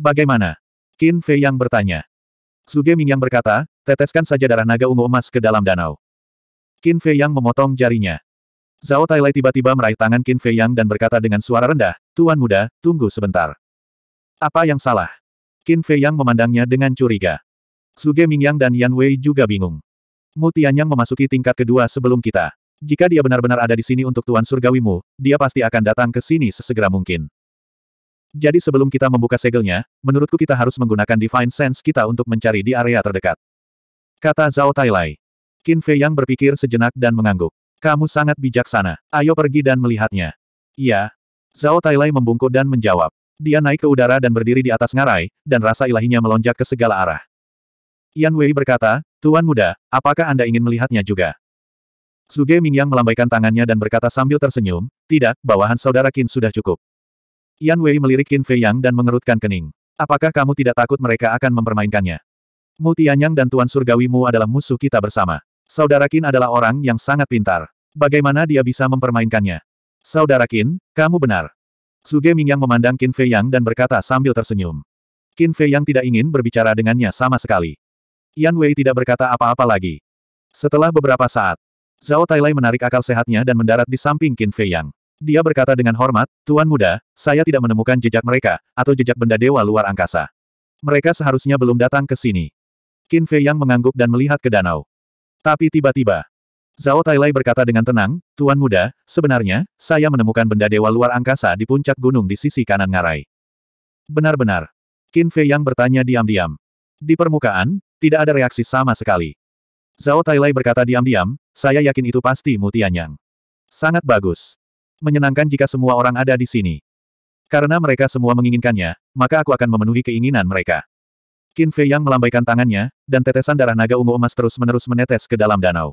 Speaker 1: Bagaimana? Qin Fei yang bertanya. Suge Mingyang berkata, teteskan saja darah naga ungu emas ke dalam danau. Qin Fei yang memotong jarinya. Zhao Tailai tiba-tiba meraih tangan Qin Fei yang dan berkata dengan suara rendah, Tuan muda, tunggu sebentar. Apa yang salah? Qin Fei Yang memandangnya dengan curiga. Suge Mingyang dan Yan Wei juga bingung. Mu Tianyang memasuki tingkat kedua sebelum kita. Jika dia benar-benar ada di sini untuk Tuan Surgawimu, dia pasti akan datang ke sini sesegera mungkin. Jadi sebelum kita membuka segelnya, menurutku kita harus menggunakan Divine Sense kita untuk mencari di area terdekat. Kata Zhao Tailai. Qin Fei Yang berpikir sejenak dan mengangguk. Kamu sangat bijaksana. Ayo pergi dan melihatnya. Iya. Zhao Tailai membungkuk dan menjawab. Dia naik ke udara dan berdiri di atas ngarai, dan rasa ilahinya melonjak ke segala arah. Yan Wei berkata, Tuan muda, apakah Anda ingin melihatnya juga? Suge Mingyang melambaikan tangannya dan berkata sambil tersenyum, tidak, bawahan saudara Qin sudah cukup. Yan Wei melirik Qin Fei Yang dan mengerutkan kening. Apakah kamu tidak takut mereka akan mempermainkannya? Mu Tianyang dan Tuan Surgawi Mu adalah musuh kita bersama. Saudara Qin adalah orang yang sangat pintar. Bagaimana dia bisa mempermainkannya? Saudara Qin, kamu benar. Suge Mingyang memandang Qin Fei Yang dan berkata sambil tersenyum. Qin Fei Yang tidak ingin berbicara dengannya sama sekali. Yan Wei tidak berkata apa-apa lagi. Setelah beberapa saat, Zhao Tailai menarik akal sehatnya dan mendarat di samping Qin Fei Yang. Dia berkata dengan hormat, Tuan Muda, saya tidak menemukan jejak mereka, atau jejak benda dewa luar angkasa. Mereka seharusnya belum datang ke sini. Qin Fei Yang mengangguk dan melihat ke danau. Tapi tiba-tiba, Zhao Tailai berkata dengan tenang, Tuan Muda, sebenarnya, saya menemukan benda dewa luar angkasa di puncak gunung di sisi kanan ngarai. Benar-benar. Qin Fei yang bertanya diam-diam. Di permukaan, tidak ada reaksi sama sekali. Zhao Tailai berkata diam-diam, saya yakin itu pasti Mutianyang. Sangat bagus. Menyenangkan jika semua orang ada di sini. Karena mereka semua menginginkannya, maka aku akan memenuhi keinginan mereka. Qin Fei Yang melambaikan tangannya, dan tetesan darah naga ungu emas terus-menerus menetes ke dalam danau.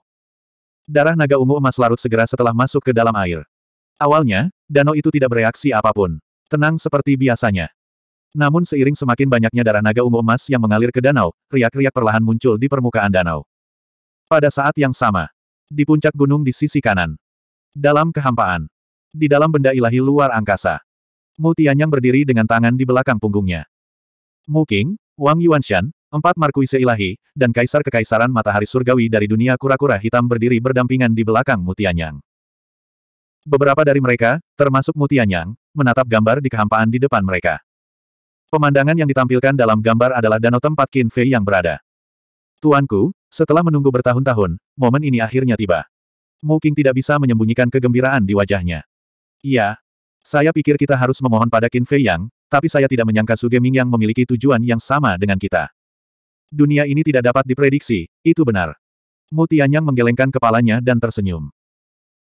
Speaker 1: Darah naga ungu emas larut segera setelah masuk ke dalam air. Awalnya, danau itu tidak bereaksi apapun. Tenang seperti biasanya. Namun seiring semakin banyaknya darah naga ungu emas yang mengalir ke danau, riak-riak perlahan muncul di permukaan danau. Pada saat yang sama, di puncak gunung di sisi kanan, dalam kehampaan, di dalam benda ilahi luar angkasa, Mu Tianyang berdiri dengan tangan di belakang punggungnya. muking Wang Yuanshan, Empat Markuise Ilahi, dan Kaisar Kekaisaran Matahari Surgawi dari dunia kura-kura hitam berdiri berdampingan di belakang Mutianyang. Beberapa dari mereka, termasuk Mutianyang, menatap gambar di kehampaan di depan mereka. Pemandangan yang ditampilkan dalam gambar adalah danau tempat Qin Fei yang berada. Tuanku, setelah menunggu bertahun-tahun, momen ini akhirnya tiba. Mu tidak bisa menyembunyikan kegembiraan di wajahnya. Iya. Saya pikir kita harus memohon pada Qin Fei Yang, tapi saya tidak menyangka Suge Ming yang memiliki tujuan yang sama dengan kita. Dunia ini tidak dapat diprediksi, itu benar. Mutianyang menggelengkan kepalanya dan tersenyum.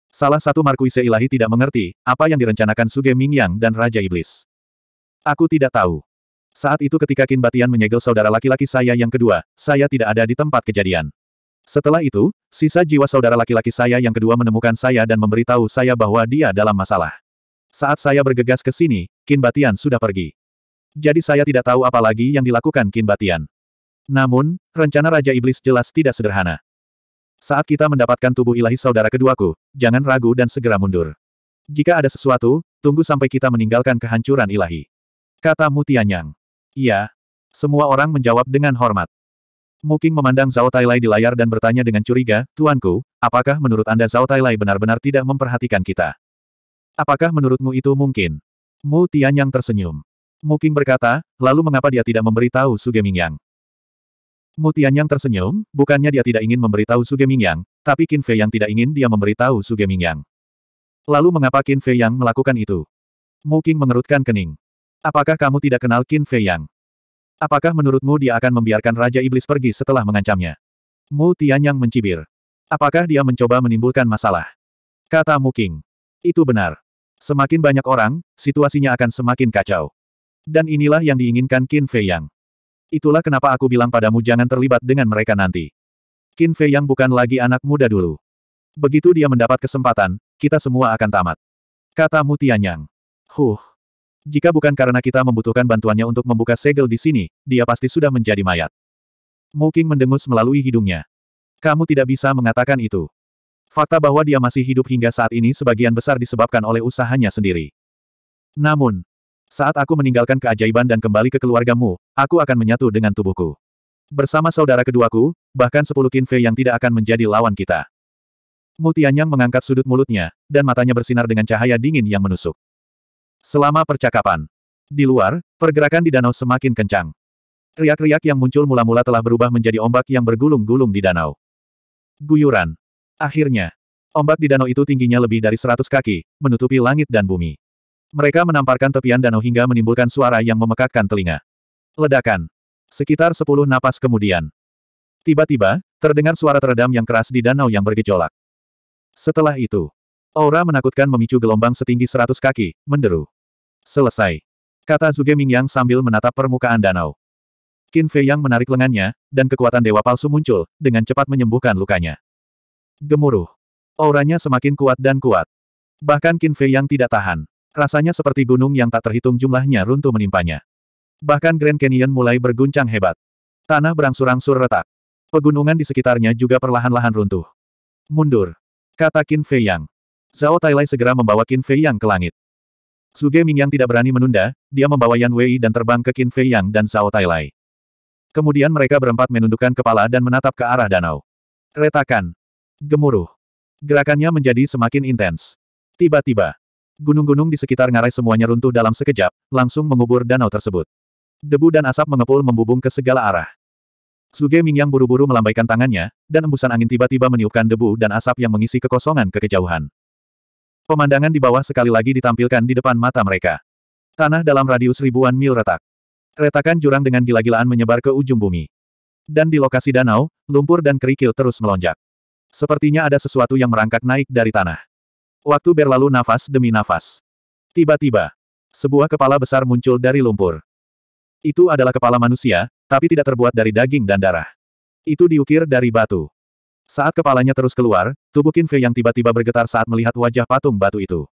Speaker 1: Salah satu Markuise Ilahi tidak mengerti, apa yang direncanakan Suge Mingyang dan Raja Iblis. Aku tidak tahu. Saat itu ketika Kinbatian Batian menyegel saudara laki-laki saya yang kedua, saya tidak ada di tempat kejadian. Setelah itu, sisa jiwa saudara laki-laki saya yang kedua menemukan saya dan memberitahu saya bahwa dia dalam masalah. Saat saya bergegas ke sini, Kinbatian Batian sudah pergi. Jadi saya tidak tahu apa lagi yang dilakukan Kinbatian. Batian. Namun, rencana Raja Iblis jelas tidak sederhana. Saat kita mendapatkan tubuh ilahi saudara keduaku, jangan ragu dan segera mundur. Jika ada sesuatu, tunggu sampai kita meninggalkan kehancuran ilahi. Kata Mutianyang. Iya. Semua orang menjawab dengan hormat. Muking memandang Zhao Tailai di layar dan bertanya dengan curiga, Tuanku, apakah menurut Anda Zhao Tailai benar-benar tidak memperhatikan kita? Apakah menurutmu itu mungkin? Mu Tianyang tersenyum. Muking berkata, lalu mengapa dia tidak memberitahu Sugeming Yang? Mu Tianyang tersenyum, bukannya dia tidak ingin memberitahu Su Mingyang, tapi Qin Fei yang tidak ingin dia memberitahu Su Mingyang. Lalu mengapa Qin Fei yang melakukan itu? Mu mengerutkan kening. Apakah kamu tidak kenal Qin Fei yang? Apakah menurutmu dia akan membiarkan Raja Iblis pergi setelah mengancamnya? Mu Tianyang mencibir. Apakah dia mencoba menimbulkan masalah? Kata Mu Qing. Itu benar. Semakin banyak orang, situasinya akan semakin kacau. Dan inilah yang diinginkan Qin Fei Yang. Itulah kenapa aku bilang padamu jangan terlibat dengan mereka nanti. Qin Fei yang bukan lagi anak muda dulu. Begitu dia mendapat kesempatan, kita semua akan tamat. Kata Mutianyang. Huh. Jika bukan karena kita membutuhkan bantuannya untuk membuka segel di sini, dia pasti sudah menjadi mayat. Muking mendengus melalui hidungnya. Kamu tidak bisa mengatakan itu. Fakta bahwa dia masih hidup hingga saat ini sebagian besar disebabkan oleh usahanya sendiri. Namun, saat aku meninggalkan keajaiban dan kembali ke keluargamu, aku akan menyatu dengan tubuhku. Bersama saudara keduaku, bahkan sepuluh kinfe yang tidak akan menjadi lawan kita. Mutianyang mengangkat sudut mulutnya, dan matanya bersinar dengan cahaya dingin yang menusuk. Selama percakapan, di luar, pergerakan di danau semakin kencang. Riak-riak yang muncul mula-mula telah berubah menjadi ombak yang bergulung-gulung di danau. Guyuran. Akhirnya, ombak di danau itu tingginya lebih dari seratus kaki, menutupi langit dan bumi. Mereka menamparkan tepian danau hingga menimbulkan suara yang memekakkan telinga. Ledakan. Sekitar sepuluh napas kemudian. Tiba-tiba, terdengar suara teredam yang keras di danau yang bergejolak. Setelah itu, aura menakutkan memicu gelombang setinggi seratus kaki, menderu. Selesai. Kata Zuge Mingyang sambil menatap permukaan danau. Qin Fei Yang menarik lengannya, dan kekuatan dewa palsu muncul, dengan cepat menyembuhkan lukanya. Gemuruh. Auranya semakin kuat dan kuat. Bahkan Qin Fei Yang tidak tahan. Rasanya seperti gunung yang tak terhitung jumlahnya runtuh menimpanya. Bahkan Grand Canyon mulai berguncang hebat. Tanah berangsur-angsur retak. Pegunungan di sekitarnya juga perlahan-lahan runtuh. Mundur. Kata Qin Fei Yang. Zhao Tailai segera membawa Qin Fei Yang ke langit. Suge Yang tidak berani menunda, dia membawa Yan Wei dan terbang ke Qin Fei Yang dan Zhao Tailai. Kemudian mereka berempat menundukkan kepala dan menatap ke arah danau. Retakan. Gemuruh. Gerakannya menjadi semakin intens. Tiba-tiba, Gunung-gunung di sekitar ngarai semuanya runtuh dalam sekejap, langsung mengubur danau tersebut. Debu dan asap mengepul membubung ke segala arah. Suge Mingyang buru-buru melambaikan tangannya, dan embusan angin tiba-tiba meniupkan debu dan asap yang mengisi kekosongan ke kejauhan. Pemandangan di bawah sekali lagi ditampilkan di depan mata mereka. Tanah dalam radius ribuan mil retak. Retakan jurang dengan gila-gilaan menyebar ke ujung bumi. Dan di lokasi danau, lumpur dan kerikil terus melonjak. Sepertinya ada sesuatu yang merangkak naik dari tanah. Waktu berlalu nafas demi nafas. Tiba-tiba, sebuah kepala besar muncul dari lumpur. Itu adalah kepala manusia, tapi tidak terbuat dari daging dan darah. Itu diukir dari batu. Saat kepalanya terus keluar, tubuh Kinfe yang tiba-tiba bergetar saat melihat wajah patung batu itu.